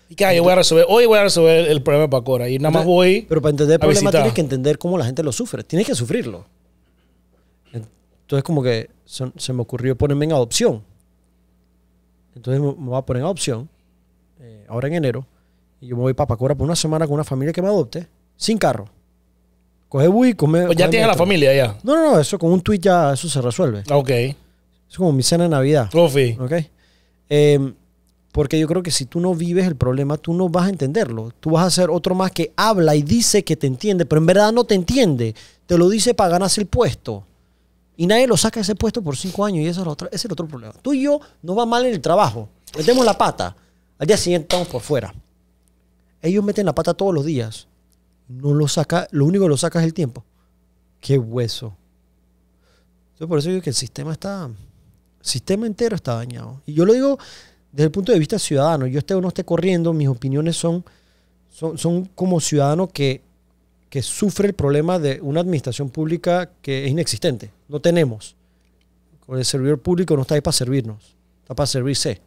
y que, yo voy a resolver, hoy voy a resolver el problema de Pacora. Y nada más voy. Pero para entender el problema tienes que entender cómo la gente lo sufre. Tienes que sufrirlo. Entonces, como que se me ocurrió ponerme en adopción. Entonces, me voy a poner en adopción eh, ahora en enero. Y yo me voy para Pacora por una semana con una familia que me adopte, sin carro. Coge voy y come. Pues ya tienes la familia ya. No, no, no, eso con un tweet ya eso se resuelve. Ok. Es como mi cena de Navidad. Profi. Oh, em, porque yo creo que si tú no vives el problema, tú no vas a entenderlo. Tú vas a ser otro más que habla y dice que te entiende, pero en verdad no te entiende. Te lo dice para ganarse el puesto. Y nadie lo saca de ese puesto por cinco años y eso es ese es el otro problema. Tú y yo nos va mal en el trabajo. Metemos la pata. Al día siguiente estamos por fuera. Ellos meten la pata todos los días. No lo saca, lo único que lo saca es el tiempo. Qué hueso. Entonces por eso digo que el sistema está sistema entero está dañado. Y yo lo digo desde el punto de vista ciudadano. Yo esté o no esté corriendo, mis opiniones son, son, son como ciudadano que, que sufre el problema de una administración pública que es inexistente. No tenemos. Con el servidor público no está ahí para servirnos, está para servirse.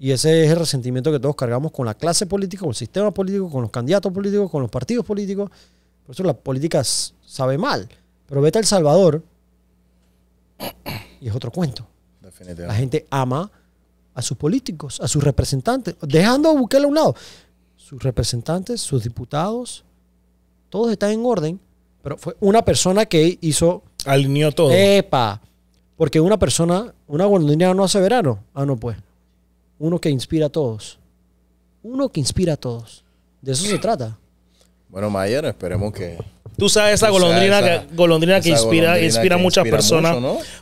Y ese es el resentimiento que todos cargamos con la clase política, con el sistema político, con los candidatos políticos, con los partidos políticos. Por eso la política sabe mal. Pero vete a El Salvador, y es otro cuento. Definitivamente. La gente ama a sus políticos, a sus representantes, dejando a Bukele a un lado. Sus representantes, sus diputados, todos están en orden, pero fue una persona que hizo... Alineó todo. ¡Epa! Porque una persona, una golondrina no hace verano. Ah, no, pues. Uno que inspira a todos. Uno que inspira a todos. De eso se trata. Bueno, Mayer, esperemos que Tú sabes esa, golondrina, que, inspira, a inspira muchas personas.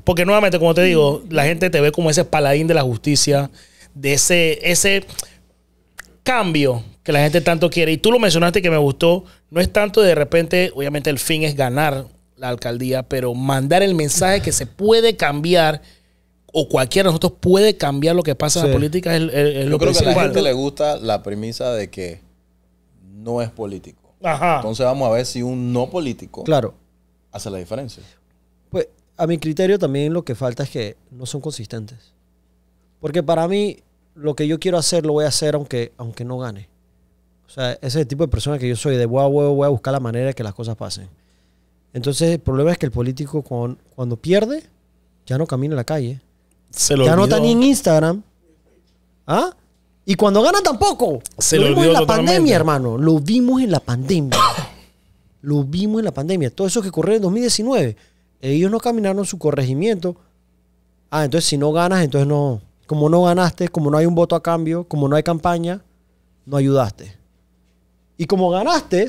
Porque nuevamente, como te digo, la gente te ve como ese paladín de la justicia, de ese, ese cambio que la gente tanto quiere. Y tú lo mencionaste que me gustó. No es tanto de repente, obviamente el fin es ganar la alcaldía, pero mandar el mensaje que se puede cambiar o cualquiera de nosotros puede cambiar lo que pasa en la política. Es, lo es Yo creo que a la gente le gusta la premisa de que no es político. Entonces vamos a ver si un no político claro. hace la diferencia. Pues a mi criterio también lo que falta es que no son consistentes. Porque para mí lo que yo quiero hacer lo voy a hacer aunque, aunque no gane. O sea, ese tipo de persona que yo soy, de huevo voy a buscar la manera de que las cosas pasen. Entonces el problema es que el político cuando, cuando pierde ya no camina en la calle. Se lo ya no está ni en Instagram. ¿Ah? Y cuando gana tampoco. Se lo, vimos en la pandemia, hermano. Lo vimos en la pandemia. <coughs> lo vimos en la pandemia. Todo eso que ocurrió en 2019. Ellos no caminaron su corregimiento. Ah, entonces si no ganas, entonces no. Como no ganaste, como no hay un voto a cambio, como no hay campaña, no ayudaste. Y como ganaste,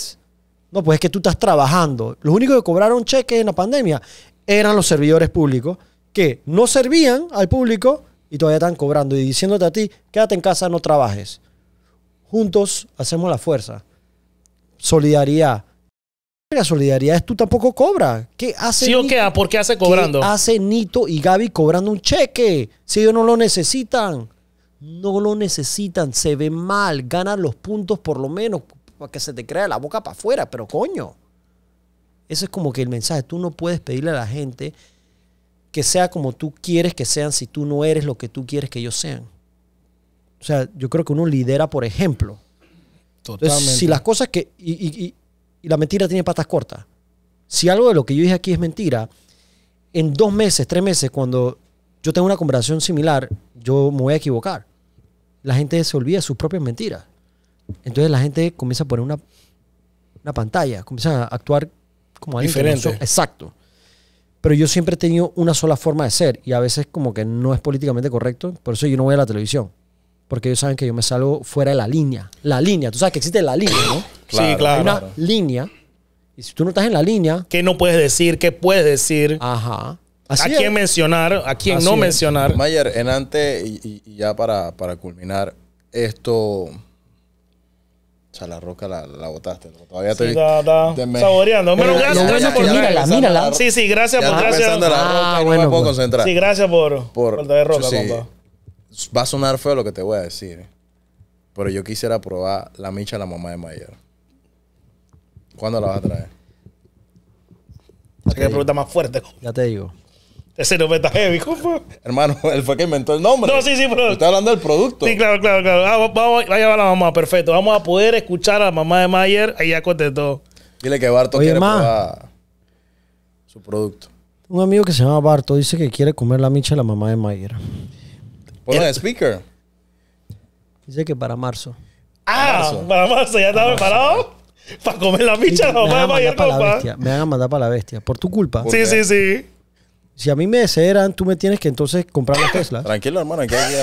no, pues es que tú estás trabajando. Los únicos que cobraron cheques en la pandemia eran los servidores públicos que no servían al público y todavía están cobrando y diciéndote a ti, quédate en casa, no trabajes. Juntos hacemos la fuerza. Solidaridad. La solidaridad es tú tampoco cobras. ¿Qué hace? ¿Sí o hace cobrando? hace Nito y Gaby cobrando un cheque si ellos no lo necesitan? No lo necesitan, se ve mal, ganan los puntos por lo menos para que se te crea la boca para afuera, pero coño. Ese es como que el mensaje, tú no puedes pedirle a la gente que sea como tú quieres que sean si tú no eres lo que tú quieres que ellos sean. O sea, yo creo que uno lidera por ejemplo. Totalmente. si las cosas que... Y, y, y, la mentira tiene patas cortas. Si algo de lo que yo dije aquí es mentira, en dos meses, tres meses, cuando yo tengo una conversación similar, yo me voy a equivocar. La gente se olvida de sus propias mentiras. Entonces la gente comienza a poner una, pantalla, comienza a actuar como a diferente. Exacto pero yo siempre he tenido una sola forma de ser y a veces como que no es políticamente correcto, por eso yo no voy a la televisión. Porque ellos saben que yo me salgo fuera de la línea. La línea, tú sabes que existe la línea, ¿no? sí, claro. una línea. Y si tú no estás en la línea. ¿Qué no puedes decir? ¿Qué puedes decir? Ajá. ¿A quién mencionar? ¿A quién no mencionar? Mayer, en antes, y, ya para, para culminar, esto o sea, la roca la, la botaste. Todavía estoy saboreando. Pero, gracias, gracias por mírala, mírala. Sí, sí, gracias por gracias. la ah, roca, bueno, pues. concentrar. Sí, gracias por por, roca, Va a sonar feo lo que te voy a decir. Pero yo quisiera probar la micha la mamá de Mayer. ¿Cuándo la vas a traer? es que pregunta más fuerte. Ya te digo. Ese me está heavy, Hermano, <laughs> él fue que inventó el nombre. No, sí, sí, pero. Está hablando del producto. Sí, claro, claro, claro. Ah, vamos, a llamar a la mamá, perfecto. Vamos a poder escuchar a la mamá de Mayer. Ahí ya contestó. Dile que Barto quiere probar su producto. Un amigo que se llama Barto dice que quiere comer la micha de la mamá de Mayer. Pon el eh, speaker. Dice que para marzo. Ah, para marzo, ya estaba preparado. Para comer la micha de la mamá de Mayer, papá. Me van a mandar para la bestia. Por tu culpa. Sí, sí, sí si a mí me desean, tú me tienes que entonces comprar las Tesla. Tranquilo, hermano, aquí hay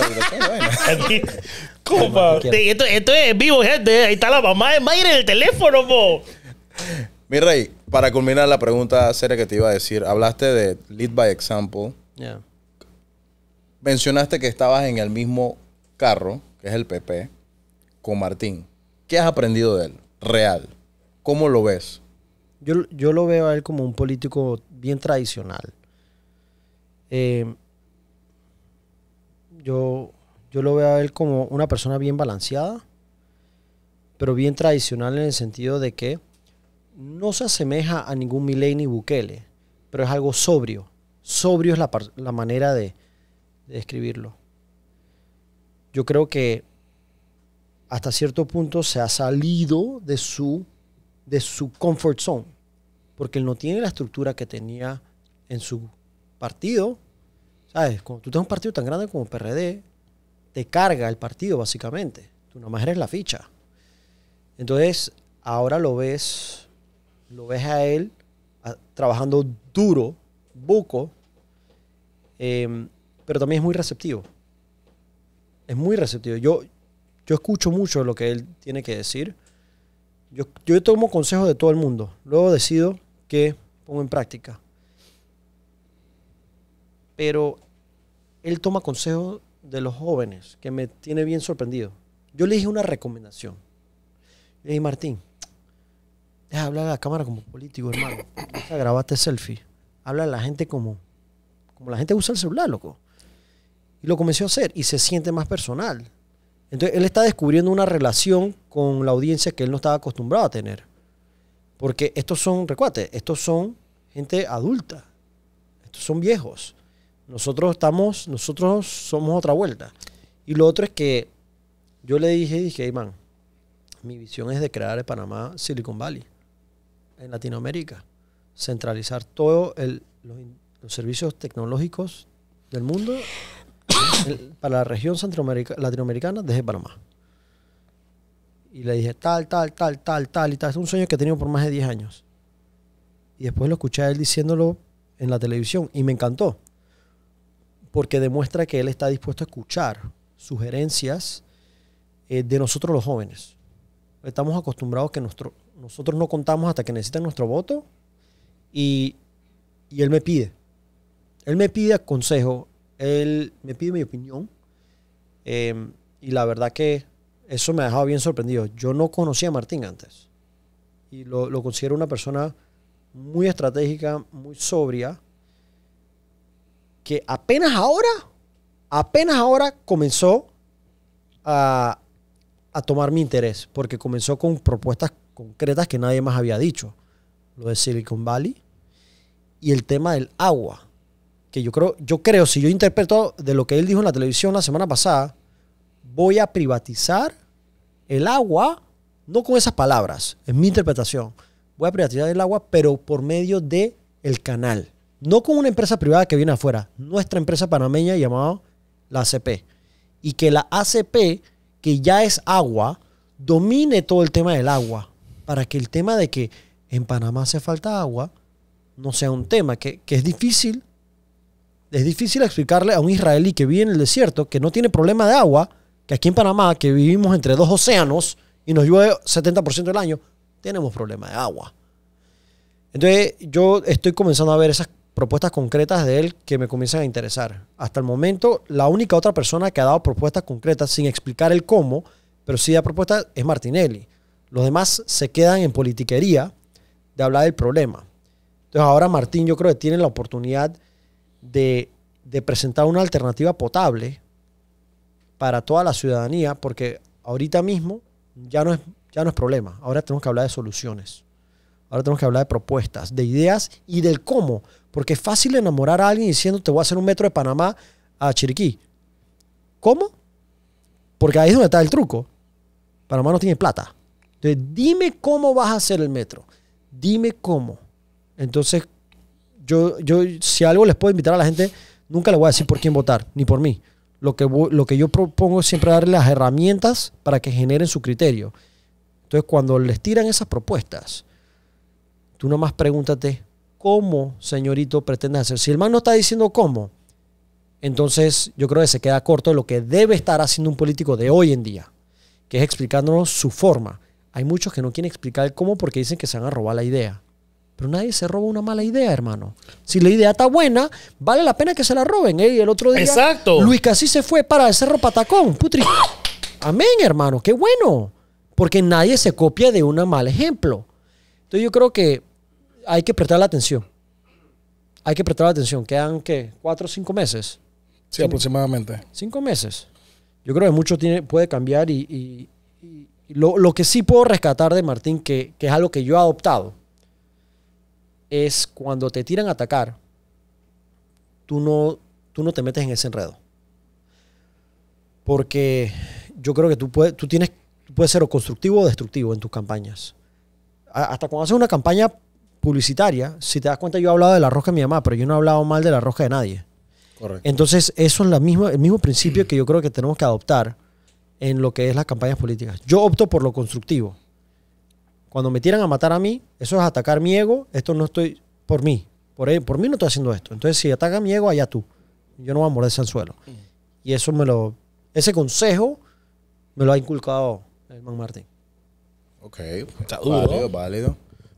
Esto, es vivo, gente. Ahí está la mamá de Mayra en el teléfono, po. Mi rey, para culminar la pregunta seria que te iba a decir, hablaste de lead by example. Mencionaste que estabas en el mismo carro, que es el PP, con Martín. ¿Qué has aprendido de él? Real. ¿Cómo lo ves? Yo, yo lo veo a él como un político bien tradicional eh, yo, yo lo veo a él como una persona bien balanceada, pero bien tradicional en el sentido de que no se asemeja a ningún Milei ni Bukele, pero es algo sobrio. Sobrio es la, manera de, de describirlo. Yo creo que hasta cierto punto se ha salido de su, de su comfort zone, porque él no tiene la estructura que tenía en su partido, ¿sabes? Cuando tú tienes un partido tan grande como PRD, te carga el partido básicamente. Tú nomás eres la ficha. Entonces, ahora lo ves, lo ves a él trabajando duro, buco, em, pero también es muy receptivo. Es muy receptivo. Yo, yo escucho mucho lo que él tiene que decir. Yo, yo tomo consejos de todo el mundo. Luego decido que pongo en práctica pero él toma consejo de los jóvenes que me tiene bien sorprendido. Yo le dije una recomendación. Le dije, Martín, deja hablar a la cámara como político, hermano. Grabate selfie. Habla a la gente como, como la gente usa el celular, loco. Y lo comenzó a hacer y se siente más personal. Entonces, él está descubriendo una relación con la audiencia que él no estaba acostumbrado a tener. Porque estos son, recuate, estos son gente adulta. Estos son viejos. Nosotros estamos, nosotros somos otra vuelta. Y lo otro es que yo le dije, dije, hey man, mi visión es de crear el Panamá Silicon Valley, en Latinoamérica. Centralizar todos los, servicios tecnológicos del mundo para la región centroamérica latinoamericana desde Panamá. Y le dije, tal, tal, tal, tal, tal, y tal. Es un sueño que he tenido por más de 10 años. Y después lo escuché a él diciéndolo en la televisión y me encantó porque demuestra que él está dispuesto a escuchar sugerencias eh, de nosotros los jóvenes. Estamos acostumbrados que nosotros no contamos hasta que necesitan nuestro voto y, él me pide. Él me pide consejo, él me pide mi opinión em, y la verdad que eso me ha dejado bien sorprendido. Yo no conocía a Martín antes y lo considero una persona muy estratégica, muy sobria que apenas ahora, apenas ahora comenzó a, tomar mi interés, porque comenzó con propuestas concretas que nadie más había dicho. Lo de Silicon Valley y el tema del agua, que yo creo, yo creo, si yo interpreto de lo que él dijo en la televisión la semana pasada, voy a privatizar el agua, no con esas palabras, es mi interpretación. Voy a privatizar el agua, pero por medio de el canal no con una empresa privada que viene afuera, nuestra empresa panameña llamada la ACP. Y que la ACP, que ya es agua, domine todo el tema del agua, para que el tema de que en Panamá hace falta agua no sea un tema, que, que es difícil. Es difícil explicarle a un israelí que vive en el desierto, que no tiene problema de agua, que aquí en Panamá, que vivimos entre dos océanos y nos llueve 70% del año, tenemos problema de agua. Entonces yo estoy comenzando a ver esas propuestas concretas de él que me comienzan a interesar. Hasta el momento, la única otra persona que ha dado propuestas concretas, sin explicar el cómo, pero sí da propuestas, es Martinelli. Los demás se quedan en politiquería de hablar del problema. Entonces ahora Martín yo creo que tiene la oportunidad de, de presentar una alternativa potable para toda la ciudadanía, porque ahorita mismo ya no es, ya no es problema, ahora tenemos que hablar de soluciones. Ahora tenemos que hablar de propuestas, de ideas y del cómo. Porque es fácil enamorar a alguien diciendo te voy a hacer un metro de Panamá a Chiriquí. ¿Cómo? Porque ahí es donde está el truco. Panamá no tiene plata. Entonces, dime cómo vas a hacer el metro. Dime cómo. Entonces, yo, yo, si algo les puedo invitar a la gente, nunca les voy a decir por quién votar, ni por mí. Lo que, lo que yo propongo es siempre darle las herramientas para que generen su criterio. Entonces, cuando les tiran esas propuestas, Tú más pregúntate, ¿cómo, señorito, pretende hacer? Si el man no está diciendo cómo, entonces yo creo que se queda corto de lo que debe estar haciendo un político de hoy en día, que es explicándonos su forma. Hay muchos que no quieren explicar cómo porque dicen que se van a robar la idea. Pero nadie se roba una mala idea, hermano. Si la idea está buena, vale la pena que se la roben. ¿eh? Y el otro día, Exacto. Luis Casi se fue para el Cerro Patacón. Putri. Amén, hermano. Qué bueno. Porque nadie se copia de un mal ejemplo. Entonces yo creo que hay que prestar la atención. Hay que prestar la atención. Quedan, ¿qué? ¿Cuatro o cinco meses? Sí, aproximadamente. Cinco meses. Yo creo que mucho tiene, puede cambiar y, lo, que sí puedo rescatar de Martín, que, es algo que yo he adoptado, es cuando te tiran a atacar, tú no, tú no te metes en ese enredo. Porque yo creo que tú, puedes, tú, tienes, tú puedes ser o constructivo o destructivo en tus campañas. Hasta cuando haces una campaña publicitaria, si te das cuenta, yo he hablado de la rosca de mi mamá, pero yo no he hablado mal de la rosca de nadie. Correcto. Entonces, eso es el mismo principio que yo creo que tenemos que adoptar en lo que es las campañas políticas. Yo opto por lo constructivo. Cuando me tiran a matar a mí, eso es atacar mi ego, esto no estoy por mí, por, e, por mí no estoy haciendo esto. Entonces, si ataca mi ego, allá tú. Yo no voy a morderse al suelo. Mm. Y eso me lo, ese consejo me lo ha inculcado el Man Martín. Ok, Está válido, válido.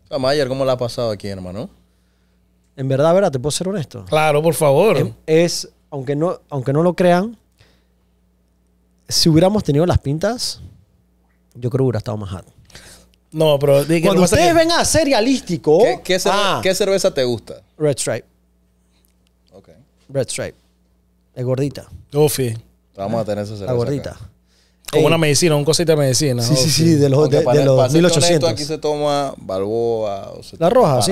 Ah, Mayer, ¿cómo la ha pasado aquí, hermano? En verdad, ¿verdad? ¿Te puedo ser honesto? Claro, por favor. Em, es, aunque, no, aunque no lo crean, si hubiéramos tenido las pintas, yo creo que hubiera estado más alto. No, pero... Cuando ustedes ven a serialístico... ¿Qué, ah. qué, cerveza te gusta? Red Stripe. Ok. Red Stripe. Es gordita. Uf. Vamos a tener esa cerveza La gordita. Como una medicina, un cosita de medicina. Sí, sí, sí, de los, de, 1800. aquí se toma Balboa. la roja,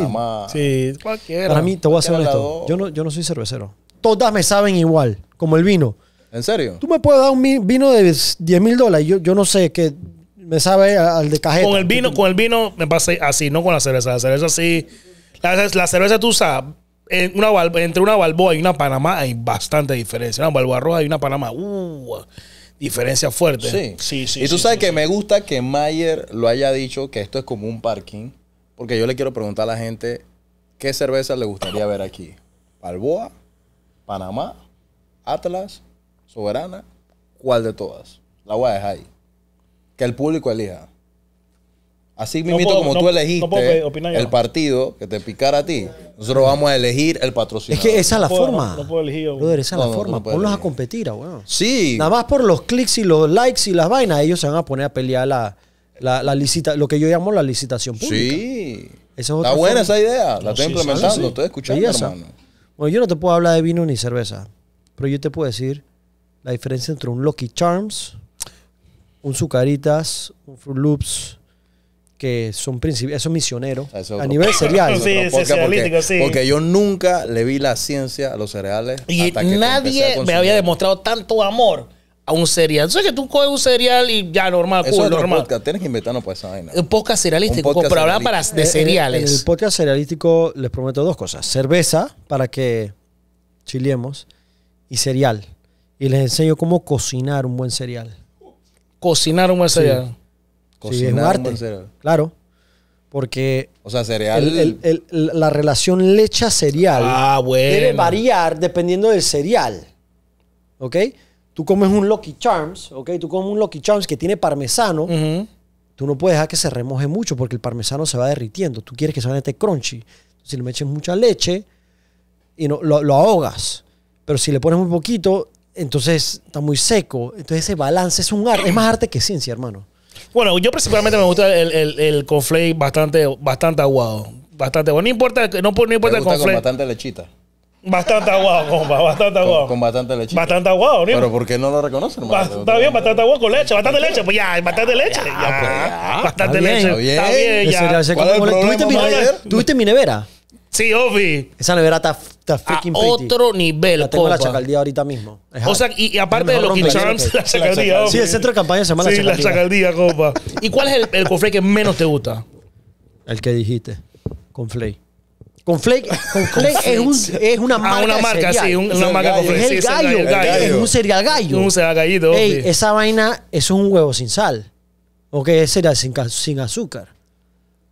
sí. cualquiera. Para mí, te voy a hacer honesto. Yo no, yo no soy cervecero. Todas me saben igual, como el vino. ¿En serio? Tú me puedes dar un vino de 10 mil dólares. Yo, yo no sé qué me sabe al de cajeta. Con el vino, con el vino me pasa así, no con la cerveza. La cerveza sí. La, cerveza tú sabes. entre una balboa y una panamá hay bastante diferencia. Una balboa roja y una panamá. Uh, diferencia fuerte. Sí, sí, sí. Y tú sabes que me gusta que Mayer lo haya dicho, que esto es como un parking, porque yo le quiero preguntar a la gente qué cerveza le gustaría ver aquí. ¿Palboa? Panamá, Atlas, Soberana, ¿cuál de todas? La voy a dejar ahí. Que el público elija. Así mismo como tú elegiste el partido que te picara a ti, nosotros vamos a elegir el patrocinador. Es que esa es la forma. No, puedo elegir. esa es la forma. Ponlos a competir, ah, weón. Sí. Nada más por los clics y los likes y las vainas, ellos se van a poner a pelear la, la, lo que yo llamo la licitación pública. Sí. Está buena esa idea. La estoy implementando, estoy hermano. Bueno, yo no te puedo hablar de vino ni cerveza, pero yo te puedo decir la diferencia entre un Lucky Charms, un Zucaritas, un Fruit Loops que son principios, esos misioneros ah, a nivel cereal. porque, yo nunca le vi la ciencia a los cereales. Y nadie me había demostrado tanto amor a un cereal. Entonces que tú coges un cereal y ya normal, Eso normal. Podcast. Tienes que inventarnos para pues esa vaina. podcast cerealístico, pero hablar de eh, eh, cereales. En el, podcast cerealístico les prometo dos cosas: cerveza para que chilemos y cereal. Y les enseño cómo cocinar un buen cereal. Cocinar un buen cereal es arte. Claro. Porque. O sea, cereal. la relación leche cereal ah, debe variar dependiendo del cereal. ¿Ok? Tú comes un Lucky Charms, ¿ok? Tú comes un Lucky Charms que tiene parmesano. Tú no puedes dejar que se remoje mucho porque el parmesano se va derritiendo. Tú quieres que se este crunchy. Si le eches mucha leche y no, lo, lo ahogas. Pero si le pones muy poquito, entonces está muy seco. Entonces ese balance es un arte. Es más arte que ciencia, hermano. Bueno, yo principalmente me gusta el, el, bastante, bastante aguado. Bastante aguado. No importa, no, no importa el Con bastante lechita. Bastante aguado, compa, bastante aguado. Con, bastante lechita. Bastante aguado, ¿no? Pero ¿por qué no lo reconocen, hermano? está bien, bastante aguado con leche, bastante leche. Pues ya, bastante leche. Pues, ah, bastante leche. Bien, está bien, ya. ¿Tuviste mi, mi nevera? Sí, obvi. Esa nevera está a otro nivel. La tengo la chacaldía ahorita mismo. o sea, y, aparte de los que Charms, la chacaldía. Sí, el centro de campaña se llama sí, la chacaldía. Sí, la chacaldía, <laughs> ¿Y cuál es el, el que menos te gusta? El que dijiste, conflay. <laughs> Con Flake, es, un, es una ah, marca. Ah, una marca, sí, un, una marca gallo. Es el, gallo, es un cereal gallo. Un gallito. Ey, esa vaina, es un huevo sin sal. O qué es sin, sin azúcar.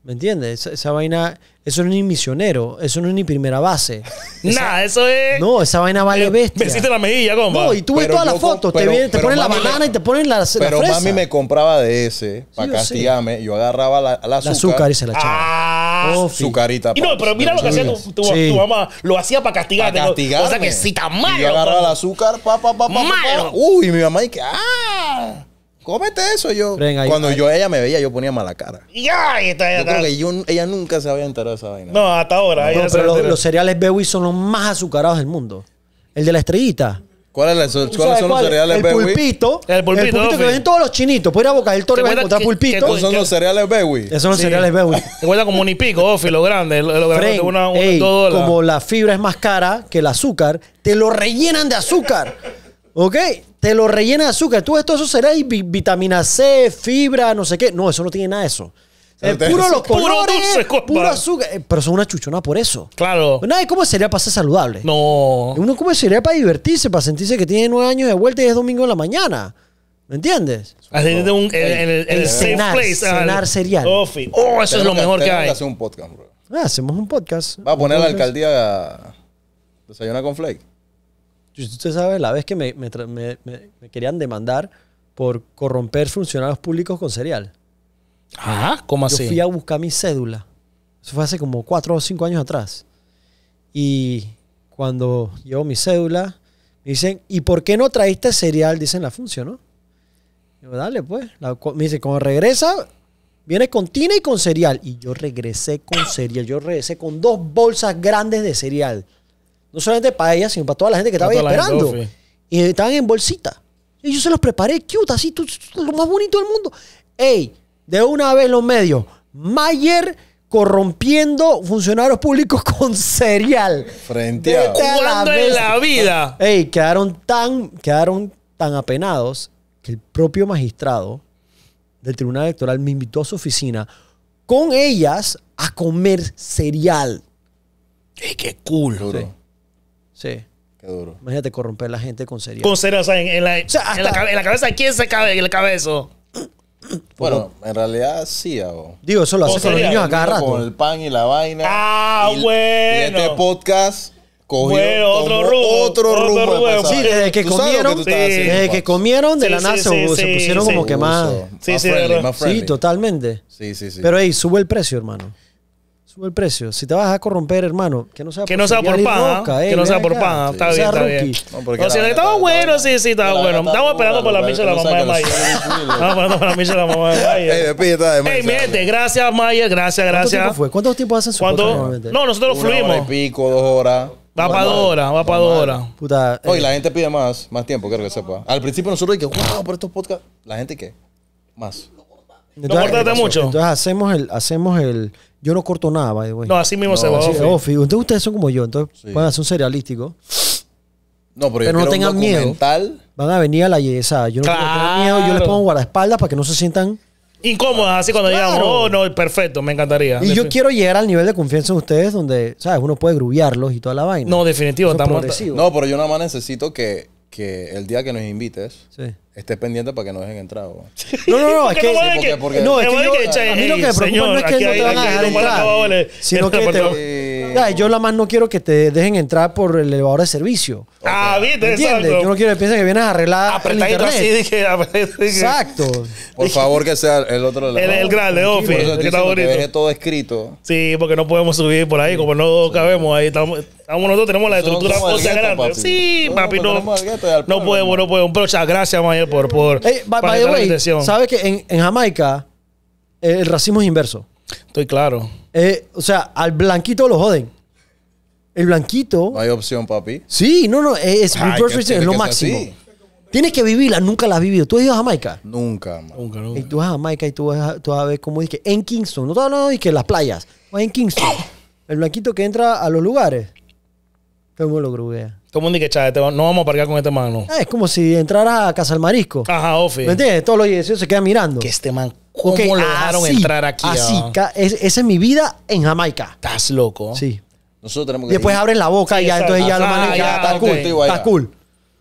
¿Me entiendes? Esa, vaina, eso no es ni misionero, eso no es ni primera base. <laughs> Nada, eso es. No, esa vaina vale eh, bestia. Me hiciste la mejilla, compa. No, y tú ves todas las fotos, te, te ponen la banana y te ponen la, Pero mami me compraba de ese, para castigarme, yo agarraba la, azúcar. azúcar y se la echaba. Ah, oh, su Y no, pero mira lo que hacía tu, mamá, lo hacía para castigarte. Para O sea que si tan malo. Y yo agarraba el azúcar, pa, pa, Uy, mi mamá ah cómete eso. Yo, cuando yo ella me veía, yo ponía mala cara. Ya, está, yo Creo que ella nunca se había enterado de esa vaina. No, hasta ahora. pero los, cereales Bewi son los más azucarados del mundo. El de la estrellita. ¿Cuáles son, los cereales el Pulpito, el pulpito. El pulpito que ven todos los chinitos. Puedes ir a Boca del Toro y vas a encontrar pulpito. Esos son los cereales Bewi. Esos son los cereales Bewi. Te cuesta como un y pico, Ofi, lo grande. Como la fibra es más cara que el azúcar, te lo rellenan de azúcar. ¿Ok? te lo rellena de azúcar. Todo esto, eso será y vitamina C, fibra, no sé qué. No, eso no tiene nada de eso. Es puro <laughs> puro azúcar. Eh, pero son una chuchona por eso. Claro. vez pues ¿Cómo sería para ser saludable. No. Uno come sería para divertirse, para sentirse que tiene nueve años de vuelta y es domingo en la mañana. ¿Me entiendes? Así el, cenar, Cenar cereal. Oh, oh, eso es lo mejor que, hay. Ah, hacemos un podcast. Va a poner la alcaldía desayuna desayunar con Flake. Usted sabe, la vez que me, querían demandar por corromper funcionarios públicos con cereal. Ajá, ¿cómo así? Yo fui a buscar mi cédula. Eso fue hace como cuatro o cinco años atrás. Y cuando llevo mi cédula, me dicen, ¿y por qué no traíste cereal? Dicen la función, ¿no? dale, pues. me dice, cuando regresa, viene con tina y con cereal. Y yo regresé con cereal. Yo regresé con dos bolsas grandes de cereal. No solamente para ella, sino para toda la gente que estaba ahí esperando. y estaban en bolsita. Y yo se los preparé cute, así, lo más bonito del mundo. Ey, de una vez los medios. Mayer corrompiendo funcionarios públicos <laughs> con cereal. Frente a... ¿Cuándo en la vida? Ey, quedaron tan, quedaron tan apenados que el propio magistrado del Tribunal Electoral me invitó a su oficina con ellas a comer cereal. ¡Qué, qué culo! Sí. Qué duro. Imagínate corromper a la gente con seriedad. Con seriedad, o sea, en, la, en, la, cabeza, ¿quién se cabe en el cabezo? Bueno, en realidad sí, hago. Digo, eso lo hace con los niños cada rato. Con el pan y la vaina. Ah, güey. bueno. Y este podcast cogió otro rumbo. Otro rumbo. sí, desde que comieron, desde que comieron de la NASA se pusieron como que más, Sí, friendly, más Sí, totalmente. Sí, sí, sí. Pero, hey, sube el precio, hermano sube el precio. Si te vas a corromper, hermano, que no sea, por, no paja. Eh, que no sea por paja. Está bien, está bien. No, estaba bueno, sí, sí, estaba bueno. <laughs> Estamos esperando por la misa de la mamá de Maya. Estamos esperando por la misa de la mamá de Maya. Ey, Ey, gracias, Maya. Gracias, gracias. ¿Cuánto tiempo fue? ¿Cuántos tiempos hacen su podcast? No, nosotros fluimos. Hora pico, dos horas. Va para dos horas, va para dos horas. Puta. Eh. Oye, la gente pide más, más tiempo, quiero que sepa. Al principio nosotros dije, wow, por estos podcasts. ¿La gente qué? Más. Entonces, mucho? Entonces hacemos el, hacemos el yo no corto nada, by No, así mismo se va así, hacer. Entonces ustedes son como yo, entonces van a ser serialístico. No, pero, yo no tengan miedo. Van a venir a la yesa. Yo no claro. tengo miedo, yo les pongo guardaespaldas para que no se sientan incómodas, así cuando claro. oh, no, perfecto, me encantaría. Y yo quiero llegar al nivel de confianza en ustedes donde, ¿sabes? Uno puede grubiarlos y toda la vaina. No, definitivo, estamos. No, pero yo nada más necesito que que el día que nos invites, estés pendiente para que nos dejen entrar. No, no, no, <laughs> es que, no, porque, porque, no, es que yo, a mí lo que me preocupa no es que no te van a dejar entrar, sino <laughs> que te, yo la más no quiero que te dejen entrar por el elevador de servicio. Ah, viste, exacto. Yo no quiero que piensen que vienes arreglada arreglar internet. apretadito, Exacto. Por favor, que sea el otro El, el grande, Ofi. que está que deje todo escrito. Sí, porque no podemos subir por ahí, como no cabemos ahí. Estamos, estamos nosotros tenemos la estructura más grande. Sí, papi, no. No podemos, no podemos. Pero muchas gracias, Mayer, por, por ¿sabes que en, Jamaica el racismo es inverso? Estoy claro. Eh, o sea, al blanquito lo joden. El blanquito. No hay opción, papi. Sí, no, no. Es, es lo máximo. Tienes que vivirla, nunca la has vivido. ¿Tú has ido a Jamaica? Nunca, Nunca, nunca. Y tú vas a Jamaica y tú vas a, tú ver cómo es en Kingston, no no, no que las playas, en Kingston, <coughs> el blanquito que entra a los lugares, ¿cómo lo gruguea? cómo un que no vamos a parquear con este man, ah, es como si entrara a Casa del Marisco. Ajá, ofi. ¿Me entiendes? Todos los 18 se quedan mirando. Que este man ¿Cómo lo dejaron entrar aquí? Así, ah? esa es mi vida en Jamaica. Estás loco. Sí. Nosotros tenemos que Después abren la boca y ya, entonces ya lo ah, manejan. Ya, está cool, está cool.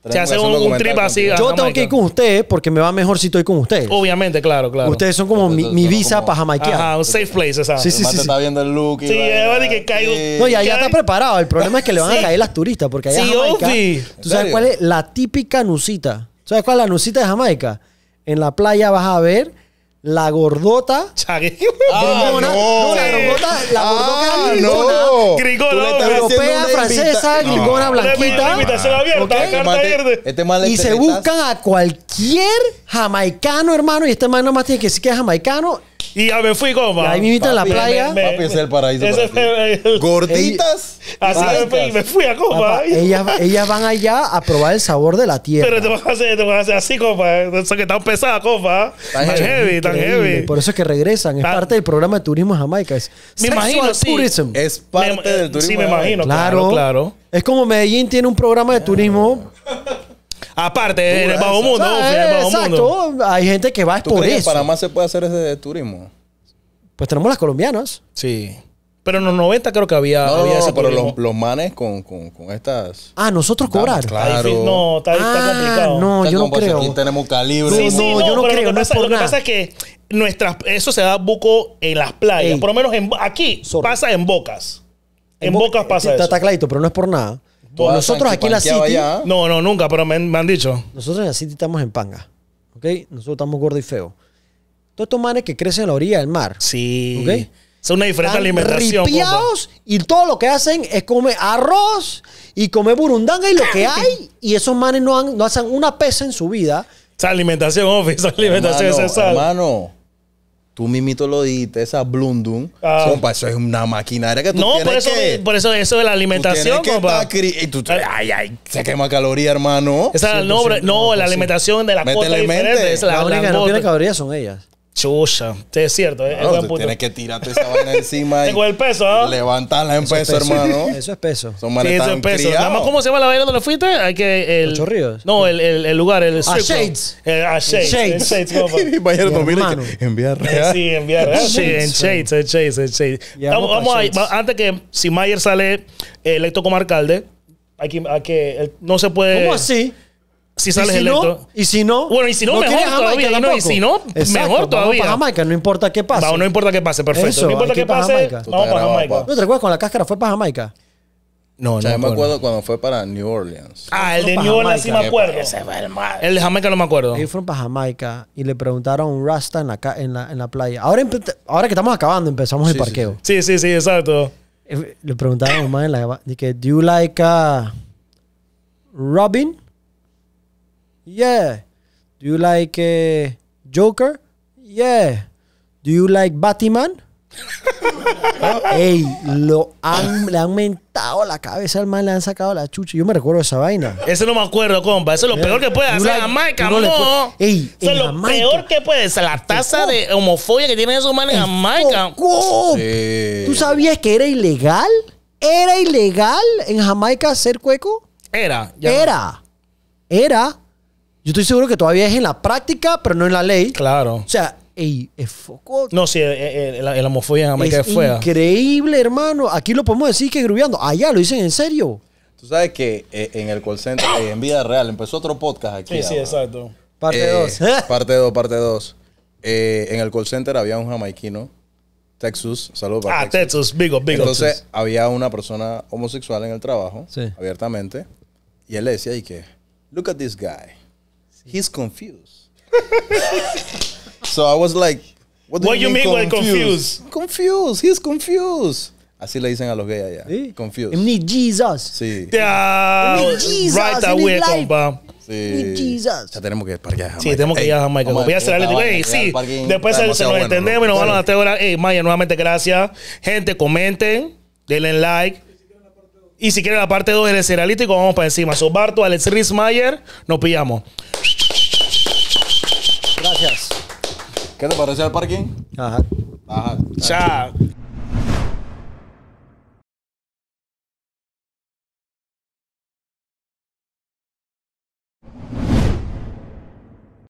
Se hace un, trip así. Yo tengo que ir con ustedes porque me va mejor si estoy con ustedes. Obviamente, claro, claro. Ustedes son como mi, visa para Jamaica. Ah, un safe place, exacto. Sí, sí, sí. sí. está viendo el look. Y sí, de que caigo. No, y allá está preparado. El problema es que le van a caer las turistas porque allá sí, Jamaica, ¿Tú sabes cuál es la típica nusita? ¿Sabes cuál es la nusita de Jamaica? En la playa vas a ver la gordota. <laughs> Ah, no. la gordota, la gordota ah, europea, francesa, no. blanquita. Ah, este este y se buscan a cualquier jamaicano, hermano, y este man nomás tiene que decir que es jamaicano y ya me fui como. Ahí me invitan en la playa. papi, es el paraíso. Gorditas. Así me fui, me fui, a copa. Ellas, ellas, van allá a probar el sabor de la tierra. Pero te van a hacer, te vas a hacer así, compa. Eso que tan pesada, copa. Tan, heavy, tan heavy. Por eso es que regresan. Es parte del programa de turismo Jamaica. Es me imagino, tourism. Es parte del turismo. Sí, me imagino. claro. claro. Es como Medellín tiene un programa de turismo Aparte del bajo mundo. exacto. Hay gente que va ¿Tú por crees eso. Que en Panamá se puede hacer ese turismo? Pues tenemos las colombianas. Sí. Pero en los 90 creo que había. había pero los, los, manes con, con, con, estas. Ah, nosotros cobrar. Claro. No, está, ah, complicado. No, yo no pues, creo. Aquí tenemos calibre. Sí, no, yo no creo. Lo que, no pasa, es lo que pasa es que nuestras, eso se da buco en las playas. Por lo menos en, aquí pasa en bocas. En, bocas, pasa eso. Está clarito, pero no es por nada nosotros aquí en la City. No, no, nunca, pero me, han dicho. Nosotros en la City estamos en panga. ¿Ok? Nosotros estamos gordos y feos. Todos estos manes que crecen en la orilla del mar. Sí. ¿Ok? Es una diferente Están alimentación. y todo lo que hacen es comer arroz y comer burundanga y lo que hay. Y esos manes no, hacen una pesa en su vida. Esa alimentación, office, esa alimentación es esa. Hermano, Tú mismito lo dijiste, esa Blundum. Ah. eso es una maquinaria que tú no, tienes por eso, que... No, por eso, eso de la alimentación, tú compa. Ah. ay, ay, se quema caloría, hermano. Esa, no, no, la alimentación de la cosa diferente. la única que no tiene calorías son ellas. Chucha, es cierto. Es, claro, tú tienes que tirarte esa vaina encima. <laughs> y el peso, ¿ah? Levantarla en peso, hermano. <laughs> Eso es peso. Son sí, eso es peso. Nada más, ¿cómo se llama la vaina donde fuiste? Hay que. El, Ocho Ríos. No, el, el, lugar, el. A ah, Shades. El, eh, a ah, Shades. Shades. Shades. Shades. <laughs> Eh, Real. Sí, en Real. Sí, en Shades, en Shades, en Shades. Vamos, a, antes que si Mayer sale electo como alcalde, hay que, hay que, no se puede. ¿Cómo así? si sales ¿Y si electo. y si no. Bueno, y si no, mejor todavía. no, y, si no, mejor todavía. Vamos para Jamaica, no importa qué pase. Vamos, no importa qué pase, perfecto. no importa qué pase, vamos para Jamaica. ¿No te acuerdas cuando la cáscara fue para Jamaica? No, o sea, no. me acuerdo. cuando fue para New Orleans. Ah, el de New Orleans sí me acuerdo. Ese fue el, el de Jamaica no me acuerdo. Ellos fueron para Jamaica y le preguntaron a un Rasta en la, en la, en la playa. Ahora, ahora que estamos acabando, empezamos el parqueo. Sí, sí, sí, exacto. Eh, le preguntaron a un man en la. Dije, ¿do you like a uh, Robin? Yeah. Do you like eh, Joker? Yeah. Do you like Batman? <laughs> Ey, lo han, le han mentado la cabeza al man, le han sacado la chucha. Yo me recuerdo esa vaina. Eso no me acuerdo, compa. Eso es lo peor que puede hacer Jamaica, no Eso es lo peor que puede ser La tasa de homofobia que tienen esos manes en Jamaica. ¿Tú sabías que era ilegal? ¿Era ilegal en Jamaica ser cueco? Era. Era. Era. Yo estoy seguro que todavía es en la práctica, pero no en la ley. Claro. O sea, ey, es foco. No, sí, el, la homofobia en Jamaica es, es Increíble, hermano. Aquí lo podemos decir que grubiando. Allá lo dicen en serio. Tú sabes que eh, en el call center, eh, en vida real, empezó otro podcast aquí. Sí, sí, exacto. Parte 2. Eh, <laughs> parte 2, parte 2. en el call center había un jamaiquino Texas, saludos para Ah, Texas, big, Entonces, había una persona homosexual en el trabajo, abiertamente, y él le decía, y que, look at this guy he's confused. <laughs> so I was like, What do you mean, you confused? confused? He's confused. Así le dicen a los gays allá. Confused. need Jesus. Sí. need Jesus. Right away, compa. Sí. Jesus. Ya tenemos que ir para Sí, tenemos que ir a Jamaica. Voy a cerrar el Ey, sí. Después se, nos entendemos y nos van a dar ahora. Ey, Maya, nuevamente, gracias. Gente, comenten. Denle like y si quieren la parte 2 del Serialítico, vamos para encima. Barto, Alex Riesmeyer. nos pillamos. Gracias. ¿Qué te parece al parking? Ajá. Ajá. Chao.